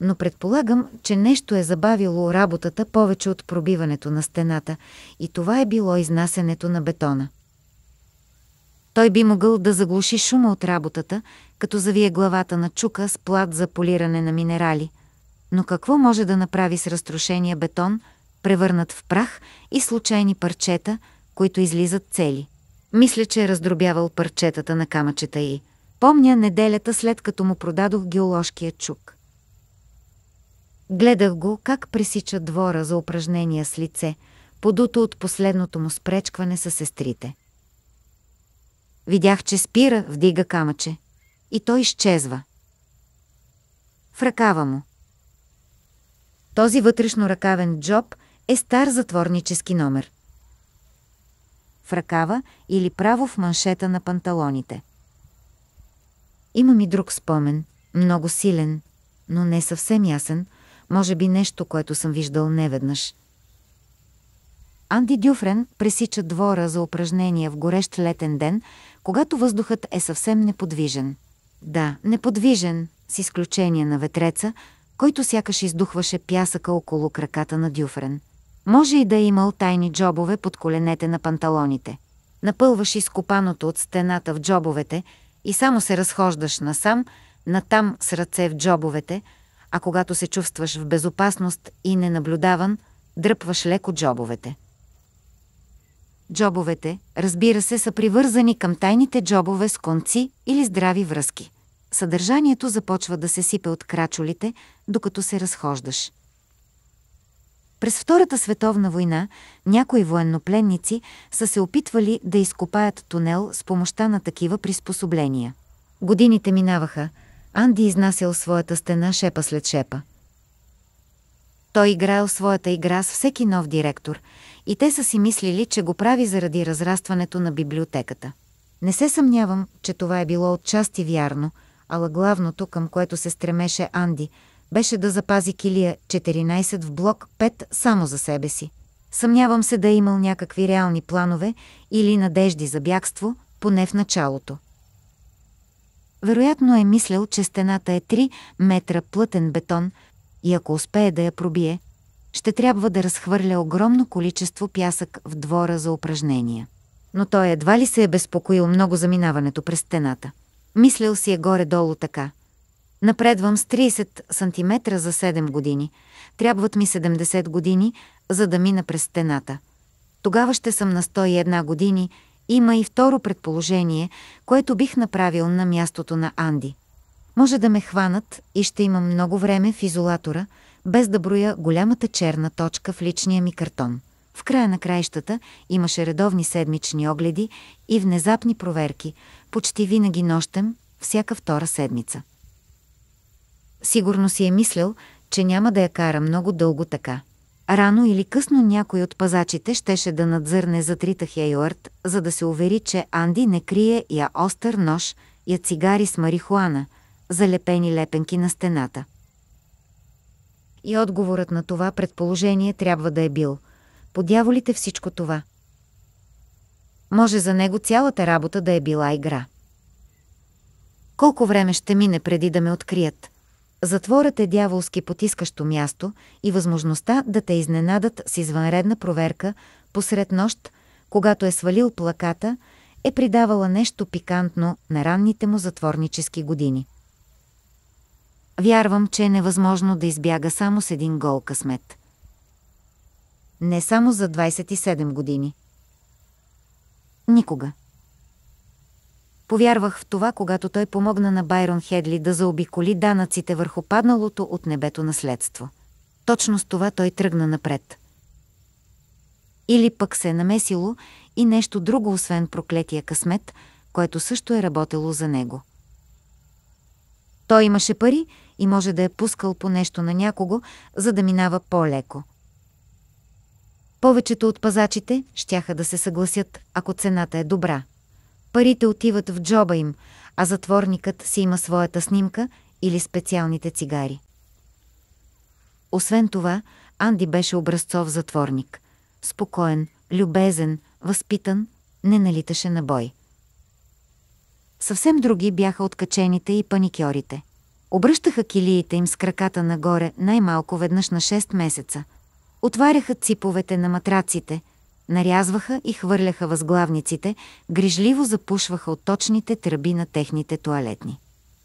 Но предполагам, че нещо е забавило работата повече от пробиването на стената и това е било изнасянето на бетона. Той би могъл да заглуши шума от работата, като завие главата на чука с плат за полиране на минерали. Но какво може да направи с разрушения бетон, превърнат в прах и случайни парчета, които излизат цели? Мисля, че е раздробявал парчетата на камъчета й. Помня неделята след като му продадох геоложкия чук. Гледах го как пресича двора за упражнения с лице, подуто от последното му спречкване с сестрите. Видях, че спира, вдига камъче. И той изчезва. В ръкава му. Този вътрешно ръкавен джоб е стар затворнически номер – в ръкава или право в маншета на панталоните. Имам и друг спомен, много силен, но не съвсем ясен, може би нещо, което съм виждал неведнъж. Анди Дюфрен пресича двора за упражнения в горещ летен ден, когато въздухът е съвсем неподвижен. Да, неподвижен, с изключение на ветреца, който сякаш издухваше пясъка около краката на Дюфрен – може и да е имал тайни джобове под коленете на панталоните. Напълваш изкопаното от стената в джобовете и само се разхождаш насам, натам с ръце в джобовете, а когато се чувстваш в безопасност и ненаблюдаван, дръпваш леко джобовете. Джобовете, разбира се, са привързани към тайните джобове с конци или здрави връзки. Съдържанието започва да се сипе от крачолите, докато се разхождаш – през Втората световна война някои военнопленници са се опитвали да изкопаят тунел с помощта на такива приспособления. Годините минаваха, Анди изнасял своята стена шепа след шепа. Той играл своята игра с всеки нов директор и те са си мислили, че го прави заради разрастването на библиотеката. Не се съмнявам, че това е било отчасти вярно, ала главното, към което се стремеше Анди – беше да запази килия 14 в блок 5 само за себе си. Съмнявам се да е имал някакви реални планове или надежди за бягство, поне в началото. Вероятно е мислял, че стената е 3 метра плътен бетон и ако успее да я пробие, ще трябва да разхвърля огромно количество пясък в двора за упражнения. Но той едва ли се е безпокоил много за минаването през стената. Мислял си е горе-долу така – Напредвам с 30 см за 7 години. Трябват ми 70 години, за да мина през стената. Тогава ще съм на 101 години. Има и второ предположение, което бих направил на мястото на Анди. Може да ме хванат и ще имам много време в изолатора, без да броя голямата черна точка в личния ми картон. В края на краищата имаше редовни седмични огледи и внезапни проверки, почти винаги нощем, всяка втора седмица. Сигурно си е мислил, че няма да я кара много дълго така. Рано или късно някой от пазачите щеше да надзърне за трита Хейлърт, за да се увери, че Анди не крие я остър нож, я цигари с марихуана, залепени лепенки на стената. И отговорът на това предположение трябва да е бил «Подяволите всичко това». Може за него цялата работа да е била игра. Колко време ще мине преди да ме открият? Затворът е дяволски потискащо място и възможността да те изненадат с извънредна проверка посред нощ, когато е свалил плаката, е придавала нещо пикантно на ранните му затворнически години. Вярвам, че е невъзможно да избяга само с един гол късмет. Не само за 27 години. Никога. Повярвах в това, когато той помогна на Байрон Хедли да заобиколи данъците върху падналото от небето наследство. Точно с това той тръгна напред. Или пък се е намесило и нещо друго, освен проклетия късмет, което също е работело за него. Той имаше пари и може да е пускал по нещо на някого, за да минава по-леко. Повечето от пазачите щяха да се съгласят, ако цената е добра – Парите отиват в джоба им, а затворникът си има своята снимка или специалните цигари. Освен това, Анди беше образцов затворник. Спокоен, любезен, възпитан, не налиташе на бой. Съвсем други бяха откачените и паникьорите. Обръщаха килиите им с краката нагоре най-малко веднъж на 6 месеца. Отваряха циповете на матраците – нарязваха и хвърляха възглавниците, грижливо запушваха от точните тръби на техните туалетни.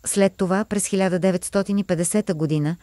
След това, през 1950 година,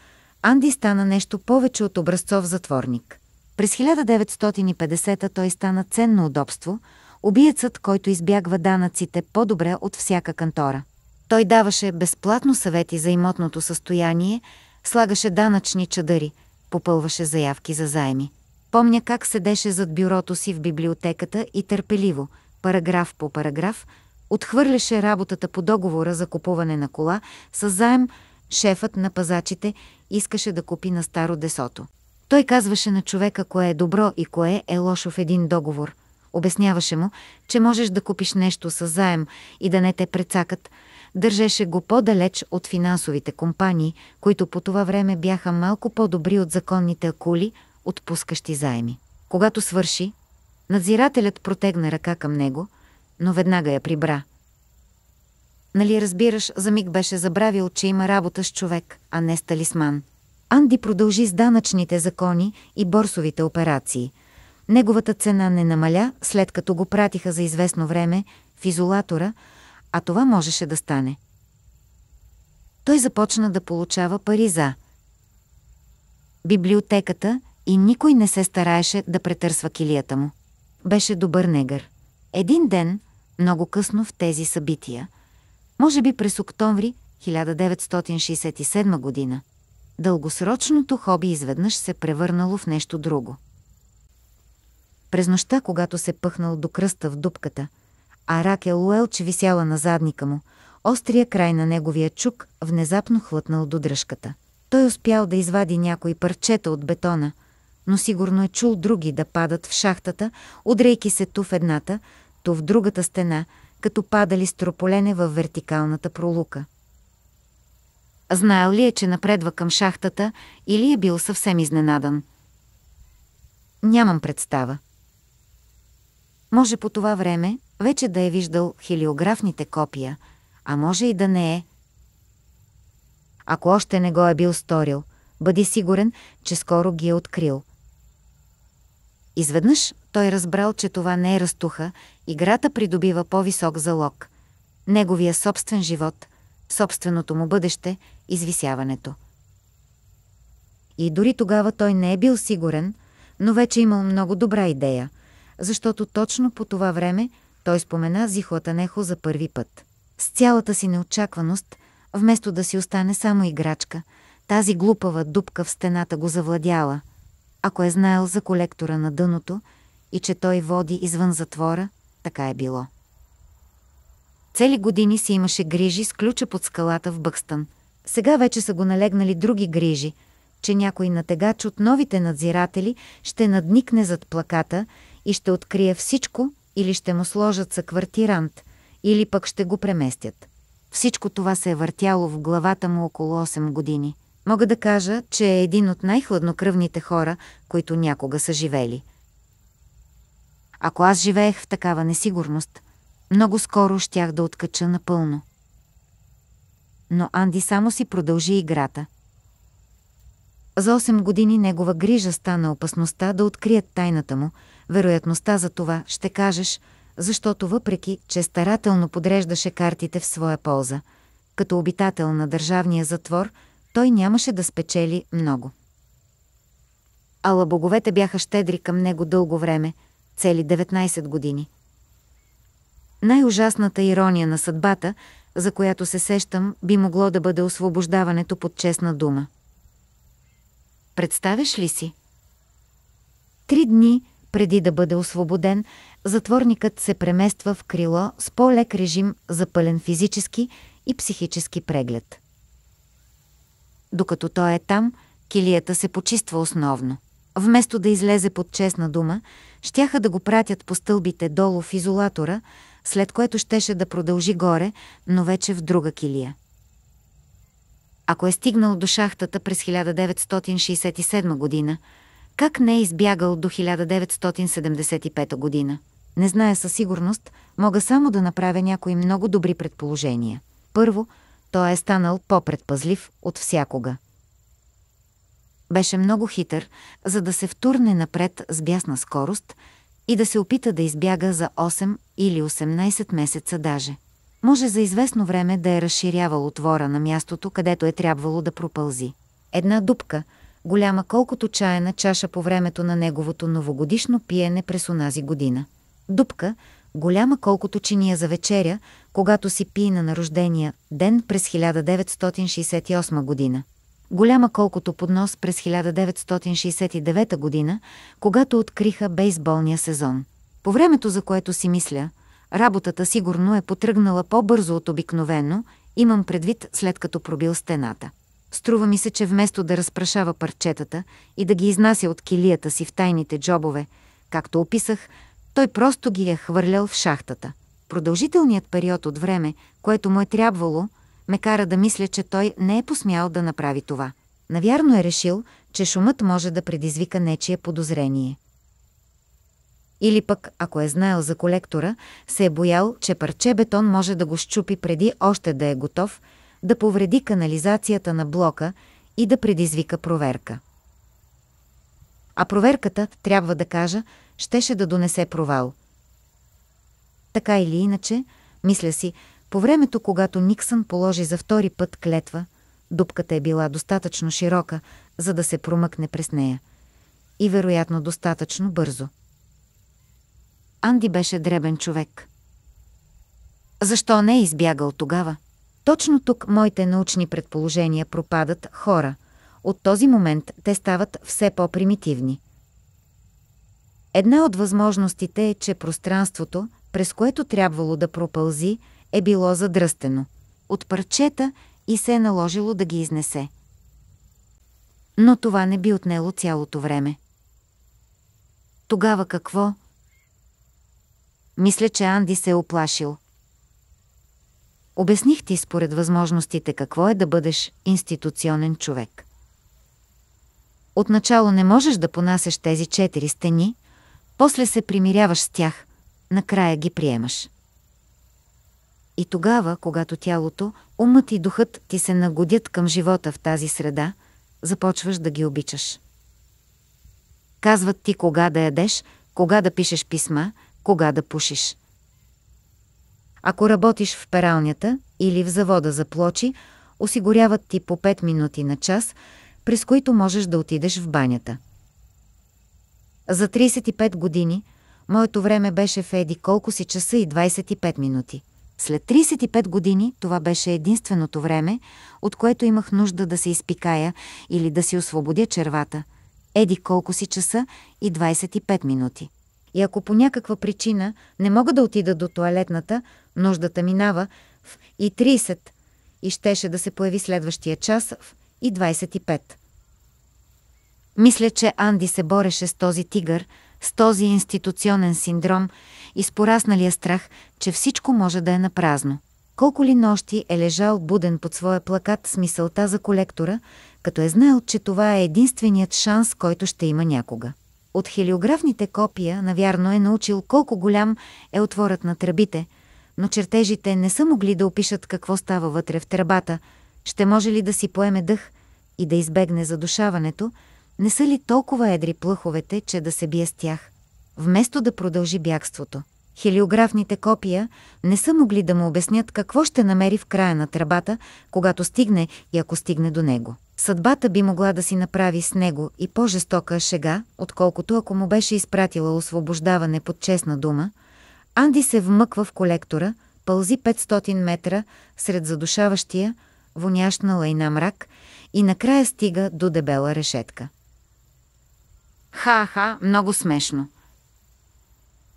Анди стана нещо повече от образцов затворник. През 1950 той стана ценно удобство, убиецът, който избягва данъците по-добре от всяка кантора. Той даваше безплатно съвети за имотното състояние, слагаше данъчни чадъри, попълваше заявки за заеми. Помня как седеше зад бюрото си в библиотеката и търпеливо, параграф по параграф, отхвърляше работата по договора за купуване на кола с заем шефът на пазачите искаше да купи на старо десото. Той казваше на човека кое е добро и кое е лошо в един договор. Обясняваше му, че можеш да купиш нещо с заем и да не те прецакат. Държеше го по-далеч от финансовите компании, които по това време бяха малко по-добри от законните акули – отпускащи заеми. Когато свърши, надзирателят протегна ръка към него, но веднага я прибра. Нали разбираш, за миг беше забравил, че има работа с човек, а не с талисман. Анди продължи с данъчните закони и борсовите операции. Неговата цена не намаля, след като го пратиха за известно време в изолатора, а това можеше да стане. Той започна да получава пари за библиотеката – и никой не се стараеше да претърсва килията му. Беше добър негър. Един ден, много късно в тези събития, може би през октомври 1967 година, дългосрочното хоби изведнъж се превърнало в нещо друго. През нощта, когато се пъхнал до кръста в дупката, а Ракел Уелч висяла на задника му, острия край на неговия чук внезапно хлътнал до дръжката. Той успял да извади някои парчета от бетона – но сигурно е чул други да падат в шахтата, удрейки се ту в едната, ту в другата стена, като падали строполене във вертикалната пролука. Знаел ли е, че напредва към шахтата или е бил съвсем изненадан? Нямам представа. Може по това време вече да е виждал хилиографните копия, а може и да не е. Ако още не го е бил сторил, бъди сигурен, че скоро ги е открил – Изведнъж той разбрал, че това не е растуха, играта придобива по-висок залог. Неговия собствен живот, собственото му бъдеще, извисяването. И дори тогава той не е бил сигурен, но вече е имал много добра идея, защото точно по това време той спомена Нехо за първи път. С цялата си неочакваност, вместо да си остане само играчка, тази глупава дупка в стената го завладяла – ако е знаел за колектора на дъното и че той води извън затвора, така е било. Цели години си имаше грижи с ключа под скалата в Бъкстън. Сега вече са го налегнали други грижи, че някой натегач от новите надзиратели ще надникне зад плаката и ще открие всичко или ще му сложат съквартирант, или пък ще го преместят. Всичко това се е въртяло в главата му около 8 години – Мога да кажа, че е един от най-хладнокръвните хора, които някога са живели. Ако аз живеех в такава несигурност, много скоро щях да откача напълно. Но Анди само си продължи играта. За 8 години негова грижа стана опасността да открият тайната му, вероятността за това, ще кажеш, защото въпреки, че старателно подреждаше картите в своя полза, като обитател на държавния затвор – той нямаше да спечели много. Ала боговете бяха щедри към него дълго време, цели 19 години. Най-ужасната ирония на съдбата, за която се сещам, би могло да бъде освобождаването под честна дума. Представяш ли си? Три дни преди да бъде освободен, затворникът се премества в крило с по-лек режим за пълен физически и психически преглед. Докато той е там, килията се почиства основно. Вместо да излезе под честна дума, щяха да го пратят по стълбите долу в изолатора, след което щеше да продължи горе, но вече в друга килия. Ако е стигнал до шахтата през 1967 година, как не е избягал до 1975 година? Не зная със сигурност, мога само да направя някои много добри предположения. Първо – той е станал по-предпазлив от всякога. Беше много хитър, за да се втурне напред с бясна скорост и да се опита да избяга за 8 или 18 месеца даже. Може за известно време да е разширявал отвора на мястото, където е трябвало да пропълзи. Една дупка, голяма колкото чаяна чаша по времето на неговото новогодишно пиене през онази година. Дупка, голяма колкото чиния за вечеря, когато си пи на рождения ден през 1968 година. Голяма колкото поднос през 1969 година, когато откриха бейсболния сезон. По времето, за което си мисля, работата сигурно е потръгнала по-бързо от обикновено, имам предвид след като пробил стената. Струва ми се, че вместо да разпрашава парчетата и да ги изнася от килията си в тайните джобове, както описах, той просто ги е хвърлял в шахтата. Продължителният период от време, което му е трябвало, ме кара да мисля, че той не е посмял да направи това. Навярно е решил, че шумът може да предизвика нечие подозрение. Или пък, ако е знаел за колектора, се е боял, че парче бетон може да го щупи преди още да е готов, да повреди канализацията на блока и да предизвика проверка. А проверката, трябва да кажа, щеше да донесе провал. Така или иначе, мисля си, по времето, когато Никсън положи за втори път клетва, дупката е била достатъчно широка, за да се промъкне през нея. И вероятно достатъчно бързо. Анди беше дребен човек. Защо не е избягал тогава? Точно тук моите научни предположения пропадат хора. От този момент те стават все по-примитивни. Една от възможностите е, че пространството, през което трябвало да пропълзи, е било задръстено от парчета и се е наложило да ги изнесе. Но това не би отнело цялото време. Тогава какво? Мисля, че Анди се е оплашил. Обясних ти според възможностите какво е да бъдеш институционен човек. Отначало не можеш да понасяш тези четири стени, после се примиряваш с тях, накрая ги приемаш. И тогава, когато тялото, умът и духът ти се нагодят към живота в тази среда, започваш да ги обичаш. Казват ти кога да ядеш, кога да пишеш писма, кога да пушиш. Ако работиш в пералнята или в завода за плочи, осигуряват ти по 5 минути на час, през които можеш да отидеш в банята. За 35 години моето време беше в еди колко си часа и 25 минути. След 35 години това беше единственото време, от което имах нужда да се изпикая или да си освободя червата. Еди колко си часа и 25 минути. И ако по някаква причина не мога да отида до туалетната, нуждата минава в и 30 и щеше да се появи следващия час в и 25. Мисля, че Анди се бореше с този тигър, с този институционен синдром и с порасналия страх, че всичко може да е напразно. Колко ли нощи е лежал буден под своя плакат с мисълта за колектора, като е знаел, че това е единственият шанс, който ще има някога. От хелиографните копия, навярно е научил колко голям е отворът на тръбите, но чертежите не са могли да опишат какво става вътре в тръбата, ще може ли да си поеме дъх и да избегне задушаването, не са ли толкова едри плъховете, че да се бие с тях? Вместо да продължи бягството. Хелиографните копия не са могли да му обяснят какво ще намери в края на тръбата, когато стигне и ако стигне до него. Съдбата би могла да си направи с него и по-жестока шега, отколкото ако му беше изпратила освобождаване под честна дума. Анди се вмъква в колектора, пълзи 500 метра сред задушаващия, вонящ на лайна мрак и накрая стига до дебела решетка. Ха-ха, много смешно.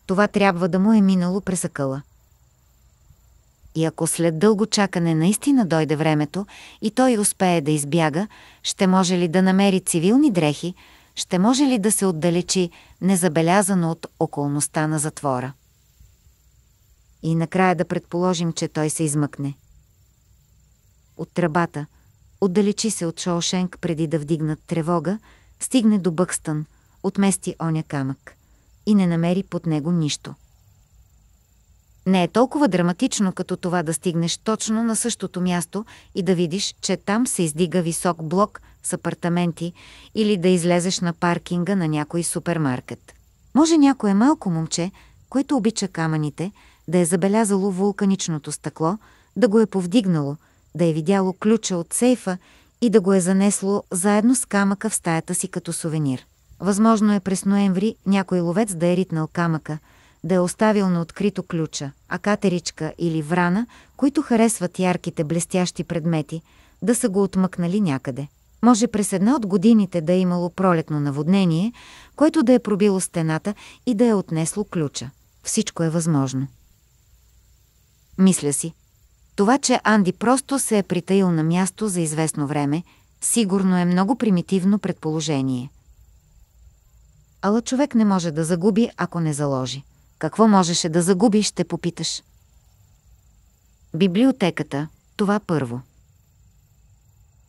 Това трябва да му е минало през акъла. И ако след дълго чакане наистина дойде времето и той успее да избяга, ще може ли да намери цивилни дрехи, ще може ли да се отдалечи незабелязано от околността на затвора. И накрая да предположим, че той се измъкне. От тръбата, отдалечи се от Шоушенк преди да вдигнат тревога, стигне до Бъкстън – отмести оня камък и не намери под него нищо. Не е толкова драматично, като това да стигнеш точно на същото място и да видиш, че там се издига висок блок с апартаменти или да излезеш на паркинга на някой супермаркет. Може някое малко момче, което обича камъните, да е забелязало вулканичното стъкло, да го е повдигнало, да е видяло ключа от сейфа и да го е занесло заедно с камъка в стаята си като сувенир. Възможно е през ноември някой ловец да е ритнал камъка, да е оставил на открито ключа, а катеричка или врана, които харесват ярките блестящи предмети, да са го отмъкнали някъде. Може през една от годините да е имало пролетно наводнение, което да е пробило стената и да е отнесло ключа. Всичко е възможно. Мисля си. Това, че Анди просто се е притаил на място за известно време, сигурно е много примитивно предположение – Ала човек не може да загуби, ако не заложи. Какво можеше да загуби, ще попиташ. Библиотеката – това първо.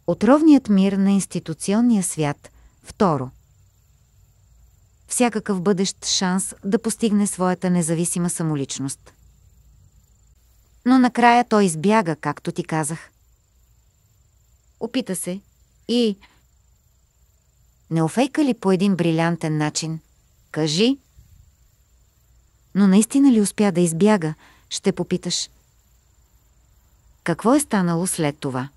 Отровният мир на институционния свят – второ. Всякакъв бъдещ шанс да постигне своята независима самоличност. Но накрая той избяга, както ти казах. Опита се и не офейка ли по един брилянтен начин? Кажи! Но наистина ли успя да избяга, ще попиташ. Какво е станало след това?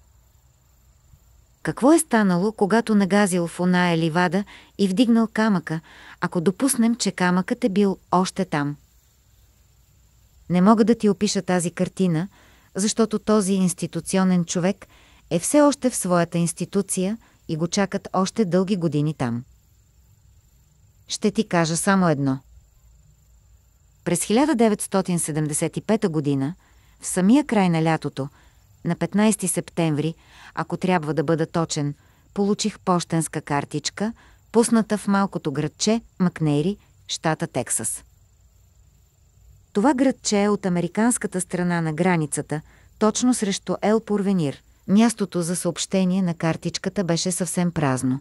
Какво е станало, когато нагазил в оная ливада и вдигнал камъка, ако допуснем, че камъкът е бил още там? Не мога да ти опиша тази картина, защото този институционен човек е все още в своята институция – и го чакат още дълги години там. Ще ти кажа само едно. През 1975 година, в самия край на лятото, на 15 септември, ако трябва да бъда точен, получих почтенска картичка, пусната в малкото градче Макнери, щата Тексас. Това градче е от американската страна на границата, точно срещу Ел Порвенир – мястото за съобщение на картичката беше съвсем празно.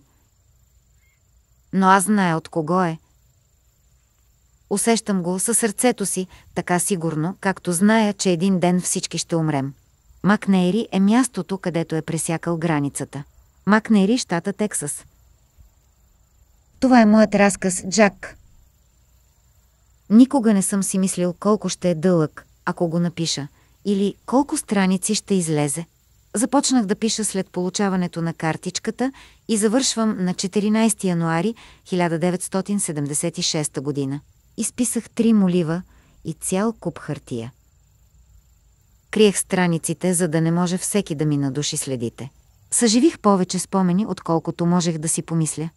Но аз знае от кого е. Усещам го със сърцето си, така сигурно, както зная, че един ден всички ще умрем. Макнери е мястото, където е пресякал границата. Макнери, щата Тексас. Това е моят разказ, Джак. Никога не съм си мислил колко ще е дълъг, ако го напиша, или колко страници ще излезе. Започнах да пиша след получаването на картичката и завършвам на 14 януари 1976 година. Изписах три молива и цял куп хартия. Криех страниците, за да не може всеки да ми надуши следите. Съживих повече спомени, отколкото можех да си помисля.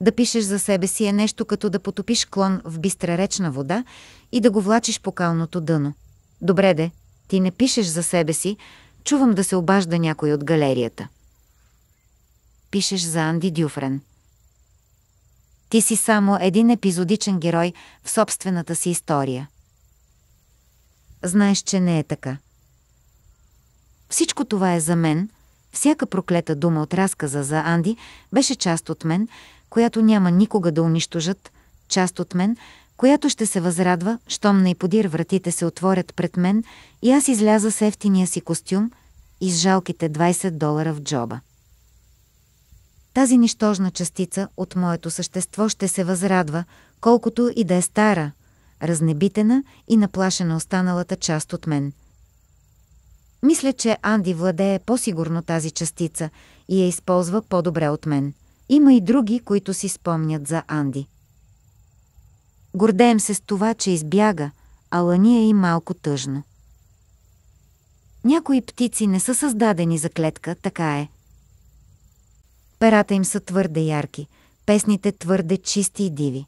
Да пишеш за себе си е нещо като да потопиш клон в бистра речна вода и да го влачиш по калното дъно. Добре де, ти не пишеш за себе си, Чувам да се обажда някой от галерията. Пишеш за Анди Дюфрен. Ти си само един епизодичен герой в собствената си история. Знаеш, че не е така. Всичко това е за мен. Всяка проклета дума от разказа за Анди беше част от мен, която няма никога да унищожат, част от мен – която ще се възрадва, щом на подир вратите се отворят пред мен и аз изляза с ефтиния си костюм и с жалките 20 долара в джоба. Тази нищожна частица от моето същество ще се възрадва, колкото и да е стара, разнебитена и наплашена останалата част от мен. Мисля, че Анди владее по-сигурно тази частица и я използва по-добре от мен. Има и други, които си спомнят за Анди. Гордеем се с това, че избяга, а лъния е и малко тъжно. Някои птици не са създадени за клетка, така е. Перата им са твърде ярки, песните твърде чисти и диви.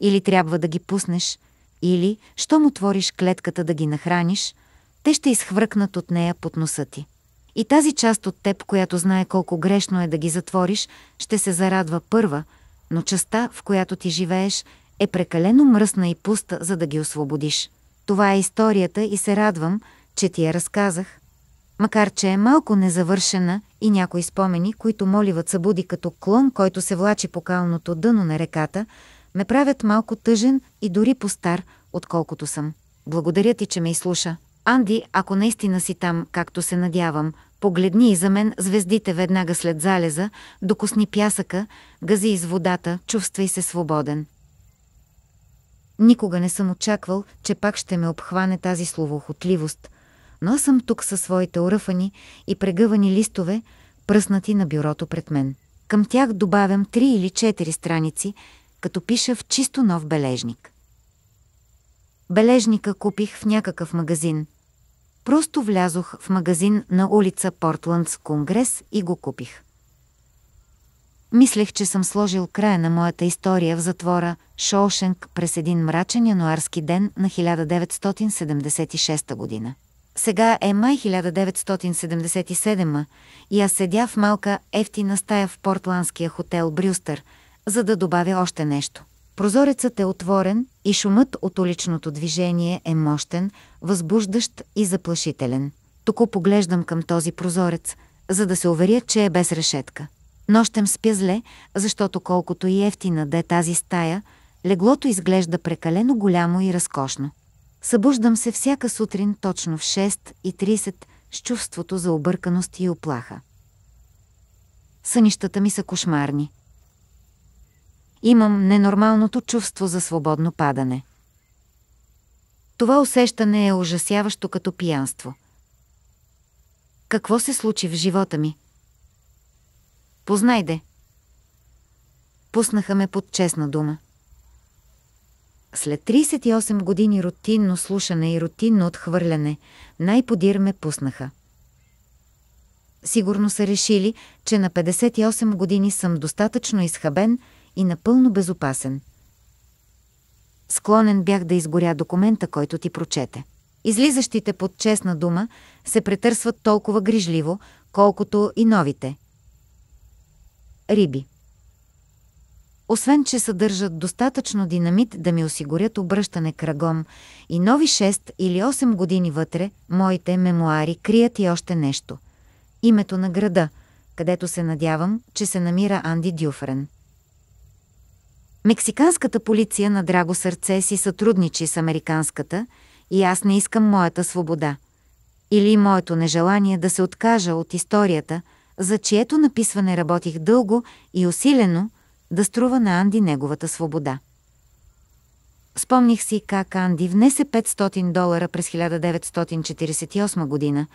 Или трябва да ги пуснеш, или, щом отвориш клетката да ги нахраниш, те ще изхвъркнат от нея под носа ти. И тази част от теб, която знае колко грешно е да ги затвориш, ще се зарадва първа, но частта, в която ти живееш, е прекалено мръсна и пуста, за да ги освободиш. Това е историята и се радвам, че ти я разказах. Макар, че е малко незавършена и някои спомени, които моливът събуди като клон, който се влачи по калното дъно на реката, ме правят малко тъжен и дори по-стар, отколкото съм. Благодаря ти, че ме изслуша. Анди, ако наистина си там, както се надявам, погледни и за мен звездите веднага след залеза, докосни пясъка, гази из водата, чувствай се свободен. Никога не съм очаквал, че пак ще ме обхване тази словохотливост, но аз съм тук със своите оръфани и прегъвани листове, пръснати на бюрото пред мен. Към тях добавям три или четири страници, като пиша в чисто нов бележник. Бележника купих в някакъв магазин. Просто влязох в магазин на улица Портландс Конгрес и го купих. Мислех, че съм сложил края на моята история в затвора, Шоушенк през един мрачен януарски ден на 1976 година. Сега е май 1977 и аз седя в малка ефтина стая в портландския хотел Брюстър, за да добавя още нещо. Прозорецът е отворен и шумът от уличното движение е мощен, възбуждащ и заплашителен. Тук поглеждам към този прозорец, за да се уверя, че е без решетка. Нощем спя зле, защото колкото и ефтина да е тази стая, Леглото изглежда прекалено голямо и разкошно. Събуждам се всяка сутрин точно в 6.30 с чувството за обърканост и оплаха. Сънищата ми са кошмарни. Имам ненормалното чувство за свободно падане. Това усещане е ужасяващо като пиянство. Какво се случи в живота ми? Познайде. Пуснаха ме под честна дума. След 38 години рутинно слушане и рутинно отхвърляне, най-подир ме пуснаха. Сигурно са решили, че на 58 години съм достатъчно изхабен и напълно безопасен. Склонен бях да изгоря документа, който ти прочете. Излизащите под честна дума се претърсват толкова грижливо, колкото и новите. Риби освен че съдържат достатъчно динамит да ми осигурят обръщане кръгом и нови 6 или 8 години вътре, моите мемуари крият и още нещо. Името на града, където се надявам, че се намира Анди Дюфрен. Мексиканската полиция на драго сърце си сътрудничи с американската и аз не искам моята свобода. Или моето нежелание да се откажа от историята, за чието написване работих дълго и усилено да струва на Анди неговата свобода. Спомних си как Анди внесе 500 долара през 1948 година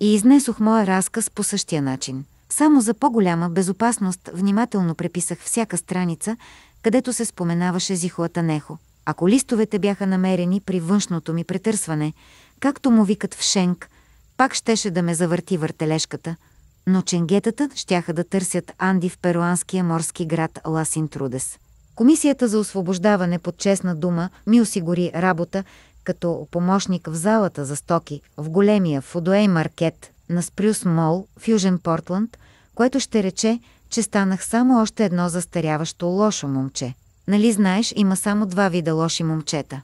и изнесох моя разказ по същия начин. Само за по-голяма безопасност внимателно преписах всяка страница, където се споменаваше Зихуата Нехо. Ако листовете бяха намерени при външното ми претърсване, както му викат в Шенк, пак щеше да ме завърти въртележката – но ченгетата щяха да търсят Анди в перуанския морски град Ласин Трудес. Комисията за освобождаване под честна дума ми осигури работа като помощник в залата за стоки в големия Фудуей Маркет на Спрюс Мол в Южен Портланд, което ще рече, че станах само още едно застаряващо лошо момче. Нали знаеш, има само два вида лоши момчета.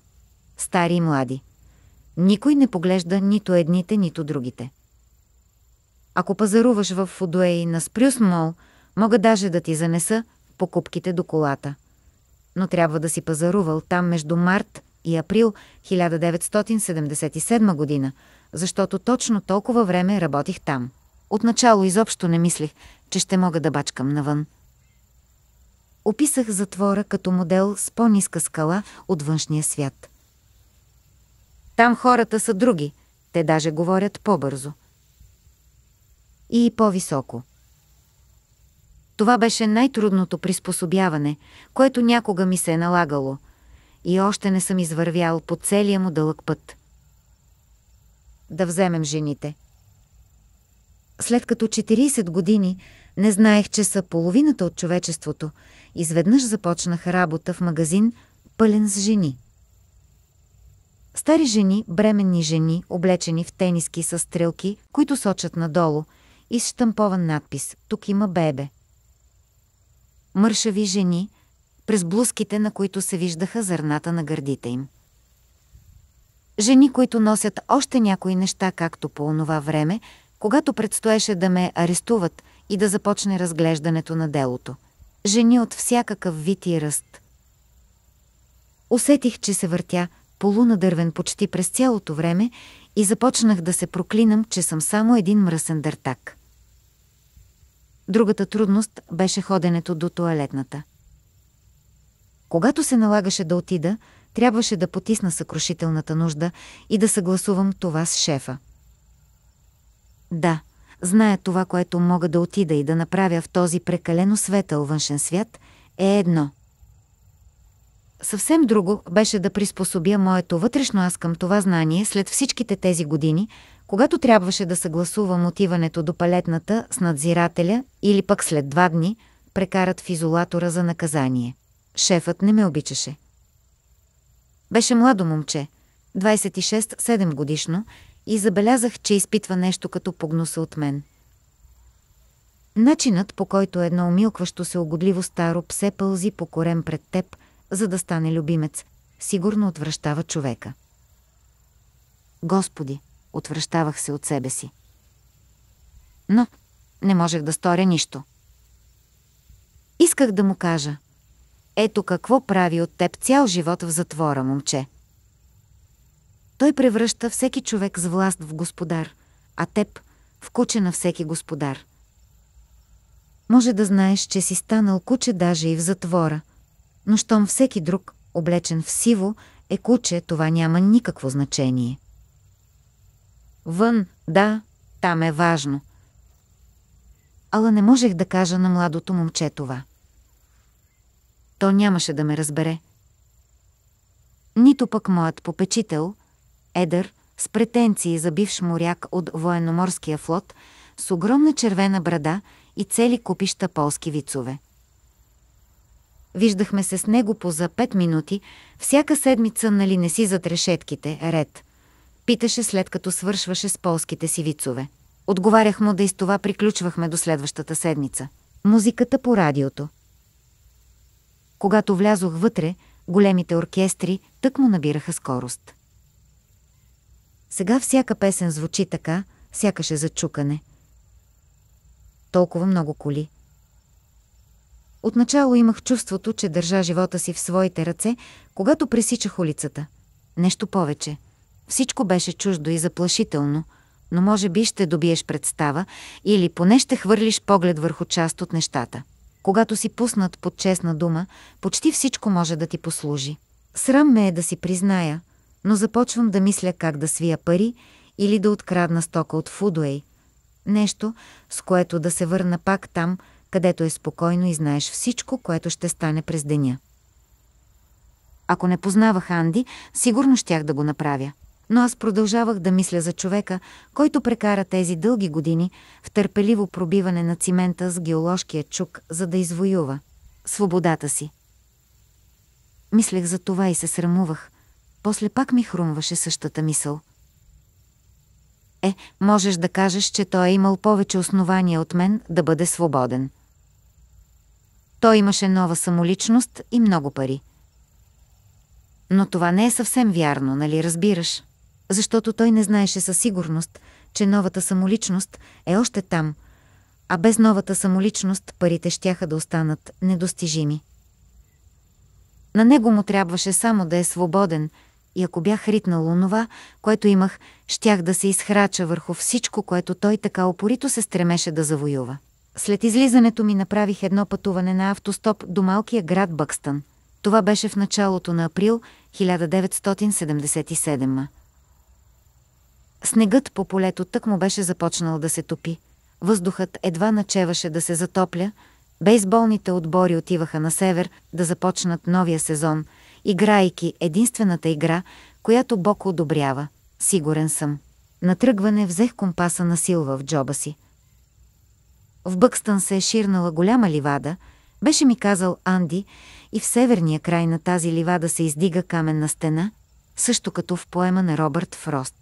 Стари и млади. Никой не поглежда нито едните, нито другите. Ако пазаруваш в Фудуей на Спрюс Мол, мога даже да ти занеса покупките до колата. Но трябва да си пазарувал там между март и април 1977 година, защото точно толкова време работих там. Отначало изобщо не мислех, че ще мога да бачкам навън. Описах затвора като модел с по-ниска скала от външния свят. Там хората са други, те даже говорят по-бързо – и по-високо. Това беше най-трудното приспособяване, което някога ми се е налагало, и още не съм извървял по целия му дълъг път. Да вземем жените. След като 40 години не знаех, че са половината от човечеството, изведнъж започнах работа в магазин, пълен с жени. Стари жени, бременни жени, облечени в тениски с стрелки, които сочат надолу – и с штампован надпис «Тук има бебе». Мършави жени, през блузките на които се виждаха зърната на гърдите им. Жени, които носят още някои неща, както по онова време, когато предстоеше да ме арестуват и да започне разглеждането на делото. Жени от всякакъв вид и ръст. Усетих, че се въртя полунадървен почти през цялото време и започнах да се проклинам, че съм само един мръсен дъртак. Другата трудност беше ходенето до туалетната. Когато се налагаше да отида, трябваше да потисна съкрушителната нужда и да съгласувам това с шефа. Да, зная това, което мога да отида и да направя в този прекалено светъл външен свят, е едно. Съвсем друго беше да приспособя моето вътрешно аз към това знание след всичките тези години, когато трябваше да съгласувам отиването до палетната с надзирателя или пък след два дни, прекарат в изолатора за наказание. Шефът не ме обичаше. Беше младо момче, 26-7 годишно, и забелязах, че изпитва нещо като погнуса от мен. Начинът, по който едно умилкващо се угодливо старо псе пълзи по корем пред теб, за да стане любимец, сигурно отвръщава човека. Господи, Отвръщавах се от себе си. Но не можех да сторя нищо. Исках да му кажа. Ето какво прави от теб цял живот в затвора, момче. Той превръща всеки човек с власт в господар, а теб в куче на всеки господар. Може да знаеш, че си станал куче даже и в затвора, но щом всеки друг, облечен в сиво, е куче, това няма никакво значение. Вън, да, там е важно. Ала не можех да кажа на младото момче това. То нямаше да ме разбере. Нито пък моят попечител, Едър, с претенции за бивш моряк от военноморския флот, с огромна червена брада и цели купища полски вицове. Виждахме се с него по за пет минути, всяка седмица нали не си зад решетките, ред – питаше след като свършваше с полските си вицове. Отговарях му да и с това приключвахме до следващата седмица. Музиката по радиото. Когато влязох вътре, големите оркестри тък му набираха скорост. Сега всяка песен звучи така, сякаше за чукане. Толкова много коли. Отначало имах чувството, че държа живота си в своите ръце, когато пресичах улицата. Нещо повече – всичко беше чуждо и заплашително, но може би ще добиеш представа или поне ще хвърлиш поглед върху част от нещата. Когато си пуснат под честна дума, почти всичко може да ти послужи. Срам ме е да си призная, но започвам да мисля как да свия пари или да открадна стока от Фудуей. Нещо, с което да се върна пак там, където е спокойно и знаеш всичко, което ще стане през деня. Ако не познавах Анди, сигурно щях да го направя но аз продължавах да мисля за човека, който прекара тези дълги години в търпеливо пробиване на цимента с геоложкия чук, за да извоюва свободата си. Мислех за това и се срамувах. После пак ми хрумваше същата мисъл. Е, можеш да кажеш, че той е имал повече основания от мен да бъде свободен. Той имаше нова самоличност и много пари. Но това не е съвсем вярно, нали разбираш? защото той не знаеше със сигурност, че новата самоличност е още там, а без новата самоличност парите щяха да останат недостижими. На него му трябваше само да е свободен и ако бях ритнал онова, което имах, щях да се изхрача върху всичко, което той така опорито се стремеше да завоюва. След излизането ми направих едно пътуване на автостоп до малкия град Бъкстън. Това беше в началото на април 1977. Снегът по полето тък му беше започнал да се топи. Въздухът едва начеваше да се затопля. Бейсболните отбори отиваха на север да започнат новия сезон, играйки единствената игра, която Бог одобрява. Сигурен съм. На тръгване взех компаса на Силва в джоба си. В Бъкстън се е ширнала голяма ливада, беше ми казал Анди, и в северния край на тази ливада се издига каменна стена, също като в поема на Робърт Фрост.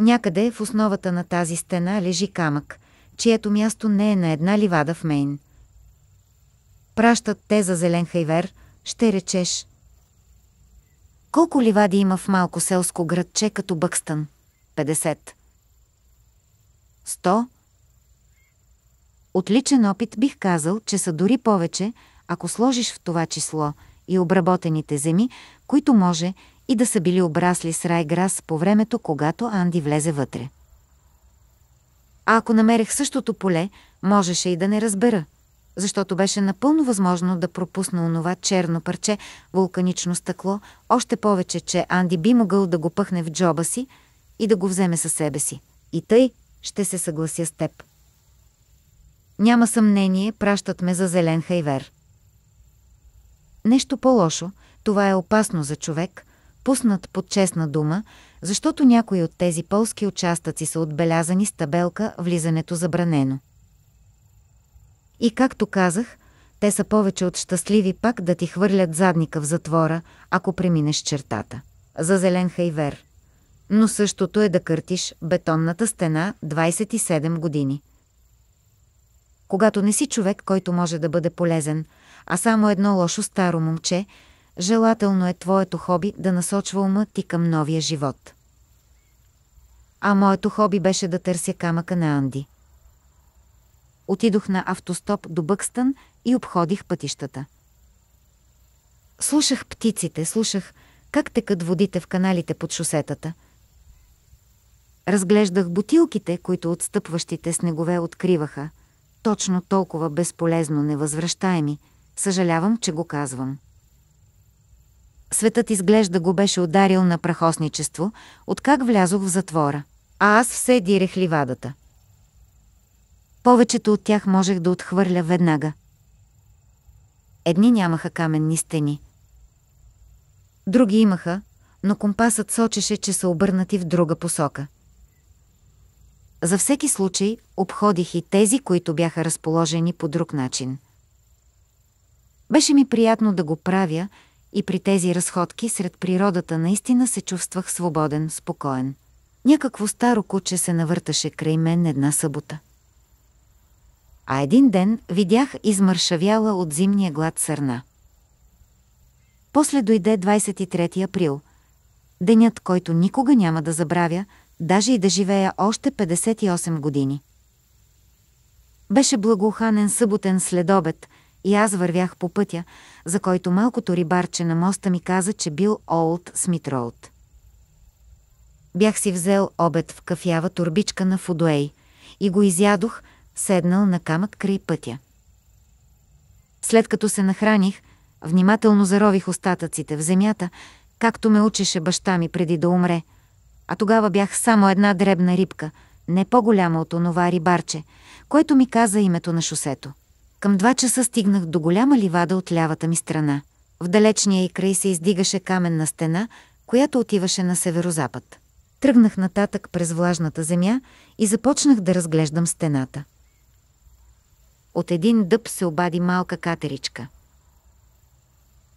Някъде в основата на тази стена лежи камък, чието място не е на една ливада в Мейн. Пращат те за зелен хайвер, ще речеш. Колко ливади има в малко селско градче като Бъкстън? 50. 100. Отличен опит бих казал, че са дори повече, ако сложиш в това число и обработените земи, които може, и да са били обрасли с рай грас по времето, когато Анди влезе вътре. А ако намерех същото поле, можеше и да не разбера, защото беше напълно възможно да пропусна онова черно парче вулканично стъкло, още повече, че Анди би могъл да го пъхне в джоба си и да го вземе със себе си. И тъй ще се съглася с теб. Няма съмнение, пращат ме за зелен хайвер. Нещо по-лошо, това е опасно за човек, пуснат под честна дума, защото някои от тези полски участъци са отбелязани с табелка «Влизането забранено». И както казах, те са повече от щастливи пак да ти хвърлят задника в затвора, ако преминеш чертата. За зелен хайвер. Но същото е да къртиш бетонната стена 27 години. Когато не си човек, който може да бъде полезен, а само едно лошо старо момче – Желателно е твоето хоби да насочва ума ти към новия живот. А моето хоби беше да търся камъка на Анди. Отидох на автостоп до Бъкстън и обходих пътищата. Слушах птиците, слушах как текат водите в каналите под шосетата. Разглеждах бутилките, които отстъпващите снегове откриваха, точно толкова безполезно невъзвръщаеми. Съжалявам, че го казвам. Светът изглежда го беше ударил на прахосничество, откак влязох в затвора. А аз все дирех ливадата. Повечето от тях можех да отхвърля веднага. Едни нямаха каменни стени. Други имаха, но компасът сочеше, че са обърнати в друга посока. За всеки случай обходих и тези, които бяха разположени по друг начин. Беше ми приятно да го правя, и при тези разходки сред природата наистина се чувствах свободен, спокоен. Някакво старо куче се навърташе край мен една събота. А един ден видях измършавяла от зимния глад сърна. После дойде 23 април, денят, който никога няма да забравя, даже и да живея още 58 години. Беше благоуханен съботен следобед – и аз вървях по пътя, за който малкото рибарче на моста ми каза, че бил Олд Смит Роуд. Бях си взел обед в кафява турбичка на Фудуей и го изядох, седнал на камък край пътя. След като се нахраних, внимателно зарових остатъците в земята, както ме учеше баща ми преди да умре, а тогава бях само една дребна рибка, не по-голяма от онова рибарче, което ми каза името на шосето. Към два часа стигнах до голяма ливада от лявата ми страна. В далечния и край се издигаше каменна стена, която отиваше на северозапад. Тръгнах нататък през влажната земя и започнах да разглеждам стената. От един дъб се обади малка катеричка.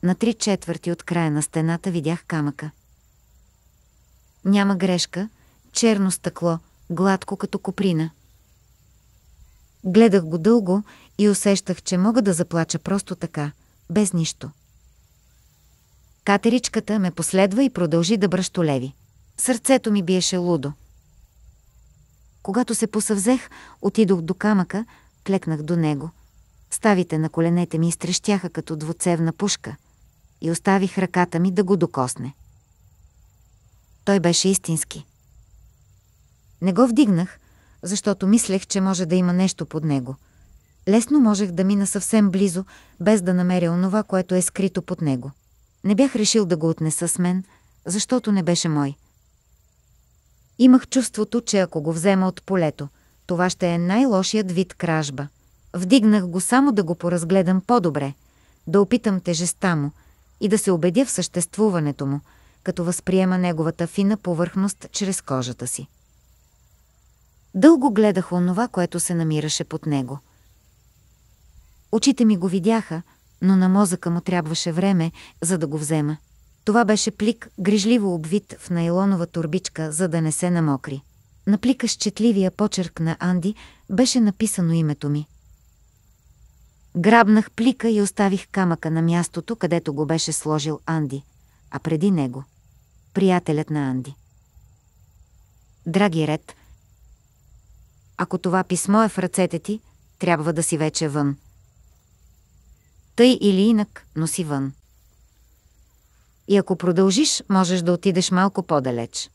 На три четвърти от края на стената видях камъка. Няма грешка, черно стъкло, гладко като коприна. Гледах го дълго и усещах, че мога да заплача просто така, без нищо. Катеричката ме последва и продължи да бръщолеви. Сърцето ми биеше лудо. Когато се посъвзех, отидох до камъка, клекнах до него. Ставите на коленете ми изтрещяха като двуцевна пушка и оставих ръката ми да го докосне. Той беше истински. Не го вдигнах, защото мислех, че може да има нещо под него – Лесно можех да мина съвсем близо, без да намеря онова, което е скрито под него. Не бях решил да го отнеса с мен, защото не беше мой. Имах чувството, че ако го взема от полето, това ще е най-лошият вид кражба. Вдигнах го само да го поразгледам по-добре, да опитам тежеста му и да се убедя в съществуването му, като възприема неговата фина повърхност чрез кожата си. Дълго гледах онова, което се намираше под него – Очите ми го видяха, но на мозъка му трябваше време, за да го взема. Това беше плик, грижливо обвит в найлонова турбичка, за да не се намокри. На плика с четливия почерк на Анди беше написано името ми. Грабнах плика и оставих камъка на мястото, където го беше сложил Анди, а преди него – приятелят на Анди. Драги Ред, ако това писмо е в ръцете ти, трябва да си вече вън тъй или инак, но си вън. И ако продължиш, можеш да отидеш малко по-далеч.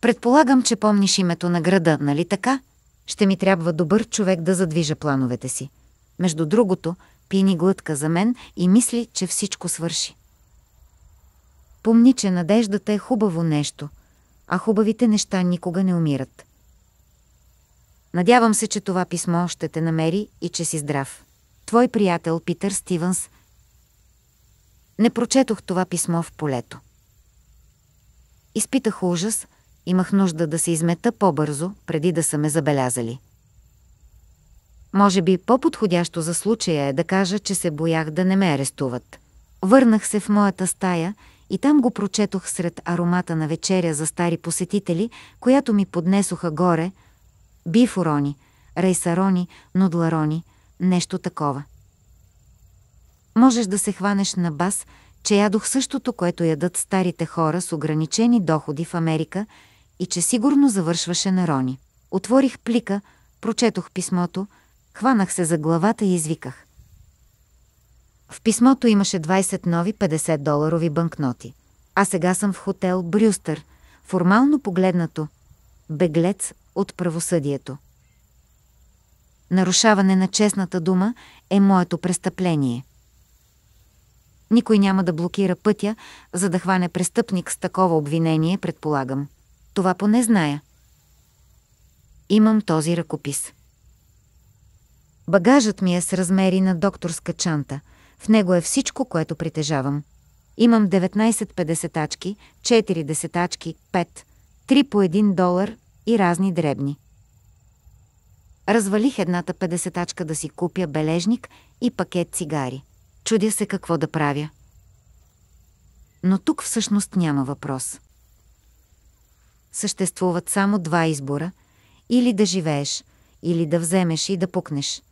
Предполагам, че помниш името на града, нали така? Ще ми трябва добър човек да задвижа плановете си. Между другото, пини глътка за мен и мисли, че всичко свърши. Помни, че надеждата е хубаво нещо, а хубавите неща никога не умират. Надявам се, че това писмо ще те намери и че си здрав. Твой приятел Питър Стивенс. Не прочетох това писмо в полето. Изпитах ужас, имах нужда да се измета по-бързо, преди да са ме забелязали. Може би по-подходящо за случая е да кажа, че се боях да не ме арестуват. Върнах се в моята стая и там го прочетох сред аромата на вечеря за стари посетители, която ми поднесоха горе бифорони, рейсарони, нудларони – нещо такова. Можеш да се хванеш на бас, че ядох същото, което ядат старите хора с ограничени доходи в Америка и че сигурно завършваше на Рони. Отворих плика, прочетох писмото, хванах се за главата и извиках. В писмото имаше 20 нови 50 доларови банкноти. А сега съм в хотел Брюстър, формално погледнато, беглец от правосъдието. Нарушаване на честната дума е моето престъпление. Никой няма да блокира пътя, за да хване престъпник с такова обвинение, предполагам. Това поне зная. Имам този ръкопис. Багажът ми е с размери на докторска чанта. В него е всичко, което притежавам. Имам 19 4 десетачки, 5, 3 по 1 долар и разни дребни. Развалих едната 50-тачка да си купя бележник и пакет цигари. Чудя се какво да правя. Но тук всъщност няма въпрос. Съществуват само два избора – или да живееш, или да вземеш и да пукнеш.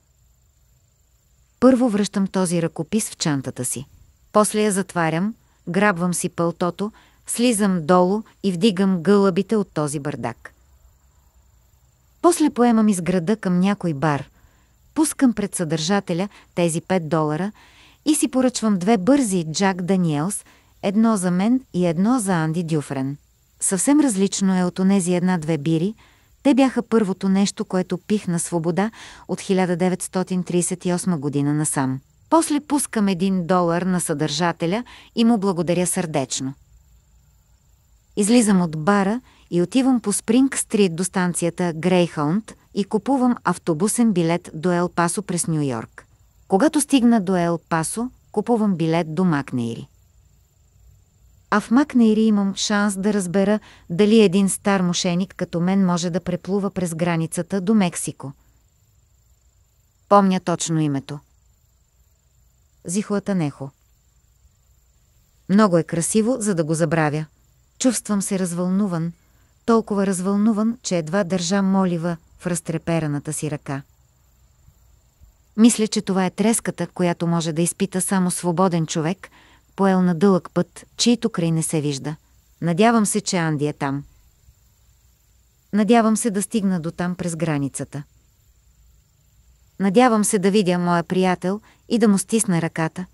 Първо връщам този ръкопис в чантата си. После я затварям, грабвам си пълтото, слизам долу и вдигам гълъбите от този бардак. После поемам из града към някой бар. Пускам пред съдържателя тези 5 долара и си поръчвам две бързи Джак Даниелс, едно за мен и едно за Анди Дюфрен. Съвсем различно е от онези една-две бири. Те бяха първото нещо, което пих на свобода от 1938 година насам. После пускам един долар на съдържателя и му благодаря сърдечно. Излизам от бара и отивам по Спринг Стрит до станцията Грейхаунд и купувам автобусен билет до Ел Пасо през Нью Йорк. Когато стигна до Ел Пасо, купувам билет до Макнейри. А в Макнейри имам шанс да разбера дали един стар мошеник като мен може да преплува през границата до Мексико. Помня точно името. Зихуата Нехо. Много е красиво, за да го забравя. Чувствам се развълнуван, толкова развълнуван, че едва държа молива в разтрепераната си ръка. Мисля, че това е треската, която може да изпита само свободен човек, поел на дълъг път, чийто край не се вижда. Надявам се, че Анди е там. Надявам се да стигна до там през границата. Надявам се да видя моя приятел и да му стисна ръката.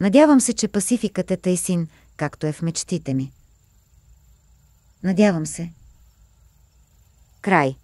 Надявам се, че Пасификът е тъй син, както е в мечтите ми. Надявам се. Край.